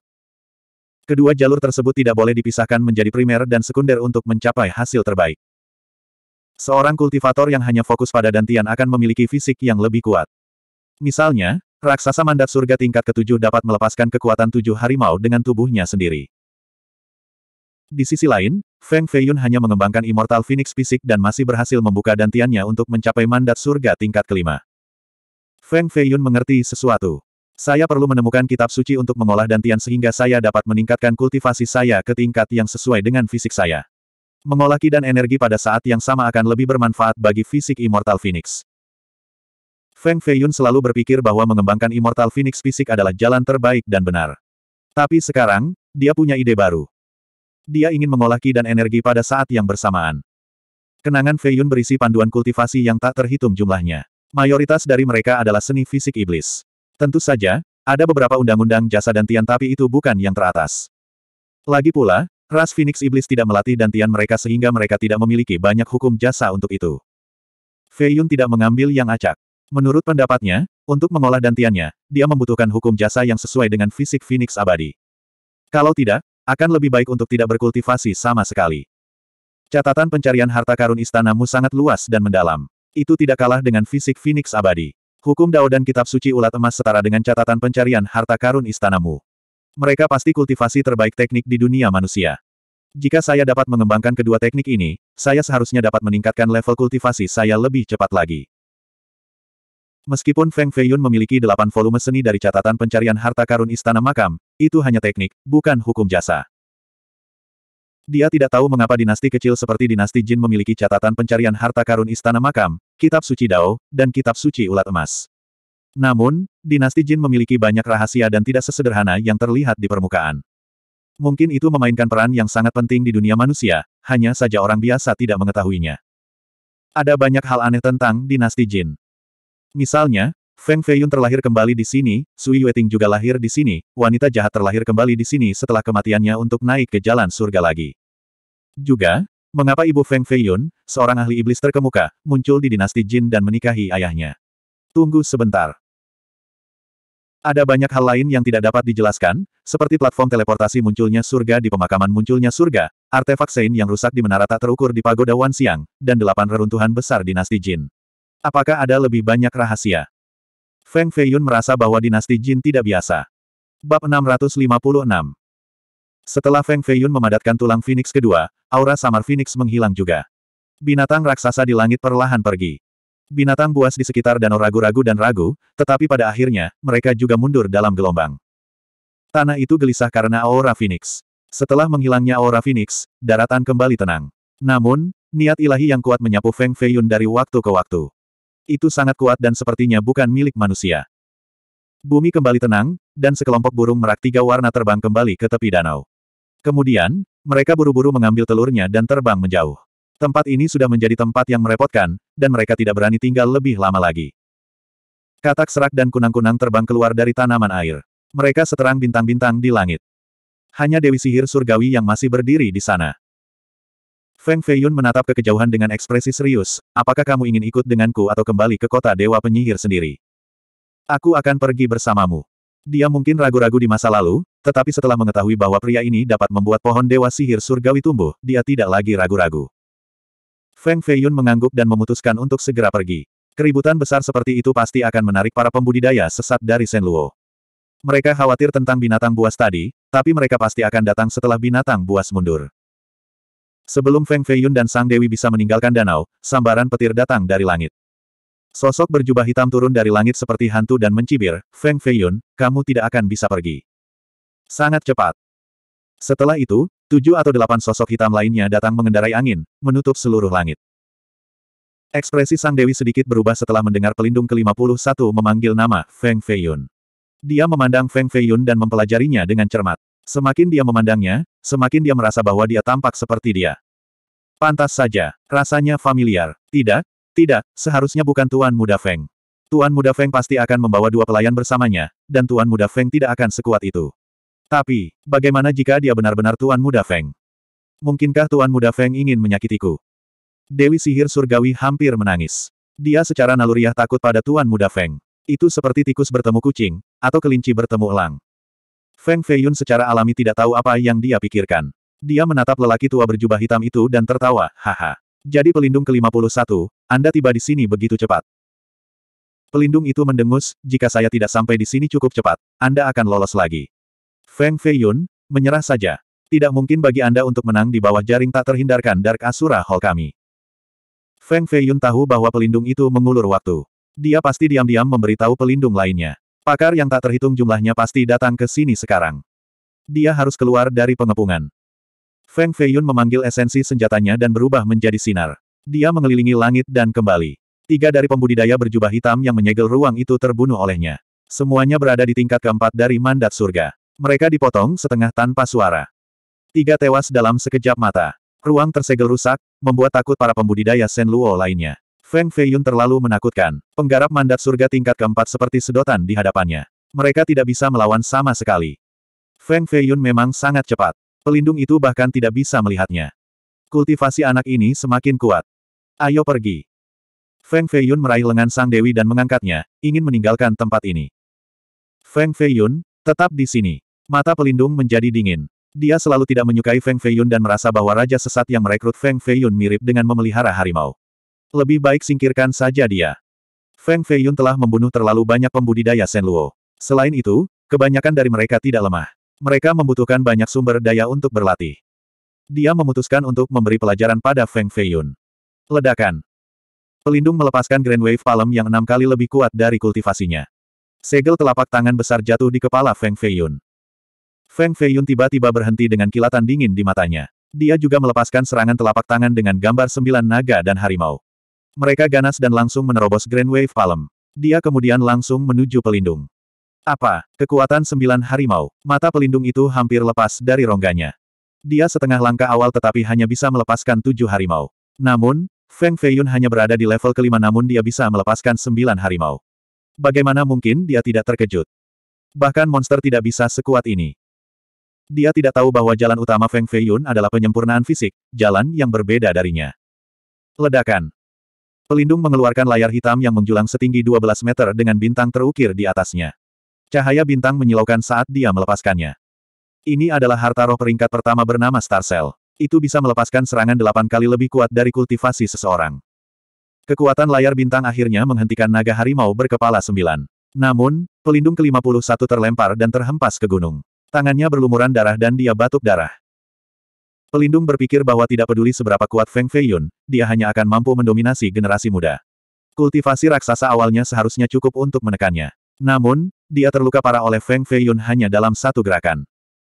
Kedua jalur tersebut tidak boleh dipisahkan menjadi primer dan sekunder untuk mencapai hasil terbaik. Seorang kultivator yang hanya fokus pada dantian akan memiliki fisik yang lebih kuat. Misalnya, raksasa mandat surga tingkat ketujuh dapat melepaskan kekuatan tujuh harimau dengan tubuhnya sendiri. Di sisi lain, Feng Feiyun hanya mengembangkan Immortal Phoenix fisik dan masih berhasil membuka dantiannya untuk mencapai mandat surga tingkat kelima. Feng Feiyun mengerti sesuatu. Saya perlu menemukan kitab suci untuk mengolah dantian sehingga saya dapat meningkatkan kultivasi saya ke tingkat yang sesuai dengan fisik saya. Mengolaki dan energi pada saat yang sama akan lebih bermanfaat bagi fisik Immortal Phoenix. Feng Feiyun selalu berpikir bahwa mengembangkan Immortal Phoenix fisik adalah jalan terbaik dan benar. Tapi sekarang, dia punya ide baru. Dia ingin mengolah dan energi pada saat yang bersamaan. Kenangan Feiyun berisi panduan kultivasi yang tak terhitung jumlahnya. Mayoritas dari mereka adalah seni fisik iblis. Tentu saja, ada beberapa undang-undang jasa dan tian tapi itu bukan yang teratas. Lagi pula, Ras Phoenix Iblis tidak melatih dantian mereka sehingga mereka tidak memiliki banyak hukum jasa untuk itu. Fei Yun tidak mengambil yang acak. Menurut pendapatnya, untuk mengolah dantiannya, dia membutuhkan hukum jasa yang sesuai dengan fisik Phoenix abadi. Kalau tidak, akan lebih baik untuk tidak berkultivasi sama sekali. Catatan pencarian harta karun istanamu sangat luas dan mendalam. Itu tidak kalah dengan fisik Phoenix abadi. Hukum Dao dan Kitab Suci Ulat Emas setara dengan catatan pencarian harta karun istanamu. Mereka pasti kultivasi terbaik teknik di dunia manusia. Jika saya dapat mengembangkan kedua teknik ini, saya seharusnya dapat meningkatkan level kultivasi saya lebih cepat lagi. Meskipun Feng Feiyun memiliki delapan volume seni dari catatan pencarian harta karun istana makam, itu hanya teknik, bukan hukum jasa. Dia tidak tahu mengapa dinasti kecil seperti dinasti Jin memiliki catatan pencarian harta karun istana makam, kitab suci Dao, dan kitab suci ulat emas. Namun, dinasti Jin memiliki banyak rahasia dan tidak sesederhana yang terlihat di permukaan. Mungkin itu memainkan peran yang sangat penting di dunia manusia, hanya saja orang biasa tidak mengetahuinya. Ada banyak hal aneh tentang dinasti Jin. Misalnya, Feng Feiyun terlahir kembali di sini, Sui Weting juga lahir di sini, wanita jahat terlahir kembali di sini setelah kematiannya untuk naik ke jalan surga lagi. Juga, mengapa ibu Feng Feiyun, seorang ahli iblis terkemuka, muncul di dinasti Jin dan menikahi ayahnya? Tunggu sebentar. Ada banyak hal lain yang tidak dapat dijelaskan, seperti platform teleportasi munculnya surga di pemakaman munculnya surga, artefak Sein yang rusak di menara tak terukur di pagoda Wan Siang, dan delapan reruntuhan besar dinasti Jin. Apakah ada lebih banyak rahasia? Feng Feiyun merasa bahwa dinasti Jin tidak biasa. Bab 656 Setelah Feng Feiyun memadatkan tulang Phoenix kedua, aura Samar Phoenix menghilang juga. Binatang raksasa di langit perlahan pergi. Binatang buas di sekitar danau ragu-ragu dan ragu, tetapi pada akhirnya, mereka juga mundur dalam gelombang. Tanah itu gelisah karena aura Phoenix. Setelah menghilangnya aura Phoenix, daratan kembali tenang. Namun, niat ilahi yang kuat menyapu Feng Feiyun dari waktu ke waktu. Itu sangat kuat dan sepertinya bukan milik manusia. Bumi kembali tenang, dan sekelompok burung merak tiga warna terbang kembali ke tepi danau. Kemudian, mereka buru-buru mengambil telurnya dan terbang menjauh. Tempat ini sudah menjadi tempat yang merepotkan, dan mereka tidak berani tinggal lebih lama lagi. Katak serak dan kunang-kunang terbang keluar dari tanaman air. Mereka seterang bintang-bintang di langit. Hanya Dewi Sihir Surgawi yang masih berdiri di sana. Feng Feiyun menatap ke kejauhan dengan ekspresi serius, apakah kamu ingin ikut denganku atau kembali ke kota Dewa Penyihir sendiri? Aku akan pergi bersamamu. Dia mungkin ragu-ragu di masa lalu, tetapi setelah mengetahui bahwa pria ini dapat membuat pohon Dewa Sihir Surgawi tumbuh, dia tidak lagi ragu-ragu. Feng Feiyun mengangguk dan memutuskan untuk segera pergi. Keributan besar seperti itu pasti akan menarik para pembudidaya sesat dari Shenluo. Mereka khawatir tentang binatang buas tadi, tapi mereka pasti akan datang setelah binatang buas mundur. Sebelum Feng Feiyun dan Sang Dewi bisa meninggalkan danau, sambaran petir datang dari langit. Sosok berjubah hitam turun dari langit seperti hantu dan mencibir, Feng Feiyun, kamu tidak akan bisa pergi. Sangat cepat. Setelah itu, Tujuh atau delapan sosok hitam lainnya datang mengendarai angin, menutup seluruh langit. Ekspresi Sang Dewi sedikit berubah setelah mendengar pelindung ke-51 memanggil nama Feng Feiyun. Dia memandang Feng Feiyun dan mempelajarinya dengan cermat. Semakin dia memandangnya, semakin dia merasa bahwa dia tampak seperti dia. Pantas saja, rasanya familiar. Tidak, tidak, seharusnya bukan Tuan Muda Feng. Tuan Muda Feng pasti akan membawa dua pelayan bersamanya, dan Tuan Muda Feng tidak akan sekuat itu. Tapi, bagaimana jika dia benar-benar Tuan Muda Feng? Mungkinkah Tuan Muda Feng ingin menyakitiku? Dewi sihir surgawi hampir menangis. Dia secara naluriah takut pada Tuan Muda Feng. Itu seperti tikus bertemu kucing, atau kelinci bertemu elang. Feng Feiyun secara alami tidak tahu apa yang dia pikirkan. Dia menatap lelaki tua berjubah hitam itu dan tertawa, haha. Jadi pelindung ke-51, Anda tiba di sini begitu cepat. Pelindung itu mendengus, jika saya tidak sampai di sini cukup cepat, Anda akan lolos lagi. Feng Feiyun, menyerah saja. Tidak mungkin bagi Anda untuk menang di bawah jaring tak terhindarkan Dark Asura Hall kami. Feng Feiyun tahu bahwa pelindung itu mengulur waktu. Dia pasti diam-diam memberitahu pelindung lainnya. Pakar yang tak terhitung jumlahnya pasti datang ke sini sekarang. Dia harus keluar dari pengepungan. Feng Feiyun memanggil esensi senjatanya dan berubah menjadi sinar. Dia mengelilingi langit dan kembali. Tiga dari pembudidaya berjubah hitam yang menyegel ruang itu terbunuh olehnya. Semuanya berada di tingkat keempat dari mandat surga. Mereka dipotong setengah tanpa suara. Tiga tewas dalam sekejap mata. Ruang tersegel rusak, membuat takut para pembudidaya Luo lainnya. Feng Feiyun terlalu menakutkan. Penggarap mandat surga tingkat keempat seperti sedotan di hadapannya. Mereka tidak bisa melawan sama sekali. Feng Feiyun memang sangat cepat. Pelindung itu bahkan tidak bisa melihatnya. Kultivasi anak ini semakin kuat. Ayo pergi. Feng Feiyun meraih lengan Sang Dewi dan mengangkatnya, ingin meninggalkan tempat ini. Feng Feiyun, Tetap di sini. Mata pelindung menjadi dingin. Dia selalu tidak menyukai Feng Feiyun dan merasa bahwa raja sesat yang merekrut Feng Feiyun mirip dengan memelihara harimau. Lebih baik singkirkan saja dia. Feng Feiyun telah membunuh terlalu banyak pembudidaya Senluo. Selain itu, kebanyakan dari mereka tidak lemah. Mereka membutuhkan banyak sumber daya untuk berlatih. Dia memutuskan untuk memberi pelajaran pada Feng Feiyun. Ledakan. Pelindung melepaskan Grand Wave Palem yang enam kali lebih kuat dari kultivasinya. Segel telapak tangan besar jatuh di kepala Feng Feiyun. Feng Feiyun tiba-tiba berhenti dengan kilatan dingin di matanya. Dia juga melepaskan serangan telapak tangan dengan gambar sembilan naga dan harimau. Mereka ganas dan langsung menerobos Grand Wave Palm. Dia kemudian langsung menuju pelindung. Apa? Kekuatan sembilan harimau. Mata pelindung itu hampir lepas dari rongganya. Dia setengah langkah awal tetapi hanya bisa melepaskan tujuh harimau. Namun, Feng Feiyun hanya berada di level kelima namun dia bisa melepaskan sembilan harimau. Bagaimana mungkin dia tidak terkejut? Bahkan monster tidak bisa sekuat ini. Dia tidak tahu bahwa jalan utama Feng Feiyun adalah penyempurnaan fisik, jalan yang berbeda darinya. Ledakan. Pelindung mengeluarkan layar hitam yang menjulang setinggi 12 meter dengan bintang terukir di atasnya. Cahaya bintang menyilaukan saat dia melepaskannya. Ini adalah harta roh peringkat pertama bernama Star Cell. Itu bisa melepaskan serangan delapan kali lebih kuat dari kultivasi seseorang. Kekuatan layar bintang akhirnya menghentikan naga harimau berkepala sembilan. Namun, pelindung ke-51 terlempar dan terhempas ke gunung. Tangannya berlumuran darah dan dia batuk darah. Pelindung berpikir bahwa tidak peduli seberapa kuat Feng Feiyun, dia hanya akan mampu mendominasi generasi muda. Kultivasi raksasa awalnya seharusnya cukup untuk menekannya. Namun, dia terluka parah oleh Feng Feiyun hanya dalam satu gerakan.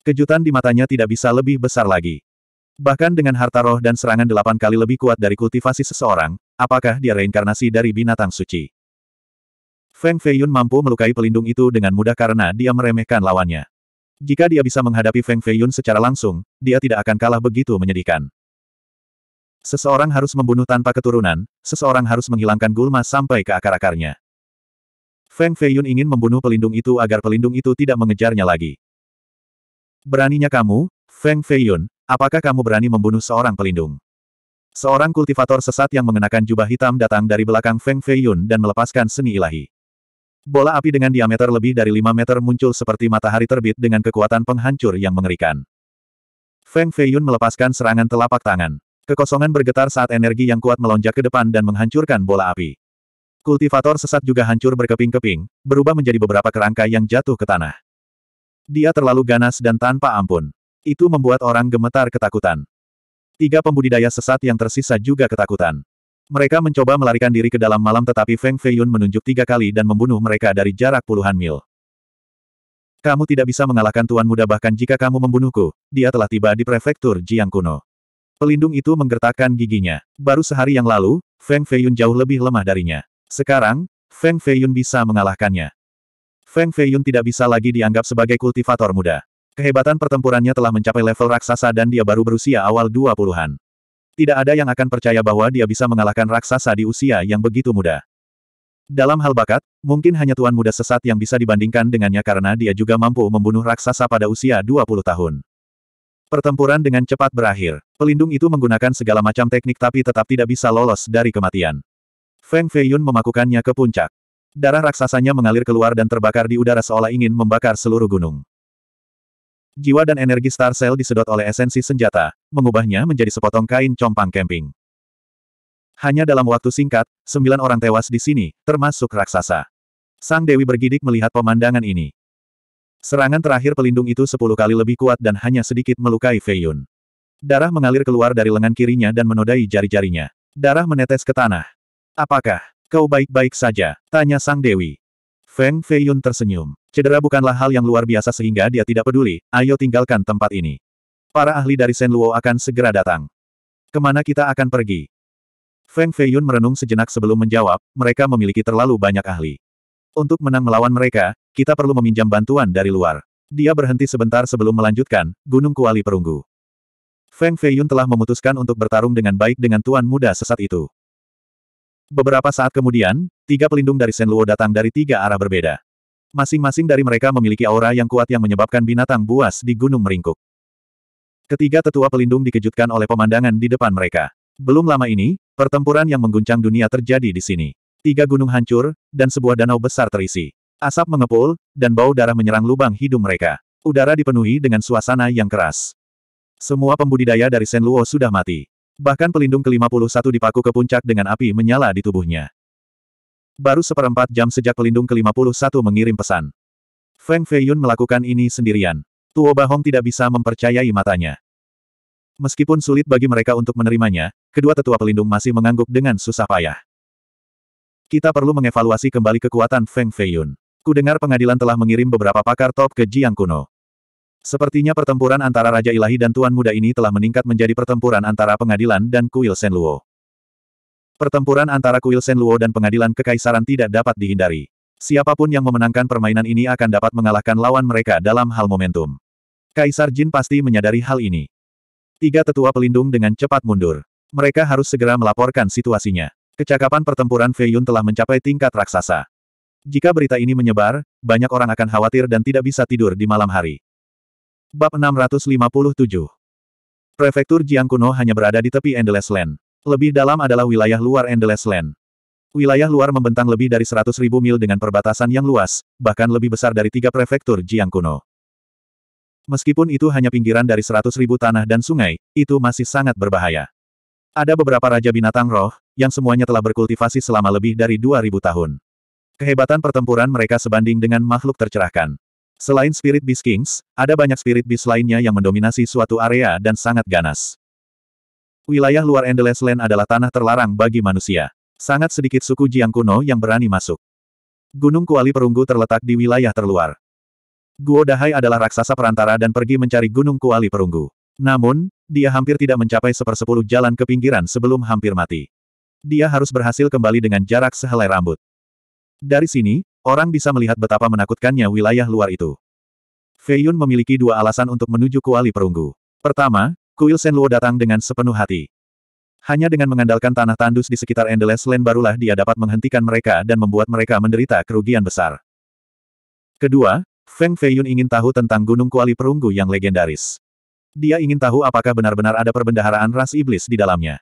Kejutan di matanya tidak bisa lebih besar lagi. Bahkan dengan harta roh dan serangan delapan kali lebih kuat dari kultivasi seseorang, Apakah dia reinkarnasi dari binatang suci? Feng Feiyun mampu melukai pelindung itu dengan mudah karena dia meremehkan lawannya. Jika dia bisa menghadapi Feng Feiyun secara langsung, dia tidak akan kalah begitu menyedihkan. Seseorang harus membunuh tanpa keturunan, seseorang harus menghilangkan gulma sampai ke akar-akarnya. Feng Feiyun ingin membunuh pelindung itu agar pelindung itu tidak mengejarnya lagi. Beraninya kamu, Feng Feiyun, apakah kamu berani membunuh seorang pelindung? Seorang kultivator sesat yang mengenakan jubah hitam datang dari belakang Feng Feiyun dan melepaskan seni ilahi. Bola api dengan diameter lebih dari 5 meter muncul seperti matahari terbit dengan kekuatan penghancur yang mengerikan. Feng Feiyun melepaskan serangan telapak tangan. Kekosongan bergetar saat energi yang kuat melonjak ke depan dan menghancurkan bola api. Kultivator sesat juga hancur berkeping-keping, berubah menjadi beberapa kerangka yang jatuh ke tanah. Dia terlalu ganas dan tanpa ampun. Itu membuat orang gemetar ketakutan. Tiga pembudidaya sesat yang tersisa juga ketakutan. Mereka mencoba melarikan diri ke dalam malam tetapi Feng Feiyun menunjuk tiga kali dan membunuh mereka dari jarak puluhan mil. Kamu tidak bisa mengalahkan tuan muda bahkan jika kamu membunuhku, dia telah tiba di prefektur Jiang kuno. Pelindung itu menggertakkan giginya. Baru sehari yang lalu, Feng Feiyun jauh lebih lemah darinya. Sekarang, Feng Feiyun bisa mengalahkannya. Feng Feiyun tidak bisa lagi dianggap sebagai kultivator muda. Kehebatan pertempurannya telah mencapai level raksasa dan dia baru berusia awal 20-an. Tidak ada yang akan percaya bahwa dia bisa mengalahkan raksasa di usia yang begitu muda. Dalam hal bakat, mungkin hanya tuan muda sesat yang bisa dibandingkan dengannya karena dia juga mampu membunuh raksasa pada usia 20 tahun. Pertempuran dengan cepat berakhir. Pelindung itu menggunakan segala macam teknik tapi tetap tidak bisa lolos dari kematian. Feng Feiyun memakukannya ke puncak. Darah raksasanya mengalir keluar dan terbakar di udara seolah ingin membakar seluruh gunung. Jiwa dan energi Star Cell disedot oleh esensi senjata, mengubahnya menjadi sepotong kain compang camping. Hanya dalam waktu singkat, sembilan orang tewas di sini, termasuk raksasa. Sang Dewi bergidik melihat pemandangan ini. Serangan terakhir pelindung itu sepuluh kali lebih kuat dan hanya sedikit melukai Fei Yun. Darah mengalir keluar dari lengan kirinya dan menodai jari-jarinya. Darah menetes ke tanah. Apakah kau baik-baik saja? Tanya Sang Dewi. Feng Feiyun tersenyum. Cedera bukanlah hal yang luar biasa sehingga dia tidak peduli, ayo tinggalkan tempat ini. Para ahli dari Shen Luo akan segera datang. Kemana kita akan pergi? Feng Feiyun merenung sejenak sebelum menjawab, mereka memiliki terlalu banyak ahli. Untuk menang melawan mereka, kita perlu meminjam bantuan dari luar. Dia berhenti sebentar sebelum melanjutkan, Gunung Kuali Perunggu. Feng Feiyun telah memutuskan untuk bertarung dengan baik dengan tuan muda sesat itu. Beberapa saat kemudian, tiga pelindung dari Shen Luo datang dari tiga arah berbeda. Masing-masing dari mereka memiliki aura yang kuat yang menyebabkan binatang buas di gunung meringkuk. Ketiga tetua pelindung dikejutkan oleh pemandangan di depan mereka. Belum lama ini, pertempuran yang mengguncang dunia terjadi di sini. Tiga gunung hancur, dan sebuah danau besar terisi. Asap mengepul, dan bau darah menyerang lubang hidung mereka. Udara dipenuhi dengan suasana yang keras. Semua pembudidaya dari Sen Luo sudah mati. Bahkan pelindung ke-51 dipaku ke puncak dengan api menyala di tubuhnya. Baru seperempat jam sejak pelindung ke-51 mengirim pesan. Feng Feiyun melakukan ini sendirian. Tuo Bahong tidak bisa mempercayai matanya. Meskipun sulit bagi mereka untuk menerimanya, kedua tetua pelindung masih mengangguk dengan susah payah. Kita perlu mengevaluasi kembali kekuatan Feng Feiyun. Kudengar pengadilan telah mengirim beberapa pakar top ke Jiang Kuno. Sepertinya pertempuran antara Raja Ilahi dan Tuan Muda ini telah meningkat menjadi pertempuran antara pengadilan dan Kuil Senluo. Pertempuran antara kuil Luo dan pengadilan kekaisaran tidak dapat dihindari. Siapapun yang memenangkan permainan ini akan dapat mengalahkan lawan mereka dalam hal momentum. Kaisar Jin pasti menyadari hal ini. Tiga tetua pelindung dengan cepat mundur. Mereka harus segera melaporkan situasinya. Kecakapan pertempuran Feiyun telah mencapai tingkat raksasa. Jika berita ini menyebar, banyak orang akan khawatir dan tidak bisa tidur di malam hari. Bab 657 Prefektur Jiang Kuno hanya berada di tepi Endless Land. Lebih dalam adalah wilayah luar Endless Land. Wilayah luar membentang lebih dari 100.000 mil dengan perbatasan yang luas, bahkan lebih besar dari tiga prefektur Jiang kuno. Meskipun itu hanya pinggiran dari 100.000 tanah dan sungai, itu masih sangat berbahaya. Ada beberapa raja binatang roh, yang semuanya telah berkultivasi selama lebih dari 2.000 tahun. Kehebatan pertempuran mereka sebanding dengan makhluk tercerahkan. Selain Spirit Beast Kings, ada banyak Spirit Beast lainnya yang mendominasi suatu area dan sangat ganas. Wilayah luar Endless Land adalah tanah terlarang bagi manusia. Sangat sedikit suku Jiang kuno yang berani masuk. Gunung Kuali Perunggu terletak di wilayah terluar. Guo Dahai adalah raksasa perantara dan pergi mencari Gunung Kuali Perunggu. Namun, dia hampir tidak mencapai sepersepuluh jalan ke pinggiran sebelum hampir mati. Dia harus berhasil kembali dengan jarak sehelai rambut. Dari sini, orang bisa melihat betapa menakutkannya wilayah luar itu. Fei Yun memiliki dua alasan untuk menuju Kuali Perunggu. Pertama, Kuil Senluo datang dengan sepenuh hati. Hanya dengan mengandalkan tanah tandus di sekitar Endless Land barulah dia dapat menghentikan mereka dan membuat mereka menderita kerugian besar. Kedua, Feng Feiyun ingin tahu tentang Gunung Kuali Perunggu yang legendaris. Dia ingin tahu apakah benar-benar ada perbendaharaan ras iblis di dalamnya.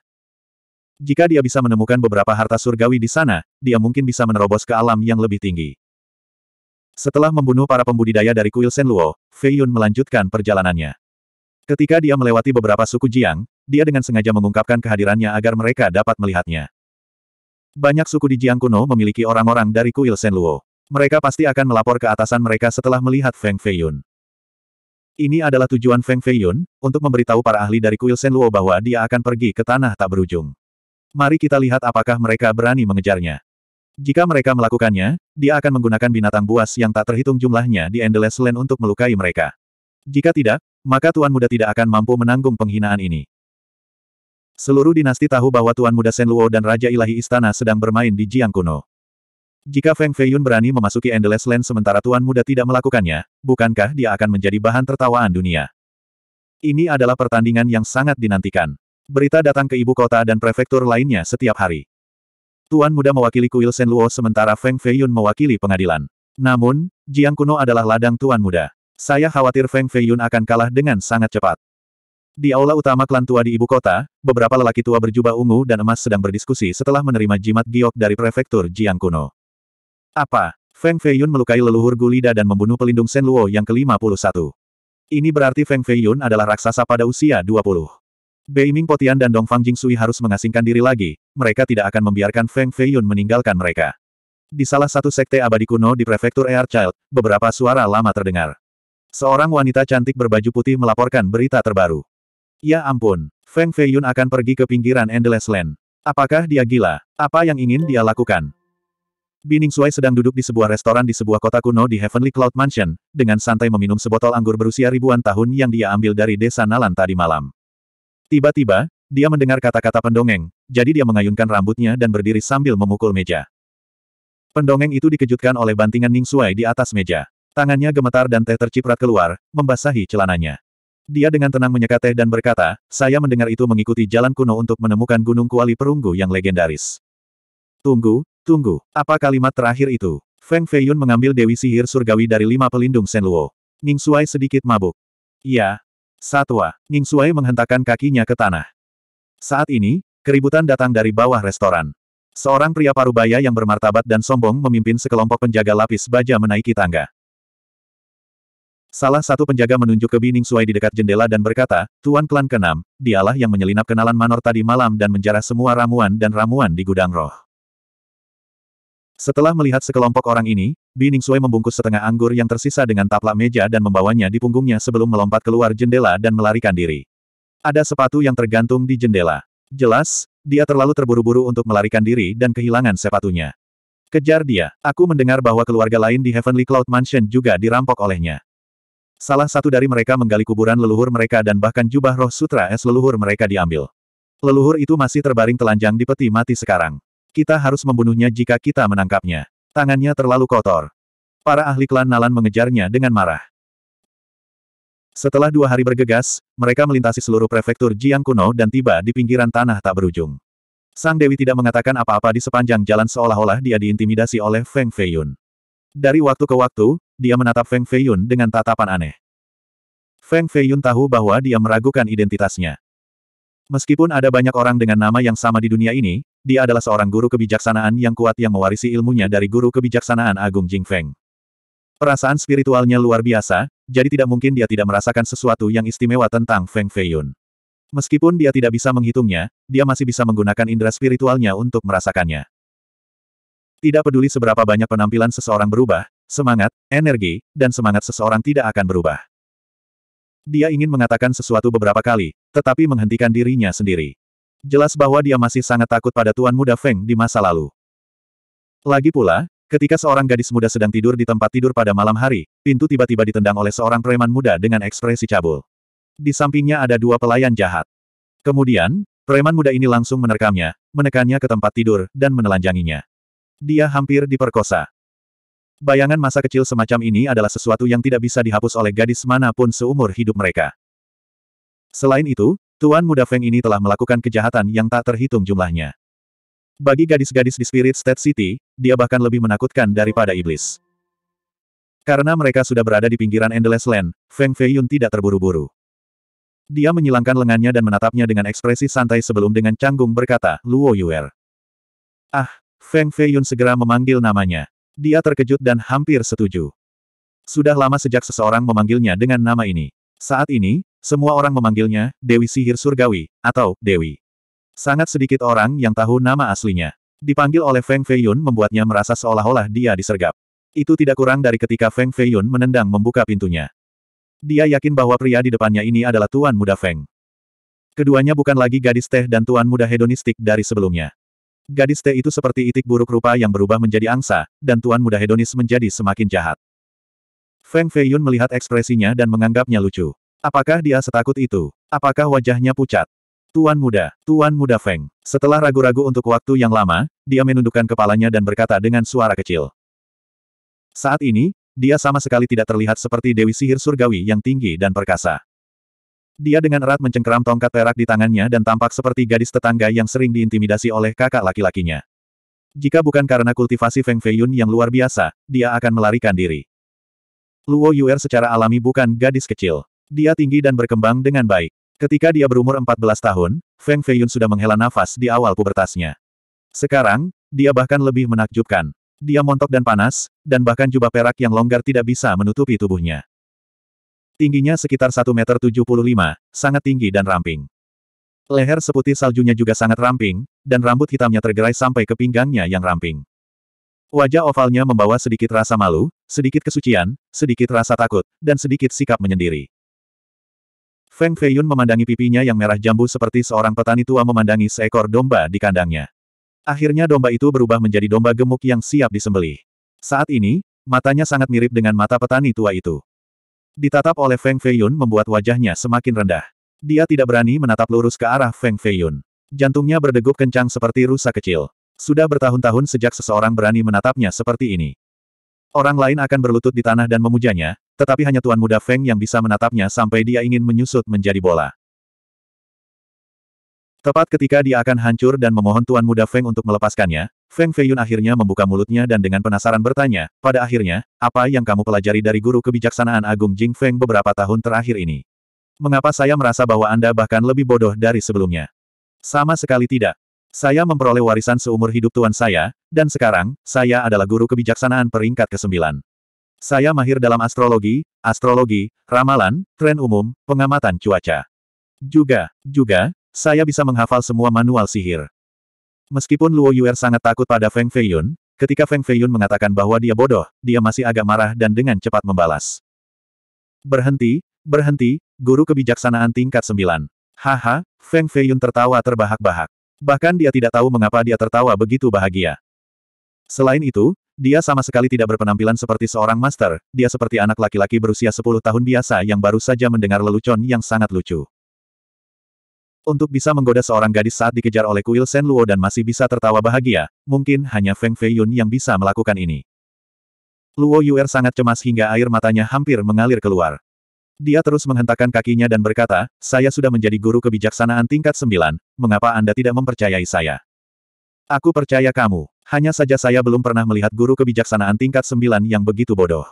Jika dia bisa menemukan beberapa harta surgawi di sana, dia mungkin bisa menerobos ke alam yang lebih tinggi. Setelah membunuh para pembudidaya dari kuil Senluo, Feiyun melanjutkan perjalanannya. Ketika dia melewati beberapa suku Jiang, dia dengan sengaja mengungkapkan kehadirannya agar mereka dapat melihatnya. Banyak suku di Jiang kuno memiliki orang-orang dari kuil Senluo. Mereka pasti akan melapor ke atasan mereka setelah melihat Feng Feiyun. Ini adalah tujuan Feng Feiyun, untuk memberitahu para ahli dari kuil Senluo bahwa dia akan pergi ke tanah tak berujung. Mari kita lihat apakah mereka berani mengejarnya. Jika mereka melakukannya, dia akan menggunakan binatang buas yang tak terhitung jumlahnya di Endless Land untuk melukai mereka. Jika tidak, maka Tuan Muda tidak akan mampu menanggung penghinaan ini. Seluruh dinasti tahu bahwa Tuan Muda Luo dan Raja Ilahi Istana sedang bermain di Jiang Kuno. Jika Feng Feiyun berani memasuki Endless Land sementara Tuan Muda tidak melakukannya, bukankah dia akan menjadi bahan tertawaan dunia? Ini adalah pertandingan yang sangat dinantikan. Berita datang ke ibu kota dan prefektur lainnya setiap hari. Tuan Muda mewakili kuil Luo sementara Feng Feiyun mewakili pengadilan. Namun, Jiang Kuno adalah ladang Tuan Muda. Saya khawatir Feng Feiyun akan kalah dengan sangat cepat. Di aula utama klan tua di ibu kota, beberapa lelaki tua berjubah ungu dan emas sedang berdiskusi setelah menerima jimat giok dari prefektur Jiang Kuno. Apa? Feng Feiyun melukai leluhur Gulida dan membunuh pelindung Shen Luo yang ke-51. Ini berarti Feng Feiyun adalah raksasa pada usia 20. Beiming Potian dan Dong Dongfang Jingsui harus mengasingkan diri lagi, mereka tidak akan membiarkan Feng Feiyun meninggalkan mereka. Di salah satu sekte abadi kuno di prefektur Child, beberapa suara lama terdengar. Seorang wanita cantik berbaju putih melaporkan berita terbaru. Ya ampun, Feng Feiyun akan pergi ke pinggiran Endless Land. Apakah dia gila? Apa yang ingin dia lakukan? Bining Suai sedang duduk di sebuah restoran di sebuah kota kuno di Heavenly Cloud Mansion, dengan santai meminum sebotol anggur berusia ribuan tahun yang dia ambil dari desa Nalan tadi malam. Tiba-tiba, dia mendengar kata-kata pendongeng, jadi dia mengayunkan rambutnya dan berdiri sambil memukul meja. Pendongeng itu dikejutkan oleh bantingan Ning Suai di atas meja. Tangannya gemetar dan teh terciprat keluar, membasahi celananya. Dia dengan tenang menyeka teh dan berkata, saya mendengar itu mengikuti jalan kuno untuk menemukan Gunung Kuali Perunggu yang legendaris. Tunggu, tunggu, apa kalimat terakhir itu? Feng Feiyun mengambil Dewi Sihir Surgawi dari lima pelindung Luo. Ning Suai sedikit mabuk. Iya. Satwa, Ning Suai menghentakkan kakinya ke tanah. Saat ini, keributan datang dari bawah restoran. Seorang pria parubaya yang bermartabat dan sombong memimpin sekelompok penjaga lapis baja menaiki tangga. Salah satu penjaga menunjuk ke Bining Suai di dekat jendela dan berkata, Tuan Klan Kenam, dialah yang menyelinap kenalan Manor tadi malam dan menjarah semua ramuan dan ramuan di gudang roh. Setelah melihat sekelompok orang ini, Bining Sui membungkus setengah anggur yang tersisa dengan taplak meja dan membawanya di punggungnya sebelum melompat keluar jendela dan melarikan diri. Ada sepatu yang tergantung di jendela. Jelas, dia terlalu terburu-buru untuk melarikan diri dan kehilangan sepatunya. Kejar dia. Aku mendengar bahwa keluarga lain di Heavenly Cloud Mansion juga dirampok olehnya. Salah satu dari mereka menggali kuburan leluhur mereka dan bahkan jubah roh sutra es leluhur mereka diambil. Leluhur itu masih terbaring telanjang di peti mati sekarang. Kita harus membunuhnya jika kita menangkapnya. Tangannya terlalu kotor. Para ahli klan Nalan mengejarnya dengan marah. Setelah dua hari bergegas, mereka melintasi seluruh prefektur Jiang kuno dan tiba di pinggiran tanah tak berujung. Sang Dewi tidak mengatakan apa-apa di sepanjang jalan seolah-olah dia diintimidasi oleh Feng Feiyun. Dari waktu ke waktu, dia menatap Feng Feiyun dengan tatapan aneh. Feng Feiyun tahu bahwa dia meragukan identitasnya. Meskipun ada banyak orang dengan nama yang sama di dunia ini, dia adalah seorang guru kebijaksanaan yang kuat yang mewarisi ilmunya dari guru kebijaksanaan Agung Jing Feng. Perasaan spiritualnya luar biasa, jadi tidak mungkin dia tidak merasakan sesuatu yang istimewa tentang Feng Feiyun. Meskipun dia tidak bisa menghitungnya, dia masih bisa menggunakan indera spiritualnya untuk merasakannya. Tidak peduli seberapa banyak penampilan seseorang berubah, semangat, energi, dan semangat seseorang tidak akan berubah. Dia ingin mengatakan sesuatu beberapa kali, tetapi menghentikan dirinya sendiri. Jelas bahwa dia masih sangat takut pada Tuan Muda Feng di masa lalu. Lagi pula, ketika seorang gadis muda sedang tidur di tempat tidur pada malam hari, pintu tiba-tiba ditendang oleh seorang preman muda dengan ekspresi cabul. Di sampingnya ada dua pelayan jahat. Kemudian, preman muda ini langsung menerkamnya, menekannya ke tempat tidur, dan menelanjanginya. Dia hampir diperkosa. Bayangan masa kecil semacam ini adalah sesuatu yang tidak bisa dihapus oleh gadis manapun seumur hidup mereka. Selain itu, Tuan Muda Feng ini telah melakukan kejahatan yang tak terhitung jumlahnya. Bagi gadis-gadis di Spirit State City, dia bahkan lebih menakutkan daripada iblis. Karena mereka sudah berada di pinggiran Endless Land, Feng Feiyun tidak terburu-buru. Dia menyilangkan lengannya dan menatapnya dengan ekspresi santai sebelum dengan canggung berkata, Luo Yuer. Ah, Feng Feiyun segera memanggil namanya. Dia terkejut dan hampir setuju. Sudah lama sejak seseorang memanggilnya dengan nama ini. Saat ini, semua orang memanggilnya Dewi Sihir Surgawi, atau Dewi. Sangat sedikit orang yang tahu nama aslinya. Dipanggil oleh Feng Feiyun membuatnya merasa seolah-olah dia disergap. Itu tidak kurang dari ketika Feng Feiyun menendang membuka pintunya. Dia yakin bahwa pria di depannya ini adalah Tuan Muda Feng. Keduanya bukan lagi gadis teh dan Tuan Muda hedonistik dari sebelumnya. Gadis T itu seperti itik buruk rupa yang berubah menjadi angsa, dan tuan muda hedonis menjadi semakin jahat. Feng Feiyun melihat ekspresinya dan menganggapnya lucu. Apakah dia setakut itu? Apakah wajahnya pucat? Tuan muda, tuan muda Feng. Setelah ragu-ragu untuk waktu yang lama, dia menundukkan kepalanya dan berkata dengan suara kecil. Saat ini, dia sama sekali tidak terlihat seperti Dewi Sihir Surgawi yang tinggi dan perkasa. Dia dengan erat mencengkeram tongkat perak di tangannya dan tampak seperti gadis tetangga yang sering diintimidasi oleh kakak laki-lakinya. Jika bukan karena kultivasi Feng Feiyun yang luar biasa, dia akan melarikan diri. Luo Yuer secara alami bukan gadis kecil. Dia tinggi dan berkembang dengan baik. Ketika dia berumur 14 tahun, Feng Feiyun sudah menghela nafas di awal pubertasnya. Sekarang, dia bahkan lebih menakjubkan. Dia montok dan panas, dan bahkan jubah perak yang longgar tidak bisa menutupi tubuhnya. Tingginya sekitar 1 meter 75, sangat tinggi dan ramping. Leher seputih saljunya juga sangat ramping, dan rambut hitamnya tergerai sampai ke pinggangnya yang ramping. Wajah ovalnya membawa sedikit rasa malu, sedikit kesucian, sedikit rasa takut, dan sedikit sikap menyendiri. Feng Feiyun memandangi pipinya yang merah jambu seperti seorang petani tua memandangi seekor domba di kandangnya. Akhirnya domba itu berubah menjadi domba gemuk yang siap disembelih. Saat ini, matanya sangat mirip dengan mata petani tua itu. Ditatap oleh Feng Feiyun membuat wajahnya semakin rendah. Dia tidak berani menatap lurus ke arah Feng Feiyun. Jantungnya berdegup kencang seperti rusa kecil. Sudah bertahun-tahun sejak seseorang berani menatapnya seperti ini. Orang lain akan berlutut di tanah dan memujanya, tetapi hanya tuan muda Feng yang bisa menatapnya sampai dia ingin menyusut menjadi bola. Tepat ketika dia akan hancur dan memohon Tuan Muda Feng untuk melepaskannya, Feng Feiyun akhirnya membuka mulutnya dan dengan penasaran bertanya, pada akhirnya, apa yang kamu pelajari dari guru kebijaksanaan Agung Jing Feng beberapa tahun terakhir ini? Mengapa saya merasa bahwa Anda bahkan lebih bodoh dari sebelumnya? Sama sekali tidak. Saya memperoleh warisan seumur hidup tuan saya, dan sekarang, saya adalah guru kebijaksanaan peringkat ke-9. Saya mahir dalam astrologi, astrologi, ramalan, tren umum, pengamatan cuaca. Juga, juga, saya bisa menghafal semua manual sihir. Meskipun Luo Yuer sangat takut pada Feng Feiyun, ketika Feng Feiyun mengatakan bahwa dia bodoh, dia masih agak marah dan dengan cepat membalas. Berhenti, berhenti, guru kebijaksanaan tingkat 9. Haha, Feng Feiyun tertawa terbahak-bahak. Bahkan dia tidak tahu mengapa dia tertawa begitu bahagia. Selain itu, dia sama sekali tidak berpenampilan seperti seorang master, dia seperti anak laki-laki berusia 10 tahun biasa yang baru saja mendengar lelucon yang sangat lucu. Untuk bisa menggoda seorang gadis saat dikejar oleh kuil Sen Luo dan masih bisa tertawa bahagia, mungkin hanya Feng Feiyun yang bisa melakukan ini. Luo Yuer sangat cemas hingga air matanya hampir mengalir keluar. Dia terus menghentakkan kakinya dan berkata, saya sudah menjadi guru kebijaksanaan tingkat sembilan, mengapa Anda tidak mempercayai saya? Aku percaya kamu, hanya saja saya belum pernah melihat guru kebijaksanaan tingkat sembilan yang begitu bodoh.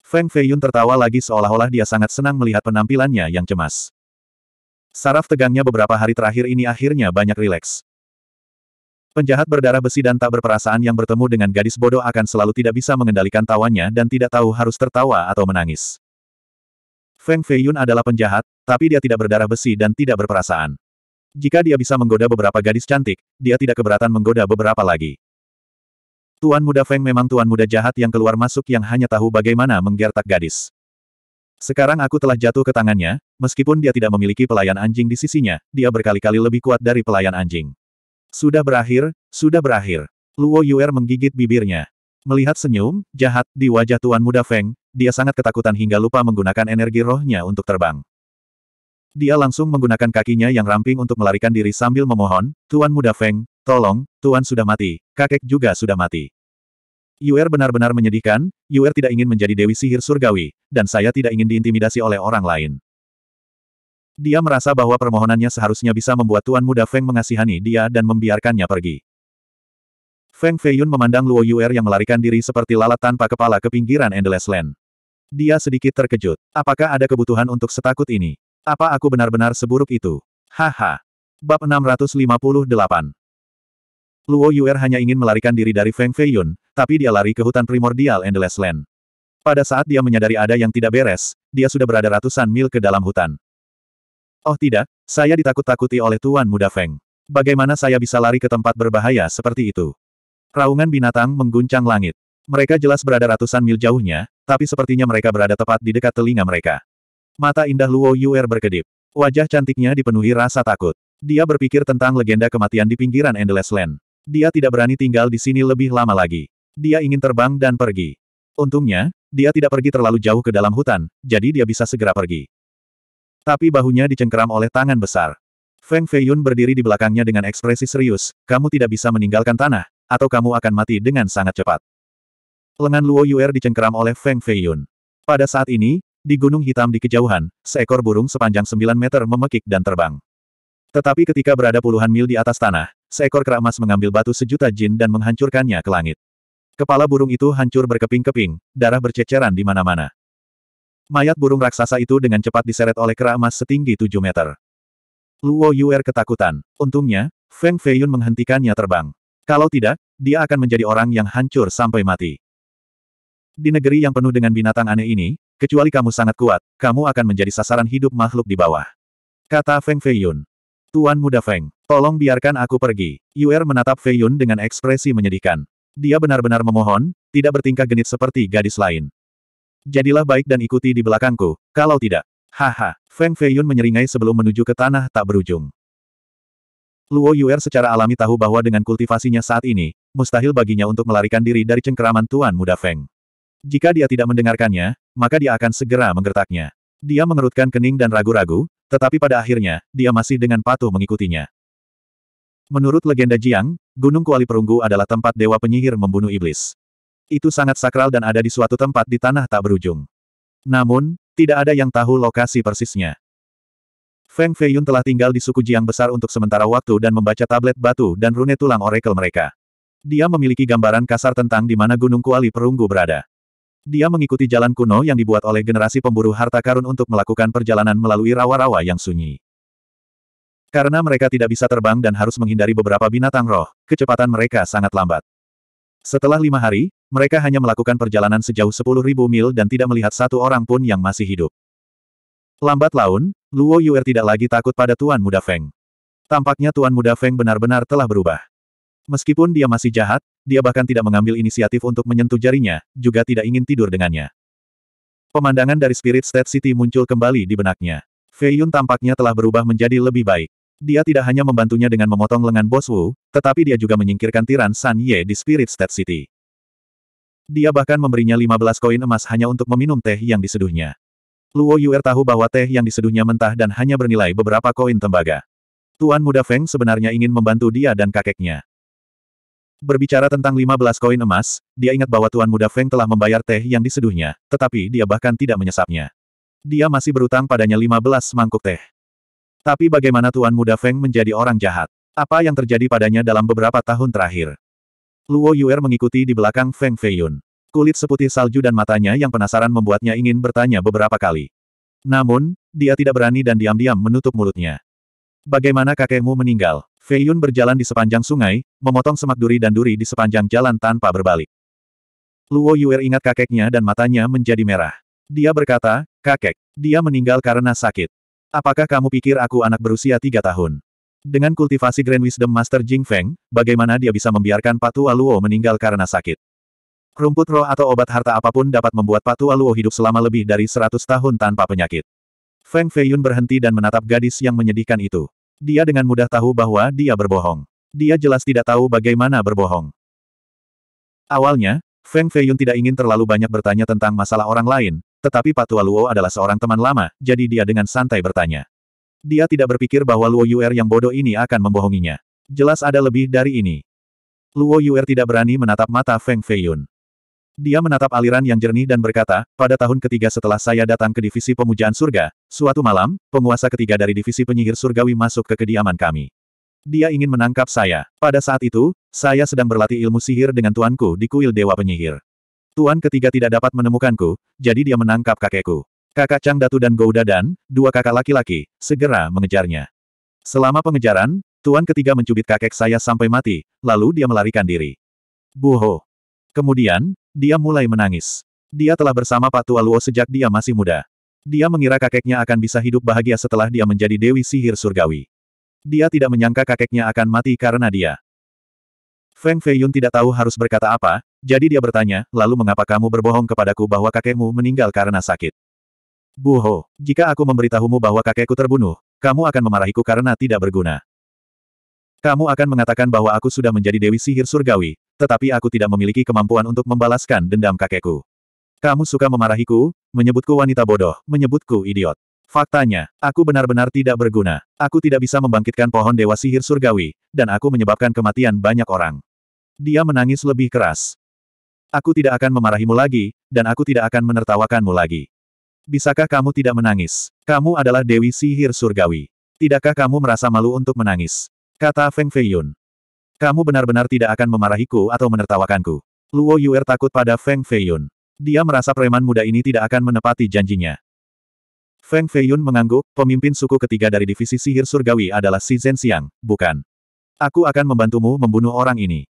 Feng Feiyun tertawa lagi seolah-olah dia sangat senang melihat penampilannya yang cemas. Saraf tegangnya beberapa hari terakhir ini akhirnya banyak rileks. Penjahat berdarah besi dan tak berperasaan yang bertemu dengan gadis bodoh akan selalu tidak bisa mengendalikan tawanya dan tidak tahu harus tertawa atau menangis. Feng Feiyun adalah penjahat, tapi dia tidak berdarah besi dan tidak berperasaan. Jika dia bisa menggoda beberapa gadis cantik, dia tidak keberatan menggoda beberapa lagi. Tuan muda Feng memang tuan muda jahat yang keluar masuk yang hanya tahu bagaimana menggertak gadis. Sekarang aku telah jatuh ke tangannya, meskipun dia tidak memiliki pelayan anjing di sisinya, dia berkali-kali lebih kuat dari pelayan anjing. Sudah berakhir, sudah berakhir. Luo Yuer menggigit bibirnya. Melihat senyum, jahat, di wajah Tuan Muda Feng, dia sangat ketakutan hingga lupa menggunakan energi rohnya untuk terbang. Dia langsung menggunakan kakinya yang ramping untuk melarikan diri sambil memohon, Tuan Muda Feng, tolong, Tuan sudah mati, kakek juga sudah mati. Yuer benar-benar menyedihkan, Yuer tidak ingin menjadi dewi sihir surgawi, dan saya tidak ingin diintimidasi oleh orang lain. Dia merasa bahwa permohonannya seharusnya bisa membuat Tuan Muda Feng mengasihani dia dan membiarkannya pergi. Feng Feiyun memandang Luo Yuer yang melarikan diri seperti lalat tanpa kepala ke pinggiran Endless Land. Dia sedikit terkejut. Apakah ada kebutuhan untuk setakut ini? Apa aku benar-benar seburuk itu? Haha. Bab 658 Luo Yuer hanya ingin melarikan diri dari Feng Feiyun, tapi dia lari ke hutan primordial Endless Land. Pada saat dia menyadari ada yang tidak beres, dia sudah berada ratusan mil ke dalam hutan. Oh tidak, saya ditakut-takuti oleh Tuan Muda Feng. Bagaimana saya bisa lari ke tempat berbahaya seperti itu? Raungan binatang mengguncang langit. Mereka jelas berada ratusan mil jauhnya, tapi sepertinya mereka berada tepat di dekat telinga mereka. Mata indah Luo Yuer berkedip. Wajah cantiknya dipenuhi rasa takut. Dia berpikir tentang legenda kematian di pinggiran Endless Land. Dia tidak berani tinggal di sini lebih lama lagi. Dia ingin terbang dan pergi. Untungnya, dia tidak pergi terlalu jauh ke dalam hutan, jadi dia bisa segera pergi. Tapi bahunya dicengkeram oleh tangan besar. Feng Feiyun berdiri di belakangnya dengan ekspresi serius, kamu tidak bisa meninggalkan tanah, atau kamu akan mati dengan sangat cepat. Lengan Luo Yuer dicengkeram oleh Feng Feiyun. Pada saat ini, di gunung hitam di kejauhan, seekor burung sepanjang 9 meter memekik dan terbang. Tetapi ketika berada puluhan mil di atas tanah, seekor kera emas mengambil batu sejuta jin dan menghancurkannya ke langit. Kepala burung itu hancur berkeping-keping, darah berceceran di mana-mana. Mayat burung raksasa itu dengan cepat diseret oleh kera emas setinggi 7 meter. Luo Yuer ketakutan. Untungnya, Feng Feiyun menghentikannya terbang. Kalau tidak, dia akan menjadi orang yang hancur sampai mati. Di negeri yang penuh dengan binatang aneh ini, kecuali kamu sangat kuat, kamu akan menjadi sasaran hidup makhluk di bawah. Kata Feng Feiyun. Tuan muda Feng, tolong biarkan aku pergi. Yuer menatap Feiyun dengan ekspresi menyedihkan. Dia benar-benar memohon, tidak bertingkah genit seperti gadis lain. Jadilah baik dan ikuti di belakangku, kalau tidak. Haha, Feng Feiyun menyeringai sebelum menuju ke tanah tak berujung. Luo Yuer secara alami tahu bahwa dengan kultivasinya saat ini, mustahil baginya untuk melarikan diri dari cengkeraman Tuan Muda Feng. Jika dia tidak mendengarkannya, maka dia akan segera menggertaknya. Dia mengerutkan kening dan ragu-ragu, tetapi pada akhirnya, dia masih dengan patuh mengikutinya. Menurut legenda Jiang, Gunung Kuali Perunggu adalah tempat dewa penyihir membunuh iblis. Itu sangat sakral dan ada di suatu tempat di tanah tak berujung. Namun, tidak ada yang tahu lokasi persisnya. Feng Feiyun telah tinggal di suku Jiang besar untuk sementara waktu dan membaca tablet batu dan rune tulang oracle mereka. Dia memiliki gambaran kasar tentang di mana Gunung Kuali Perunggu berada. Dia mengikuti jalan kuno yang dibuat oleh generasi pemburu harta karun untuk melakukan perjalanan melalui rawa-rawa yang sunyi. Karena mereka tidak bisa terbang dan harus menghindari beberapa binatang roh, kecepatan mereka sangat lambat. Setelah lima hari, mereka hanya melakukan perjalanan sejauh sepuluh ribu mil dan tidak melihat satu orang pun yang masih hidup. Lambat laun, Luo Yuer tidak lagi takut pada Tuan Muda Feng. Tampaknya Tuan Muda Feng benar-benar telah berubah. Meskipun dia masih jahat, dia bahkan tidak mengambil inisiatif untuk menyentuh jarinya, juga tidak ingin tidur dengannya. Pemandangan dari Spirit State City muncul kembali di benaknya. Fei Yun tampaknya telah berubah menjadi lebih baik. Dia tidak hanya membantunya dengan memotong lengan Bos Wu, tetapi dia juga menyingkirkan tiran San Ye di Spirit State City. Dia bahkan memberinya 15 koin emas hanya untuk meminum teh yang diseduhnya. Luo Yuer tahu bahwa teh yang diseduhnya mentah dan hanya bernilai beberapa koin tembaga. Tuan Muda Feng sebenarnya ingin membantu dia dan kakeknya. Berbicara tentang 15 koin emas, dia ingat bahwa Tuan Muda Feng telah membayar teh yang diseduhnya, tetapi dia bahkan tidak menyesapnya. Dia masih berutang padanya 15 mangkuk teh. Tapi bagaimana Tuan Muda Feng menjadi orang jahat? Apa yang terjadi padanya dalam beberapa tahun terakhir? Luo Yuer mengikuti di belakang Feng Feiyun. Kulit seputih salju dan matanya yang penasaran membuatnya ingin bertanya beberapa kali. Namun, dia tidak berani dan diam-diam menutup mulutnya. Bagaimana kakekmu meninggal? Feiyun berjalan di sepanjang sungai, memotong semak duri dan duri di sepanjang jalan tanpa berbalik. Luo Yuer ingat kakeknya dan matanya menjadi merah. Dia berkata, kakek, dia meninggal karena sakit. Apakah kamu pikir aku anak berusia tiga tahun? Dengan kultivasi Grand Wisdom Master Jing Feng, bagaimana dia bisa membiarkan Patua Luo meninggal karena sakit? Rumput roh atau obat harta apapun dapat membuat Patua Luo hidup selama lebih dari seratus tahun tanpa penyakit. Feng Feiyun berhenti dan menatap gadis yang menyedihkan itu. Dia dengan mudah tahu bahwa dia berbohong. Dia jelas tidak tahu bagaimana berbohong. Awalnya, Feng Feiyun tidak ingin terlalu banyak bertanya tentang masalah orang lain, tetapi Pak Tua Luo adalah seorang teman lama, jadi dia dengan santai bertanya. Dia tidak berpikir bahwa Luo Yuer yang bodoh ini akan membohonginya. Jelas ada lebih dari ini. Luo Yuer tidak berani menatap mata Feng Feiyun. Dia menatap aliran yang jernih dan berkata, pada tahun ketiga setelah saya datang ke divisi pemujaan surga, suatu malam, penguasa ketiga dari divisi penyihir surgawi masuk ke kediaman kami. Dia ingin menangkap saya. Pada saat itu, saya sedang berlatih ilmu sihir dengan tuanku di kuil Dewa Penyihir. Tuan ketiga tidak dapat menemukanku, jadi dia menangkap kakekku. Kakak Chang Datu dan Gouda dan, dua kakak laki-laki, segera mengejarnya. Selama pengejaran, Tuan ketiga mencubit kakek saya sampai mati, lalu dia melarikan diri. Buho. Kemudian, dia mulai menangis. Dia telah bersama Pak Tua Luo sejak dia masih muda. Dia mengira kakeknya akan bisa hidup bahagia setelah dia menjadi Dewi Sihir Surgawi. Dia tidak menyangka kakeknya akan mati karena dia. Feng Feiyun tidak tahu harus berkata apa, jadi dia bertanya, lalu mengapa kamu berbohong kepadaku bahwa kakekmu meninggal karena sakit? Buho, jika aku memberitahumu bahwa kakekku terbunuh, kamu akan memarahiku karena tidak berguna. Kamu akan mengatakan bahwa aku sudah menjadi Dewi Sihir Surgawi, tetapi aku tidak memiliki kemampuan untuk membalaskan dendam kakekku. Kamu suka memarahiku, menyebutku wanita bodoh, menyebutku idiot. Faktanya, aku benar-benar tidak berguna. Aku tidak bisa membangkitkan pohon dewa sihir surgawi, dan aku menyebabkan kematian banyak orang. Dia menangis lebih keras. Aku tidak akan memarahimu lagi, dan aku tidak akan menertawakanmu lagi. Bisakah kamu tidak menangis? Kamu adalah Dewi Sihir Surgawi. Tidakkah kamu merasa malu untuk menangis? Kata Feng Feiyun. Kamu benar-benar tidak akan memarahiku atau menertawakanku. Luo Yuer takut pada Feng Feiyun. Dia merasa preman muda ini tidak akan menepati janjinya. Feng Feiyun mengangguk, pemimpin suku ketiga dari divisi sihir surgawi adalah Si Zhen Xiang, bukan. Aku akan membantumu membunuh orang ini.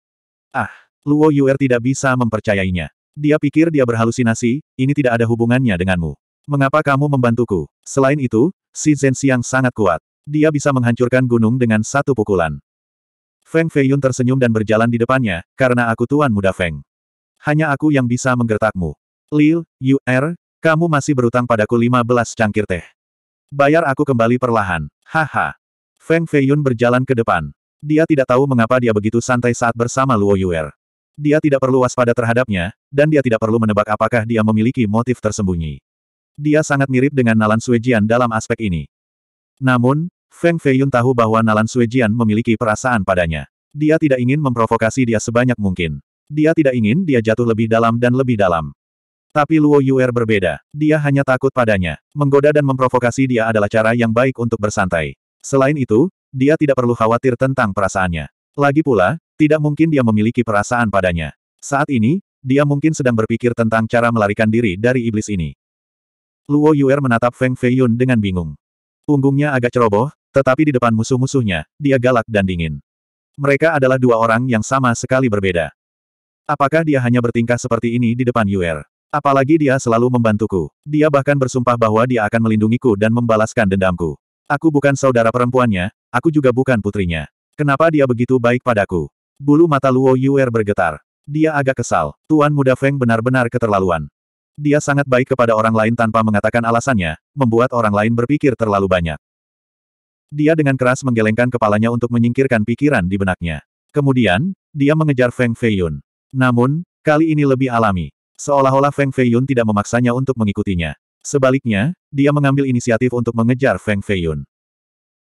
Ah, Luo Yuer tidak bisa mempercayainya. Dia pikir dia berhalusinasi, ini tidak ada hubungannya denganmu. Mengapa kamu membantuku? Selain itu, si Xiang sangat kuat. Dia bisa menghancurkan gunung dengan satu pukulan. Feng Feiyun tersenyum dan berjalan di depannya, karena aku tuan muda Feng. Hanya aku yang bisa menggertakmu. Lil, Yu, kamu masih berutang padaku 15 cangkir teh. Bayar aku kembali perlahan. Haha. Feng Feiyun berjalan ke depan. Dia tidak tahu mengapa dia begitu santai saat bersama Luo Yuer. Dia tidak perlu waspada terhadapnya, dan dia tidak perlu menebak apakah dia memiliki motif tersembunyi. Dia sangat mirip dengan Nalan Suejian dalam aspek ini. Namun, Feng Feiyun tahu bahwa Nalan Suejian memiliki perasaan padanya. Dia tidak ingin memprovokasi dia sebanyak mungkin. Dia tidak ingin dia jatuh lebih dalam dan lebih dalam. Tapi Luo Yuer berbeda. Dia hanya takut padanya. Menggoda dan memprovokasi dia adalah cara yang baik untuk bersantai. Selain itu, dia tidak perlu khawatir tentang perasaannya. Lagi pula, tidak mungkin dia memiliki perasaan padanya. Saat ini, dia mungkin sedang berpikir tentang cara melarikan diri dari iblis ini. Luo Yuer menatap Feng Feiyun dengan bingung. Punggungnya agak ceroboh, tetapi di depan musuh-musuhnya, dia galak dan dingin. Mereka adalah dua orang yang sama sekali berbeda. Apakah dia hanya bertingkah seperti ini di depan Yuer? Apalagi dia selalu membantuku. Dia bahkan bersumpah bahwa dia akan melindungiku dan membalaskan dendamku. Aku bukan saudara perempuannya, aku juga bukan putrinya. Kenapa dia begitu baik padaku? Bulu mata Luo Yuer bergetar. Dia agak kesal. Tuan muda Feng benar-benar keterlaluan. Dia sangat baik kepada orang lain tanpa mengatakan alasannya, membuat orang lain berpikir terlalu banyak. Dia dengan keras menggelengkan kepalanya untuk menyingkirkan pikiran di benaknya. Kemudian, dia mengejar Feng Feiyun. Namun, kali ini lebih alami. Seolah-olah Feng Feiyun tidak memaksanya untuk mengikutinya. Sebaliknya, dia mengambil inisiatif untuk mengejar Feng Feiyun.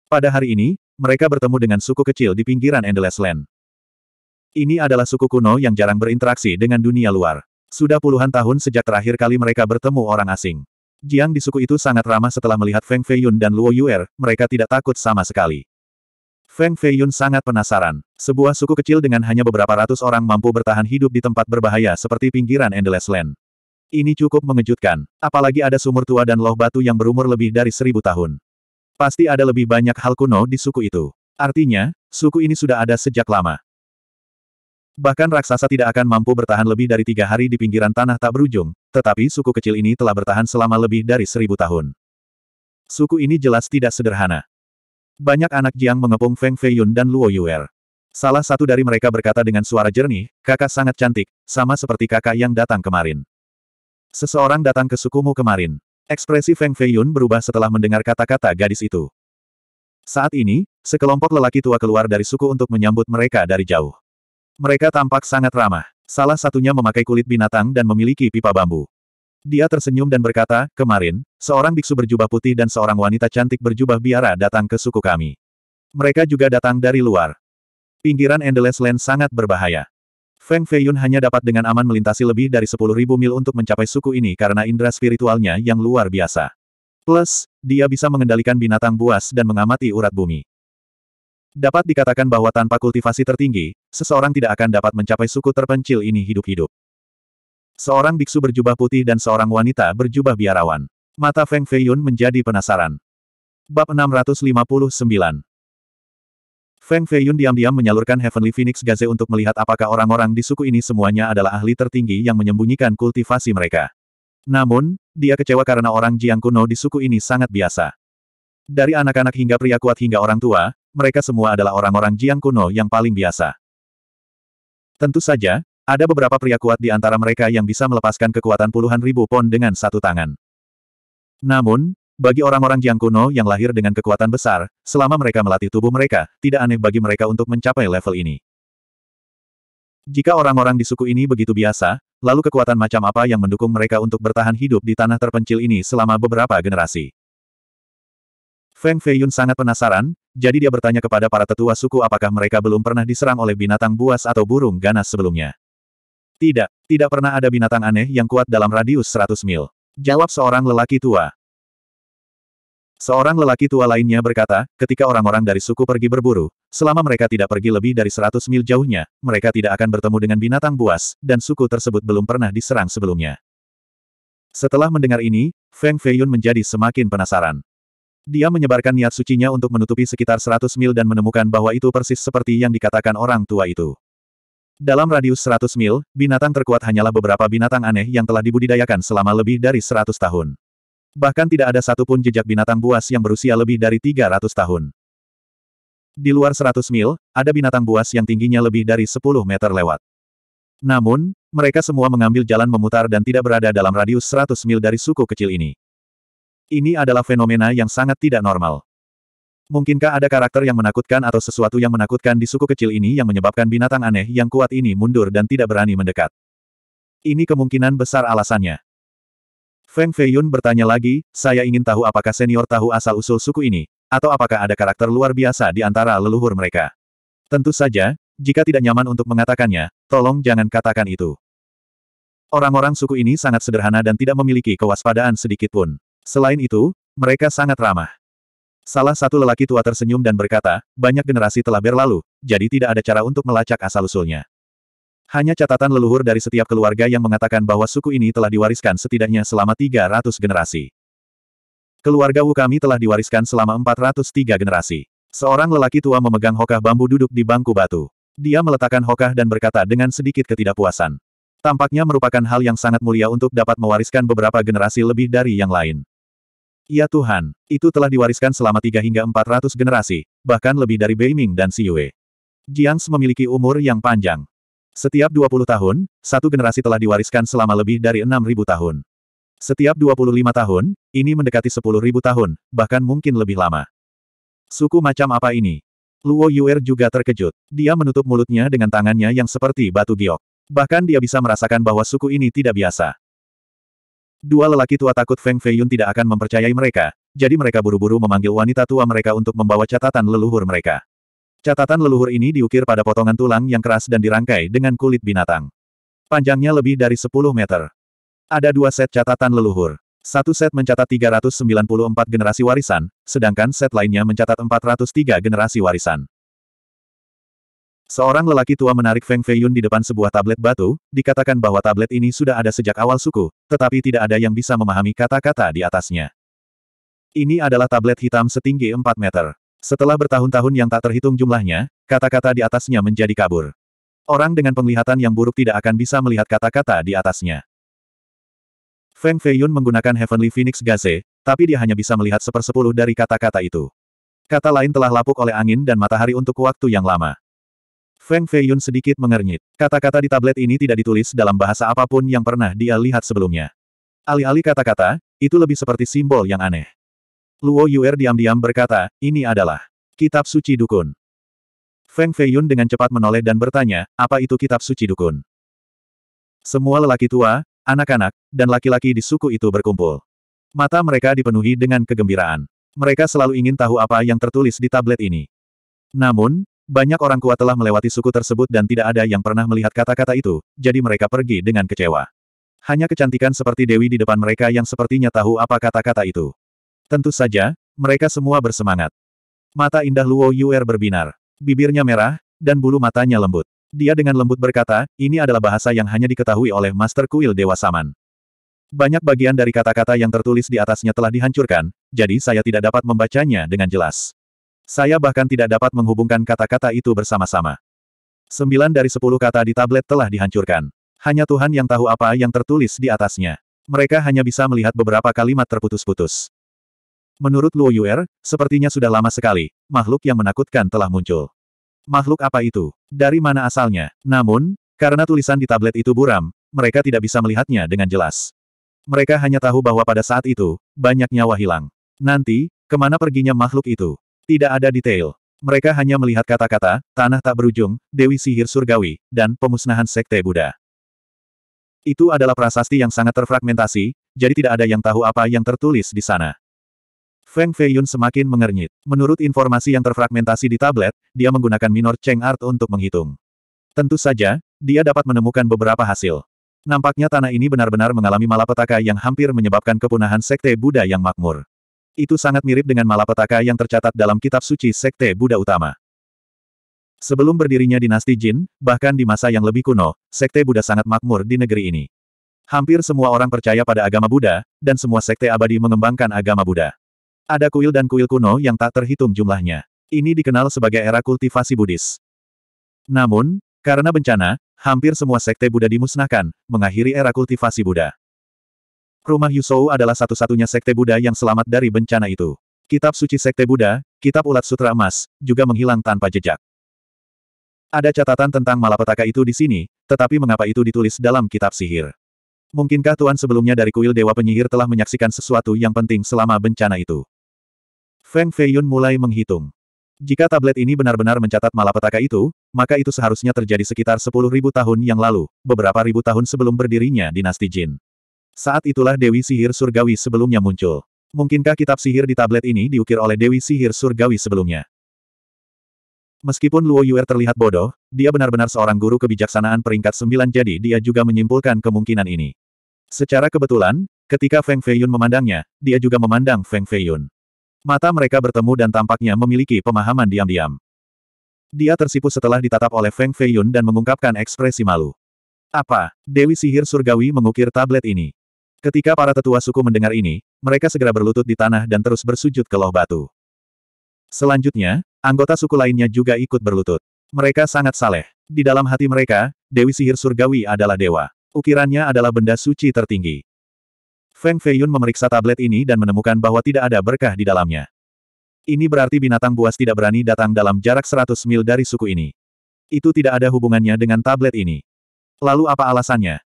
Pada hari ini, mereka bertemu dengan suku kecil di pinggiran Endless Land. Ini adalah suku kuno yang jarang berinteraksi dengan dunia luar. Sudah puluhan tahun sejak terakhir kali mereka bertemu orang asing. Jiang di suku itu sangat ramah setelah melihat Feng Feiyun dan Luo Yuer, mereka tidak takut sama sekali. Feng Feiyun sangat penasaran. Sebuah suku kecil dengan hanya beberapa ratus orang mampu bertahan hidup di tempat berbahaya seperti pinggiran Endless Land. Ini cukup mengejutkan, apalagi ada sumur tua dan loh batu yang berumur lebih dari seribu tahun. Pasti ada lebih banyak hal kuno di suku itu. Artinya, suku ini sudah ada sejak lama. Bahkan raksasa tidak akan mampu bertahan lebih dari tiga hari di pinggiran tanah tak berujung, tetapi suku kecil ini telah bertahan selama lebih dari seribu tahun. Suku ini jelas tidak sederhana. Banyak anak Jiang mengepung Feng Feiyun dan Luo Yuer. Salah satu dari mereka berkata dengan suara jernih, kakak sangat cantik, sama seperti kakak yang datang kemarin. Seseorang datang ke sukumu kemarin. Ekspresi Feng Feiyun berubah setelah mendengar kata-kata gadis itu. Saat ini, sekelompok lelaki tua keluar dari suku untuk menyambut mereka dari jauh. Mereka tampak sangat ramah. Salah satunya memakai kulit binatang dan memiliki pipa bambu. Dia tersenyum dan berkata, kemarin, seorang biksu berjubah putih dan seorang wanita cantik berjubah biara datang ke suku kami. Mereka juga datang dari luar. Pinggiran Endless Land sangat berbahaya. Feng Feiyun hanya dapat dengan aman melintasi lebih dari 10.000 mil untuk mencapai suku ini karena indera spiritualnya yang luar biasa. Plus, dia bisa mengendalikan binatang buas dan mengamati urat bumi. Dapat dikatakan bahwa tanpa kultivasi tertinggi, seseorang tidak akan dapat mencapai suku terpencil ini hidup-hidup. Seorang biksu berjubah putih dan seorang wanita berjubah biarawan. Mata Feng Feiyun menjadi penasaran. Bab 659 Feng Feiyun diam-diam menyalurkan Heavenly Phoenix Gaze untuk melihat apakah orang-orang di suku ini semuanya adalah ahli tertinggi yang menyembunyikan kultivasi mereka. Namun, dia kecewa karena orang Jiang kuno di suku ini sangat biasa. Dari anak-anak hingga pria kuat hingga orang tua, mereka semua adalah orang-orang Jiang kuno yang paling biasa. Tentu saja, ada beberapa pria kuat di antara mereka yang bisa melepaskan kekuatan puluhan ribu pon dengan satu tangan. Namun, bagi orang-orang Jiang kuno yang lahir dengan kekuatan besar, selama mereka melatih tubuh mereka, tidak aneh bagi mereka untuk mencapai level ini. Jika orang-orang di suku ini begitu biasa, lalu kekuatan macam apa yang mendukung mereka untuk bertahan hidup di tanah terpencil ini selama beberapa generasi? Feng Feiyun sangat penasaran, jadi dia bertanya kepada para tetua suku apakah mereka belum pernah diserang oleh binatang buas atau burung ganas sebelumnya. Tidak, tidak pernah ada binatang aneh yang kuat dalam radius 100 mil. Jawab seorang lelaki tua. Seorang lelaki tua lainnya berkata, ketika orang-orang dari suku pergi berburu, selama mereka tidak pergi lebih dari 100 mil jauhnya, mereka tidak akan bertemu dengan binatang buas, dan suku tersebut belum pernah diserang sebelumnya. Setelah mendengar ini, Feng Feiyun menjadi semakin penasaran. Dia menyebarkan niat sucinya untuk menutupi sekitar 100 mil dan menemukan bahwa itu persis seperti yang dikatakan orang tua itu. Dalam radius 100 mil, binatang terkuat hanyalah beberapa binatang aneh yang telah dibudidayakan selama lebih dari 100 tahun. Bahkan tidak ada satupun jejak binatang buas yang berusia lebih dari 300 tahun. Di luar 100 mil, ada binatang buas yang tingginya lebih dari 10 meter lewat. Namun, mereka semua mengambil jalan memutar dan tidak berada dalam radius 100 mil dari suku kecil ini. Ini adalah fenomena yang sangat tidak normal. Mungkinkah ada karakter yang menakutkan atau sesuatu yang menakutkan di suku kecil ini yang menyebabkan binatang aneh yang kuat ini mundur dan tidak berani mendekat? Ini kemungkinan besar alasannya. Feng Feiyun bertanya lagi, saya ingin tahu apakah senior tahu asal-usul suku ini, atau apakah ada karakter luar biasa di antara leluhur mereka. Tentu saja, jika tidak nyaman untuk mengatakannya, tolong jangan katakan itu. Orang-orang suku ini sangat sederhana dan tidak memiliki kewaspadaan sedikitpun. Selain itu, mereka sangat ramah. Salah satu lelaki tua tersenyum dan berkata, banyak generasi telah berlalu, jadi tidak ada cara untuk melacak asal-usulnya. Hanya catatan leluhur dari setiap keluarga yang mengatakan bahwa suku ini telah diwariskan setidaknya selama 300 generasi. Keluarga Wu kami telah diwariskan selama 403 generasi. Seorang lelaki tua memegang hokah bambu duduk di bangku batu. Dia meletakkan hokah dan berkata dengan sedikit ketidakpuasan. Tampaknya merupakan hal yang sangat mulia untuk dapat mewariskan beberapa generasi lebih dari yang lain. Ya Tuhan, itu telah diwariskan selama tiga hingga empat ratus generasi, bahkan lebih dari Beiming dan Siyue. Jiangs memiliki umur yang panjang. Setiap dua puluh tahun, satu generasi telah diwariskan selama lebih dari enam ribu tahun. Setiap dua puluh lima tahun, ini mendekati sepuluh ribu tahun, bahkan mungkin lebih lama. Suku macam apa ini? Luo Yuer juga terkejut. Dia menutup mulutnya dengan tangannya yang seperti batu giok. Bahkan dia bisa merasakan bahwa suku ini tidak biasa. Dua lelaki tua takut Feng Feiyun tidak akan mempercayai mereka, jadi mereka buru-buru memanggil wanita tua mereka untuk membawa catatan leluhur mereka. Catatan leluhur ini diukir pada potongan tulang yang keras dan dirangkai dengan kulit binatang. Panjangnya lebih dari 10 meter. Ada dua set catatan leluhur. Satu set mencatat 394 generasi warisan, sedangkan set lainnya mencatat 403 generasi warisan. Seorang lelaki tua menarik Feng Feiyun di depan sebuah tablet batu, dikatakan bahwa tablet ini sudah ada sejak awal suku, tetapi tidak ada yang bisa memahami kata-kata di atasnya. Ini adalah tablet hitam setinggi 4 meter. Setelah bertahun-tahun yang tak terhitung jumlahnya, kata-kata di atasnya menjadi kabur. Orang dengan penglihatan yang buruk tidak akan bisa melihat kata-kata di atasnya. Feng Feiyun menggunakan Heavenly Phoenix Gaze, tapi dia hanya bisa melihat sepersepuluh dari kata-kata itu. Kata lain telah lapuk oleh angin dan matahari untuk waktu yang lama. Feng Feiyun sedikit mengernyit. Kata-kata di tablet ini tidak ditulis dalam bahasa apapun yang pernah dia lihat sebelumnya. Alih-alih kata-kata, itu lebih seperti simbol yang aneh. Luo Yuer diam-diam berkata, ini adalah kitab suci dukun. Feng Feiyun dengan cepat menoleh dan bertanya, apa itu kitab suci dukun? Semua lelaki tua, anak-anak, dan laki-laki di suku itu berkumpul. Mata mereka dipenuhi dengan kegembiraan. Mereka selalu ingin tahu apa yang tertulis di tablet ini. Namun, banyak orang kuat telah melewati suku tersebut dan tidak ada yang pernah melihat kata-kata itu, jadi mereka pergi dengan kecewa. Hanya kecantikan seperti Dewi di depan mereka yang sepertinya tahu apa kata-kata itu. Tentu saja, mereka semua bersemangat. Mata indah Luo Yuer berbinar. Bibirnya merah, dan bulu matanya lembut. Dia dengan lembut berkata, ini adalah bahasa yang hanya diketahui oleh Master Kuil Dewa Saman. Banyak bagian dari kata-kata yang tertulis di atasnya telah dihancurkan, jadi saya tidak dapat membacanya dengan jelas. Saya bahkan tidak dapat menghubungkan kata-kata itu bersama-sama. Sembilan dari sepuluh kata di tablet telah dihancurkan. Hanya Tuhan yang tahu apa yang tertulis di atasnya. Mereka hanya bisa melihat beberapa kalimat terputus-putus. Menurut Luo Yuer, sepertinya sudah lama sekali, makhluk yang menakutkan telah muncul. Makhluk apa itu? Dari mana asalnya? Namun, karena tulisan di tablet itu buram, mereka tidak bisa melihatnya dengan jelas. Mereka hanya tahu bahwa pada saat itu, banyak nyawa hilang. Nanti, kemana perginya makhluk itu? Tidak ada detail. Mereka hanya melihat kata-kata, tanah tak berujung, Dewi Sihir Surgawi, dan pemusnahan Sekte Buddha. Itu adalah prasasti yang sangat terfragmentasi, jadi tidak ada yang tahu apa yang tertulis di sana. Feng Feiyun semakin mengernyit. Menurut informasi yang terfragmentasi di tablet, dia menggunakan minor Cheng Art untuk menghitung. Tentu saja, dia dapat menemukan beberapa hasil. Nampaknya tanah ini benar-benar mengalami malapetaka yang hampir menyebabkan kepunahan Sekte Buddha yang makmur. Itu sangat mirip dengan malapetaka yang tercatat dalam kitab suci Sekte Buddha Utama. Sebelum berdirinya dinasti Jin, bahkan di masa yang lebih kuno, Sekte Buddha sangat makmur di negeri ini. Hampir semua orang percaya pada agama Buddha, dan semua sekte abadi mengembangkan agama Buddha. Ada kuil dan kuil kuno yang tak terhitung jumlahnya. Ini dikenal sebagai era kultivasi Buddhis. Namun, karena bencana, hampir semua sekte Buddha dimusnahkan, mengakhiri era kultivasi Buddha. Rumah Yusou adalah satu-satunya sekte Buddha yang selamat dari bencana itu. Kitab suci sekte Buddha, kitab ulat sutra emas, juga menghilang tanpa jejak. Ada catatan tentang malapetaka itu di sini, tetapi mengapa itu ditulis dalam kitab sihir? Mungkinkah Tuan sebelumnya dari kuil Dewa Penyihir telah menyaksikan sesuatu yang penting selama bencana itu? Feng Feiyun mulai menghitung. Jika tablet ini benar-benar mencatat malapetaka itu, maka itu seharusnya terjadi sekitar 10.000 tahun yang lalu, beberapa ribu tahun sebelum berdirinya dinasti Jin. Saat itulah Dewi Sihir Surgawi sebelumnya muncul. Mungkinkah kitab sihir di tablet ini diukir oleh Dewi Sihir Surgawi sebelumnya? Meskipun Luo Yuer terlihat bodoh, dia benar-benar seorang guru kebijaksanaan peringkat sembilan jadi dia juga menyimpulkan kemungkinan ini. Secara kebetulan, ketika Feng Feiyun memandangnya, dia juga memandang Feng Feiyun. Mata mereka bertemu dan tampaknya memiliki pemahaman diam-diam. Dia tersipu setelah ditatap oleh Feng Feiyun dan mengungkapkan ekspresi malu. Apa, Dewi Sihir Surgawi mengukir tablet ini? Ketika para tetua suku mendengar ini, mereka segera berlutut di tanah dan terus bersujud ke loh batu. Selanjutnya, anggota suku lainnya juga ikut berlutut. Mereka sangat saleh. Di dalam hati mereka, Dewi Sihir Surgawi adalah dewa. Ukirannya adalah benda suci tertinggi. Feng Feiyun memeriksa tablet ini dan menemukan bahwa tidak ada berkah di dalamnya. Ini berarti binatang buas tidak berani datang dalam jarak 100 mil dari suku ini. Itu tidak ada hubungannya dengan tablet ini. Lalu apa alasannya?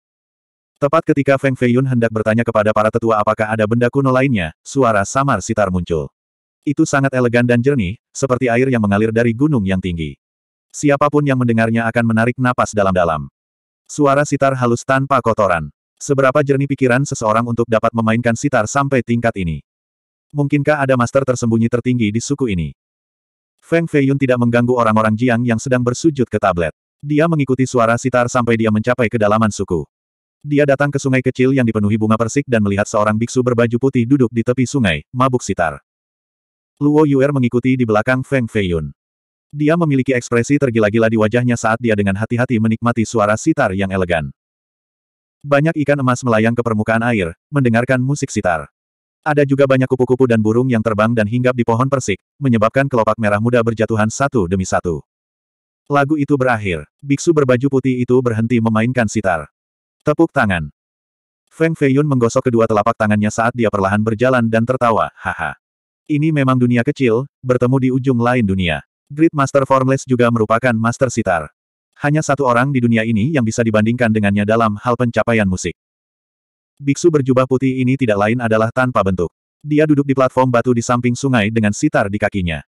Tepat ketika Feng Feiyun hendak bertanya kepada para tetua apakah ada benda kuno lainnya, suara samar sitar muncul. Itu sangat elegan dan jernih, seperti air yang mengalir dari gunung yang tinggi. Siapapun yang mendengarnya akan menarik napas dalam-dalam. Suara sitar halus tanpa kotoran. Seberapa jernih pikiran seseorang untuk dapat memainkan sitar sampai tingkat ini? Mungkinkah ada master tersembunyi tertinggi di suku ini? Feng Feiyun tidak mengganggu orang-orang Jiang yang sedang bersujud ke tablet. Dia mengikuti suara sitar sampai dia mencapai kedalaman suku. Dia datang ke sungai kecil yang dipenuhi bunga persik dan melihat seorang biksu berbaju putih duduk di tepi sungai, mabuk sitar. Luo Yuer mengikuti di belakang Feng Feiyun. Dia memiliki ekspresi tergila-gila di wajahnya saat dia dengan hati-hati menikmati suara sitar yang elegan. Banyak ikan emas melayang ke permukaan air, mendengarkan musik sitar. Ada juga banyak kupu-kupu dan burung yang terbang dan hinggap di pohon persik, menyebabkan kelopak merah muda berjatuhan satu demi satu. Lagu itu berakhir. Biksu berbaju putih itu berhenti memainkan sitar. Tepuk tangan. Feng Feiyun menggosok kedua telapak tangannya saat dia perlahan berjalan dan tertawa, haha. Ini memang dunia kecil, bertemu di ujung lain dunia. Great Master Formless juga merupakan Master Sitar. Hanya satu orang di dunia ini yang bisa dibandingkan dengannya dalam hal pencapaian musik. Biksu berjubah putih ini tidak lain adalah tanpa bentuk. Dia duduk di platform batu di samping sungai dengan sitar di kakinya.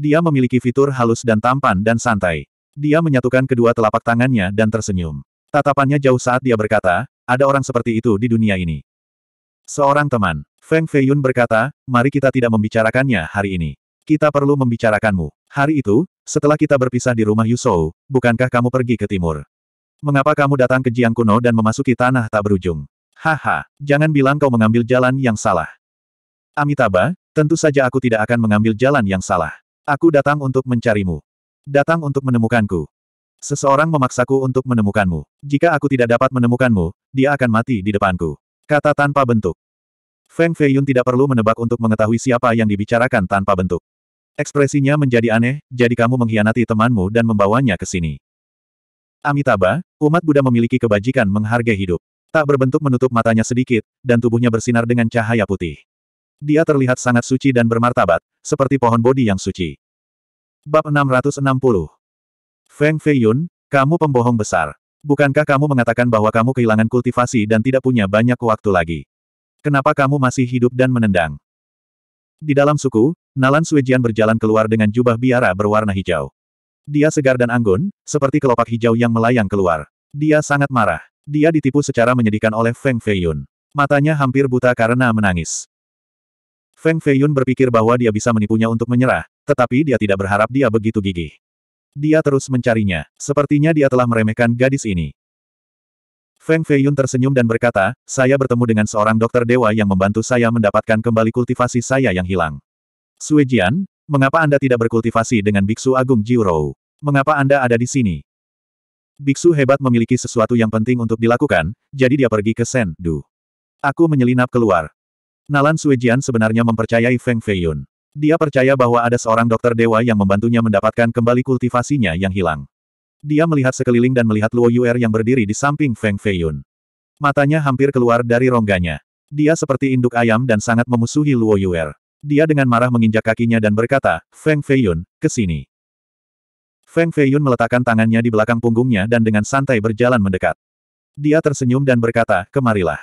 Dia memiliki fitur halus dan tampan dan santai. Dia menyatukan kedua telapak tangannya dan tersenyum. Tatapannya jauh saat dia berkata, ada orang seperti itu di dunia ini. Seorang teman, Feng Feiyun berkata, mari kita tidak membicarakannya hari ini. Kita perlu membicarakanmu. Hari itu, setelah kita berpisah di rumah Yusou, bukankah kamu pergi ke timur? Mengapa kamu datang ke Jiang Kuno dan memasuki tanah tak berujung? Haha, jangan bilang kau mengambil jalan yang salah. Amitabha, tentu saja aku tidak akan mengambil jalan yang salah. Aku datang untuk mencarimu. Datang untuk menemukanku. Seseorang memaksaku untuk menemukanmu. Jika aku tidak dapat menemukanmu, dia akan mati di depanku. Kata tanpa bentuk. Feng Feiyun tidak perlu menebak untuk mengetahui siapa yang dibicarakan tanpa bentuk. Ekspresinya menjadi aneh, jadi kamu mengkhianati temanmu dan membawanya ke sini. Amitabha, umat Buddha memiliki kebajikan menghargai hidup. Tak berbentuk menutup matanya sedikit, dan tubuhnya bersinar dengan cahaya putih. Dia terlihat sangat suci dan bermartabat, seperti pohon bodi yang suci. Bab 660 Feng Feiyun, kamu pembohong besar. Bukankah kamu mengatakan bahwa kamu kehilangan kultivasi dan tidak punya banyak waktu lagi? Kenapa kamu masih hidup dan menendang? Di dalam suku, Nalan Suijian berjalan keluar dengan jubah biara berwarna hijau. Dia segar dan anggun, seperti kelopak hijau yang melayang keluar. Dia sangat marah. Dia ditipu secara menyedihkan oleh Feng Feiyun. Matanya hampir buta karena menangis. Feng Feiyun berpikir bahwa dia bisa menipunya untuk menyerah, tetapi dia tidak berharap dia begitu gigih. Dia terus mencarinya. Sepertinya dia telah meremehkan gadis ini. Feng Feiyun tersenyum dan berkata, saya bertemu dengan seorang dokter dewa yang membantu saya mendapatkan kembali kultivasi saya yang hilang. Sui Jian, mengapa Anda tidak berkultivasi dengan Biksu Agung Jiurou? Mengapa Anda ada di sini? Biksu hebat memiliki sesuatu yang penting untuk dilakukan, jadi dia pergi ke Sen Du. Aku menyelinap keluar. Nalan Jian sebenarnya mempercayai Feng Feiyun. Dia percaya bahwa ada seorang dokter dewa yang membantunya mendapatkan kembali kultivasinya yang hilang. Dia melihat sekeliling dan melihat Luo Yuer yang berdiri di samping Feng Feiyun. Matanya hampir keluar dari rongganya. Dia seperti induk ayam dan sangat memusuhi Luo Yuer. Dia dengan marah menginjak kakinya dan berkata, Feng Feiyun, ke sini. Feng Feiyun meletakkan tangannya di belakang punggungnya dan dengan santai berjalan mendekat. Dia tersenyum dan berkata, kemarilah.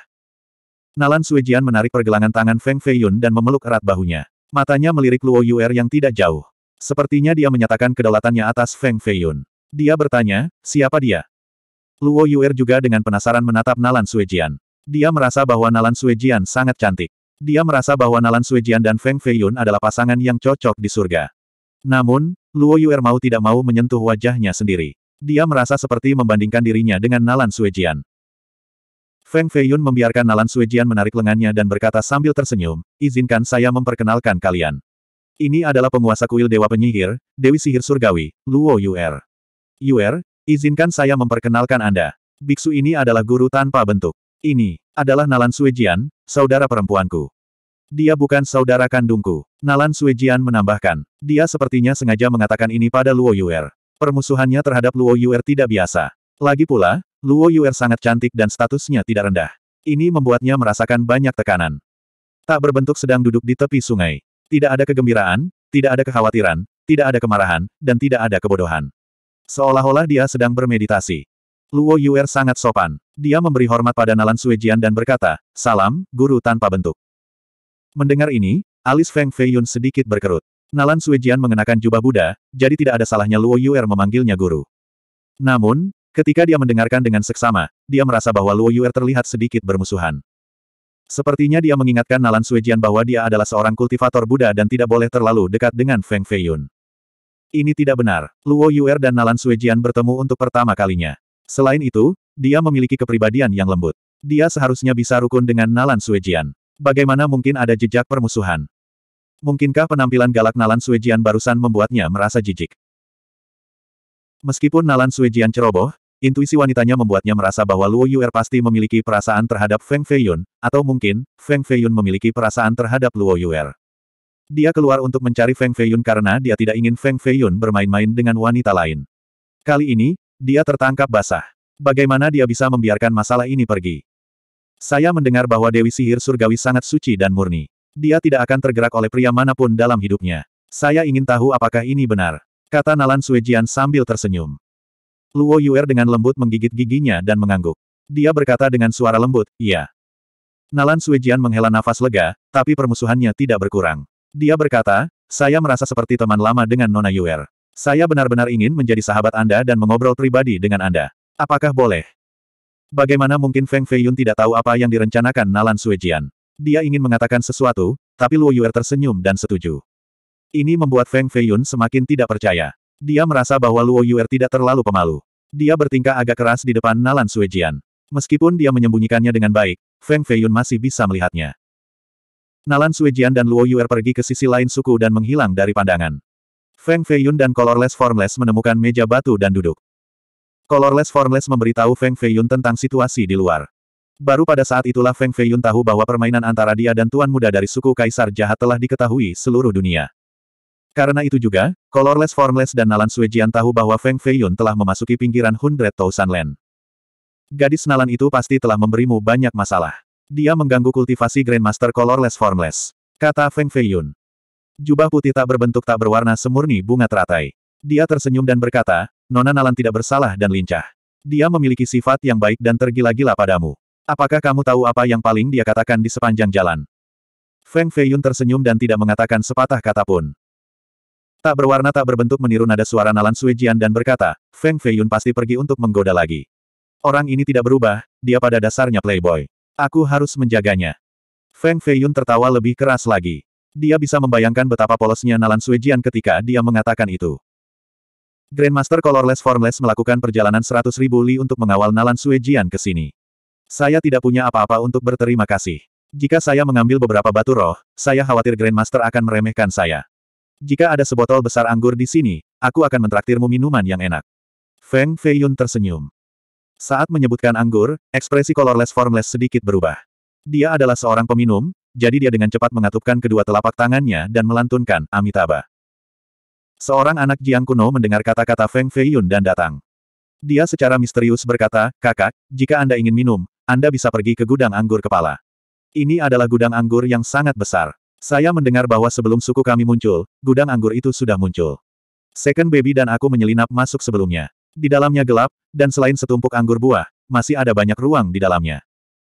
Nalan Suijian menarik pergelangan tangan Feng Feiyun dan memeluk erat bahunya. Matanya melirik Luo Yuer yang tidak jauh. Sepertinya dia menyatakan kedaulatannya atas Feng Feiyun. Dia bertanya, siapa dia? Luo Yuer juga dengan penasaran menatap Nalan Suejian. Dia merasa bahwa Nalan Suejian sangat cantik. Dia merasa bahwa Nalan Suejian dan Feng Feiyun adalah pasangan yang cocok di surga. Namun, Luo Yuer mau tidak mau menyentuh wajahnya sendiri. Dia merasa seperti membandingkan dirinya dengan Nalan Suejian. Feng Feiyun membiarkan Nalan Suijian menarik lengannya dan berkata sambil tersenyum, izinkan saya memperkenalkan kalian. Ini adalah penguasa kuil Dewa Penyihir, Dewi Sihir Surgawi, Luo Yuer. Yuer, izinkan saya memperkenalkan Anda. Biksu ini adalah guru tanpa bentuk. Ini adalah Nalan Suijian, saudara perempuanku. Dia bukan saudara kandungku. Nalan Suijian menambahkan. Dia sepertinya sengaja mengatakan ini pada Luo Yuer. Permusuhannya terhadap Luo Yuer tidak biasa. Lagi pula, Luo Yuer sangat cantik dan statusnya tidak rendah. Ini membuatnya merasakan banyak tekanan. Tak berbentuk sedang duduk di tepi sungai. Tidak ada kegembiraan, tidak ada kekhawatiran, tidak ada kemarahan, dan tidak ada kebodohan. Seolah-olah dia sedang bermeditasi. Luo Yuer sangat sopan. Dia memberi hormat pada Nalan Suejian dan berkata, Salam, guru tanpa bentuk. Mendengar ini, alis Feng Feiyun sedikit berkerut. Nalan Suejian mengenakan jubah Buddha, jadi tidak ada salahnya Luo Yuer memanggilnya guru. Namun, Ketika dia mendengarkan dengan seksama, dia merasa bahwa Luo Yuer terlihat sedikit bermusuhan. Sepertinya dia mengingatkan Nalan Suijian bahwa dia adalah seorang kultivator Buddha dan tidak boleh terlalu dekat dengan Feng Feiyun. Ini tidak benar. Luo Yuer dan Nalan Suijian bertemu untuk pertama kalinya. Selain itu, dia memiliki kepribadian yang lembut. Dia seharusnya bisa rukun dengan Nalan Suijian. Bagaimana mungkin ada jejak permusuhan? Mungkinkah penampilan galak Nalan Suijian barusan membuatnya merasa jijik? Meskipun Nalan Suijian ceroboh, Intuisi wanitanya membuatnya merasa bahwa Luo Yuer pasti memiliki perasaan terhadap Feng Feiyun, atau mungkin, Feng Feiyun memiliki perasaan terhadap Luo Yuer. Dia keluar untuk mencari Feng Feiyun karena dia tidak ingin Feng Feiyun bermain-main dengan wanita lain. Kali ini, dia tertangkap basah. Bagaimana dia bisa membiarkan masalah ini pergi? Saya mendengar bahwa Dewi Sihir Surgawi sangat suci dan murni. Dia tidak akan tergerak oleh pria manapun dalam hidupnya. Saya ingin tahu apakah ini benar. Kata Nalan Suejian sambil tersenyum. Luo Yuer dengan lembut menggigit giginya dan mengangguk. Dia berkata dengan suara lembut, iya. Nalan Suijian menghela nafas lega, tapi permusuhannya tidak berkurang. Dia berkata, saya merasa seperti teman lama dengan Nona Yuer. Saya benar-benar ingin menjadi sahabat Anda dan mengobrol pribadi dengan Anda. Apakah boleh? Bagaimana mungkin Feng Feiyun tidak tahu apa yang direncanakan Nalan Suijian? Dia ingin mengatakan sesuatu, tapi Luo Yuer tersenyum dan setuju. Ini membuat Feng Feiyun semakin tidak percaya. Dia merasa bahwa Luo Yuer tidak terlalu pemalu. Dia bertingkah agak keras di depan Nalan Suejian. Meskipun dia menyembunyikannya dengan baik, Feng Feiyun masih bisa melihatnya. Nalan Suejian dan Luo Yuer pergi ke sisi lain suku dan menghilang dari pandangan. Feng Feiyun dan Colorless Formless menemukan meja batu dan duduk. Colorless Formless memberitahu Feng Feiyun tentang situasi di luar. Baru pada saat itulah Feng Feiyun tahu bahwa permainan antara dia dan tuan muda dari suku Kaisar Jahat telah diketahui seluruh dunia. Karena itu juga, Colorless Formless dan Nalan Suejian tahu bahwa Feng Feiyun telah memasuki pinggiran Hundred Thousand Land. Gadis Nalan itu pasti telah memberimu banyak masalah. Dia mengganggu kultivasi Grandmaster Colorless Formless. Kata Feng Feiyun. Jubah putih tak berbentuk tak berwarna semurni bunga teratai. Dia tersenyum dan berkata, Nona Nalan tidak bersalah dan lincah. Dia memiliki sifat yang baik dan tergila-gila padamu. Apakah kamu tahu apa yang paling dia katakan di sepanjang jalan? Feng Feiyun tersenyum dan tidak mengatakan sepatah kata pun. Tak berwarna tak berbentuk meniru nada suara Nalan Suijian dan berkata, Feng Feiyun pasti pergi untuk menggoda lagi. Orang ini tidak berubah, dia pada dasarnya playboy. Aku harus menjaganya. Feng Feiyun tertawa lebih keras lagi. Dia bisa membayangkan betapa polosnya Nalan Suijian ketika dia mengatakan itu. Grandmaster Colorless Formless melakukan perjalanan 100 ribu li untuk mengawal Nalan Suijian ke sini. Saya tidak punya apa-apa untuk berterima kasih. Jika saya mengambil beberapa batu roh, saya khawatir Grandmaster akan meremehkan saya. Jika ada sebotol besar anggur di sini, aku akan mentraktirmu minuman yang enak. Feng Feiyun tersenyum. Saat menyebutkan anggur, ekspresi colorless formless sedikit berubah. Dia adalah seorang peminum, jadi dia dengan cepat mengatupkan kedua telapak tangannya dan melantunkan Amitabha. Seorang anak Jiang kuno mendengar kata-kata Feng Feiyun dan datang. Dia secara misterius berkata, kakak, jika Anda ingin minum, Anda bisa pergi ke gudang anggur kepala. Ini adalah gudang anggur yang sangat besar. Saya mendengar bahwa sebelum suku kami muncul, gudang anggur itu sudah muncul. Second Baby dan aku menyelinap masuk sebelumnya. Di dalamnya gelap, dan selain setumpuk anggur buah, masih ada banyak ruang di dalamnya.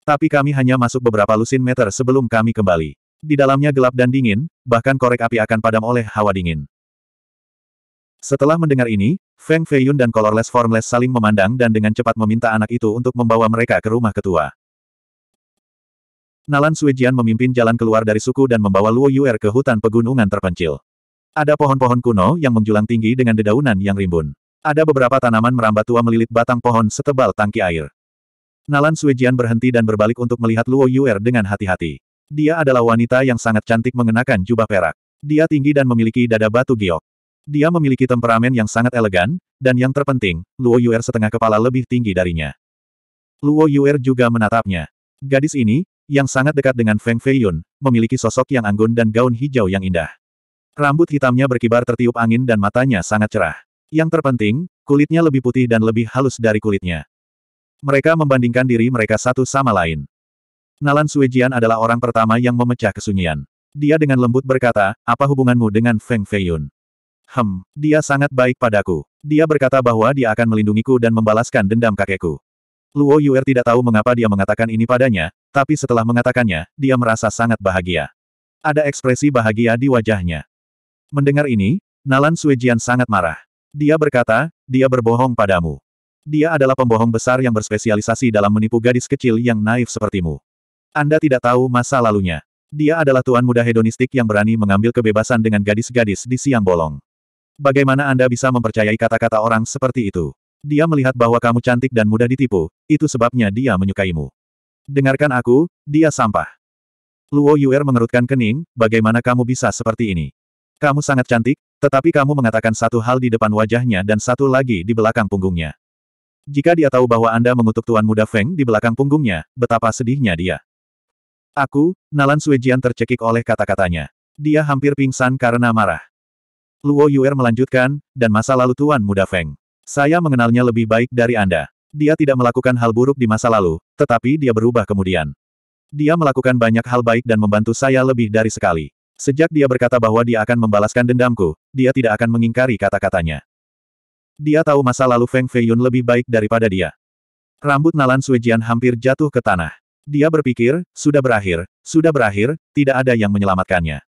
Tapi kami hanya masuk beberapa lusin meter sebelum kami kembali. Di dalamnya gelap dan dingin, bahkan korek api akan padam oleh hawa dingin. Setelah mendengar ini, Feng Feiyun dan Colorless Formless saling memandang dan dengan cepat meminta anak itu untuk membawa mereka ke rumah ketua. Nalan Suijian memimpin jalan keluar dari suku dan membawa Luo Yuer ke hutan pegunungan terpencil. Ada pohon-pohon kuno yang menjulang tinggi dengan dedaunan yang rimbun. Ada beberapa tanaman merambat tua melilit batang pohon setebal tangki air. Nalan Suijian berhenti dan berbalik untuk melihat Luo Yuer dengan hati-hati. Dia adalah wanita yang sangat cantik mengenakan jubah perak. Dia tinggi dan memiliki dada batu giok. Dia memiliki temperamen yang sangat elegan, dan yang terpenting, Luo Yuer setengah kepala lebih tinggi darinya. Luo Yuer juga menatapnya. Gadis ini, yang sangat dekat dengan Feng Feiyun, memiliki sosok yang anggun dan gaun hijau yang indah. Rambut hitamnya berkibar tertiup angin dan matanya sangat cerah. Yang terpenting, kulitnya lebih putih dan lebih halus dari kulitnya. Mereka membandingkan diri mereka satu sama lain. Nalan Suejian adalah orang pertama yang memecah kesunyian. Dia dengan lembut berkata, apa hubunganmu dengan Feng Feiyun? Hem, dia sangat baik padaku. Dia berkata bahwa dia akan melindungiku dan membalaskan dendam kakekku. Luo Yuer tidak tahu mengapa dia mengatakan ini padanya, tapi setelah mengatakannya, dia merasa sangat bahagia. Ada ekspresi bahagia di wajahnya. Mendengar ini, Nalan Suejian sangat marah. Dia berkata, dia berbohong padamu. Dia adalah pembohong besar yang berspesialisasi dalam menipu gadis kecil yang naif sepertimu. Anda tidak tahu masa lalunya. Dia adalah tuan muda hedonistik yang berani mengambil kebebasan dengan gadis-gadis di siang bolong. Bagaimana Anda bisa mempercayai kata-kata orang seperti itu? Dia melihat bahwa kamu cantik dan mudah ditipu, itu sebabnya dia menyukaimu. Dengarkan aku, dia sampah. Luo Yuer mengerutkan kening, bagaimana kamu bisa seperti ini? Kamu sangat cantik, tetapi kamu mengatakan satu hal di depan wajahnya dan satu lagi di belakang punggungnya. Jika dia tahu bahwa Anda mengutuk Tuan Muda Feng di belakang punggungnya, betapa sedihnya dia. Aku, Nalan Suejian tercekik oleh kata-katanya. Dia hampir pingsan karena marah. Luo Yuer melanjutkan, dan masa lalu Tuan Muda Feng. Saya mengenalnya lebih baik dari Anda. Dia tidak melakukan hal buruk di masa lalu, tetapi dia berubah kemudian. Dia melakukan banyak hal baik dan membantu saya lebih dari sekali. Sejak dia berkata bahwa dia akan membalaskan dendamku, dia tidak akan mengingkari kata-katanya. Dia tahu masa lalu Feng Feiyun lebih baik daripada dia. Rambut Nalan Suijian hampir jatuh ke tanah. Dia berpikir, sudah berakhir, sudah berakhir, tidak ada yang menyelamatkannya.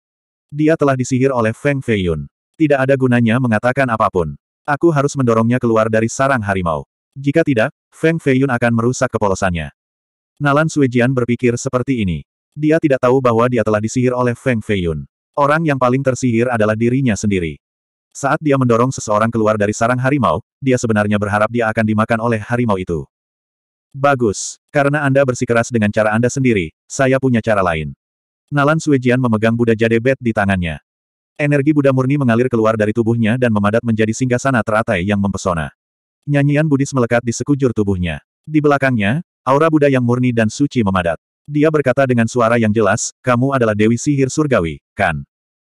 Dia telah disihir oleh Feng Feiyun. Tidak ada gunanya mengatakan apapun. Aku harus mendorongnya keluar dari sarang harimau. Jika tidak, Feng Feiyun akan merusak kepolosannya. Nalan Suijian berpikir seperti ini. Dia tidak tahu bahwa dia telah disihir oleh Feng Feiyun. Orang yang paling tersihir adalah dirinya sendiri. Saat dia mendorong seseorang keluar dari sarang harimau, dia sebenarnya berharap dia akan dimakan oleh harimau itu. Bagus, karena Anda bersikeras dengan cara Anda sendiri, saya punya cara lain. Nalan Suijian memegang Buddha Jade Bed di tangannya. Energi Buddha murni mengalir keluar dari tubuhnya dan memadat menjadi singgasana teratai yang mempesona. Nyanyian Buddhis melekat di sekujur tubuhnya. Di belakangnya, aura Buddha yang murni dan suci memadat. Dia berkata dengan suara yang jelas, kamu adalah Dewi Sihir Surgawi, kan?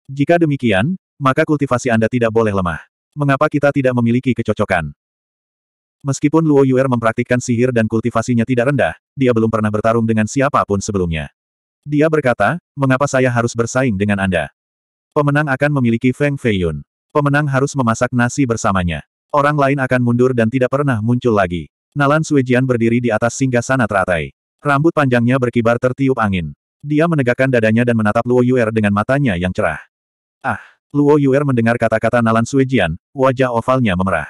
Jika demikian, maka kultivasi Anda tidak boleh lemah. Mengapa kita tidak memiliki kecocokan? Meskipun Luo Yuer mempraktikkan sihir dan kultivasinya tidak rendah, dia belum pernah bertarung dengan siapapun sebelumnya. Dia berkata, mengapa saya harus bersaing dengan Anda? Pemenang akan memiliki Feng Feiyun. Pemenang harus memasak nasi bersamanya. Orang lain akan mundur dan tidak pernah muncul lagi. Nalan Suejian berdiri di atas singgasana teratai. Rambut panjangnya berkibar tertiup angin. Dia menegakkan dadanya dan menatap Luo Yuer dengan matanya yang cerah. Ah! Luo Yuer mendengar kata-kata Nalan Suejian, wajah ovalnya memerah.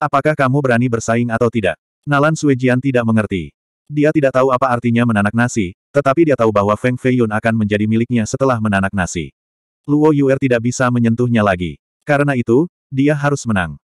Apakah kamu berani bersaing atau tidak? Nalan Suejian tidak mengerti. Dia tidak tahu apa artinya menanak nasi, tetapi dia tahu bahwa Feng Feiyun akan menjadi miliknya setelah menanak nasi. Luo Yuer tidak bisa menyentuhnya lagi. Karena itu, dia harus menang.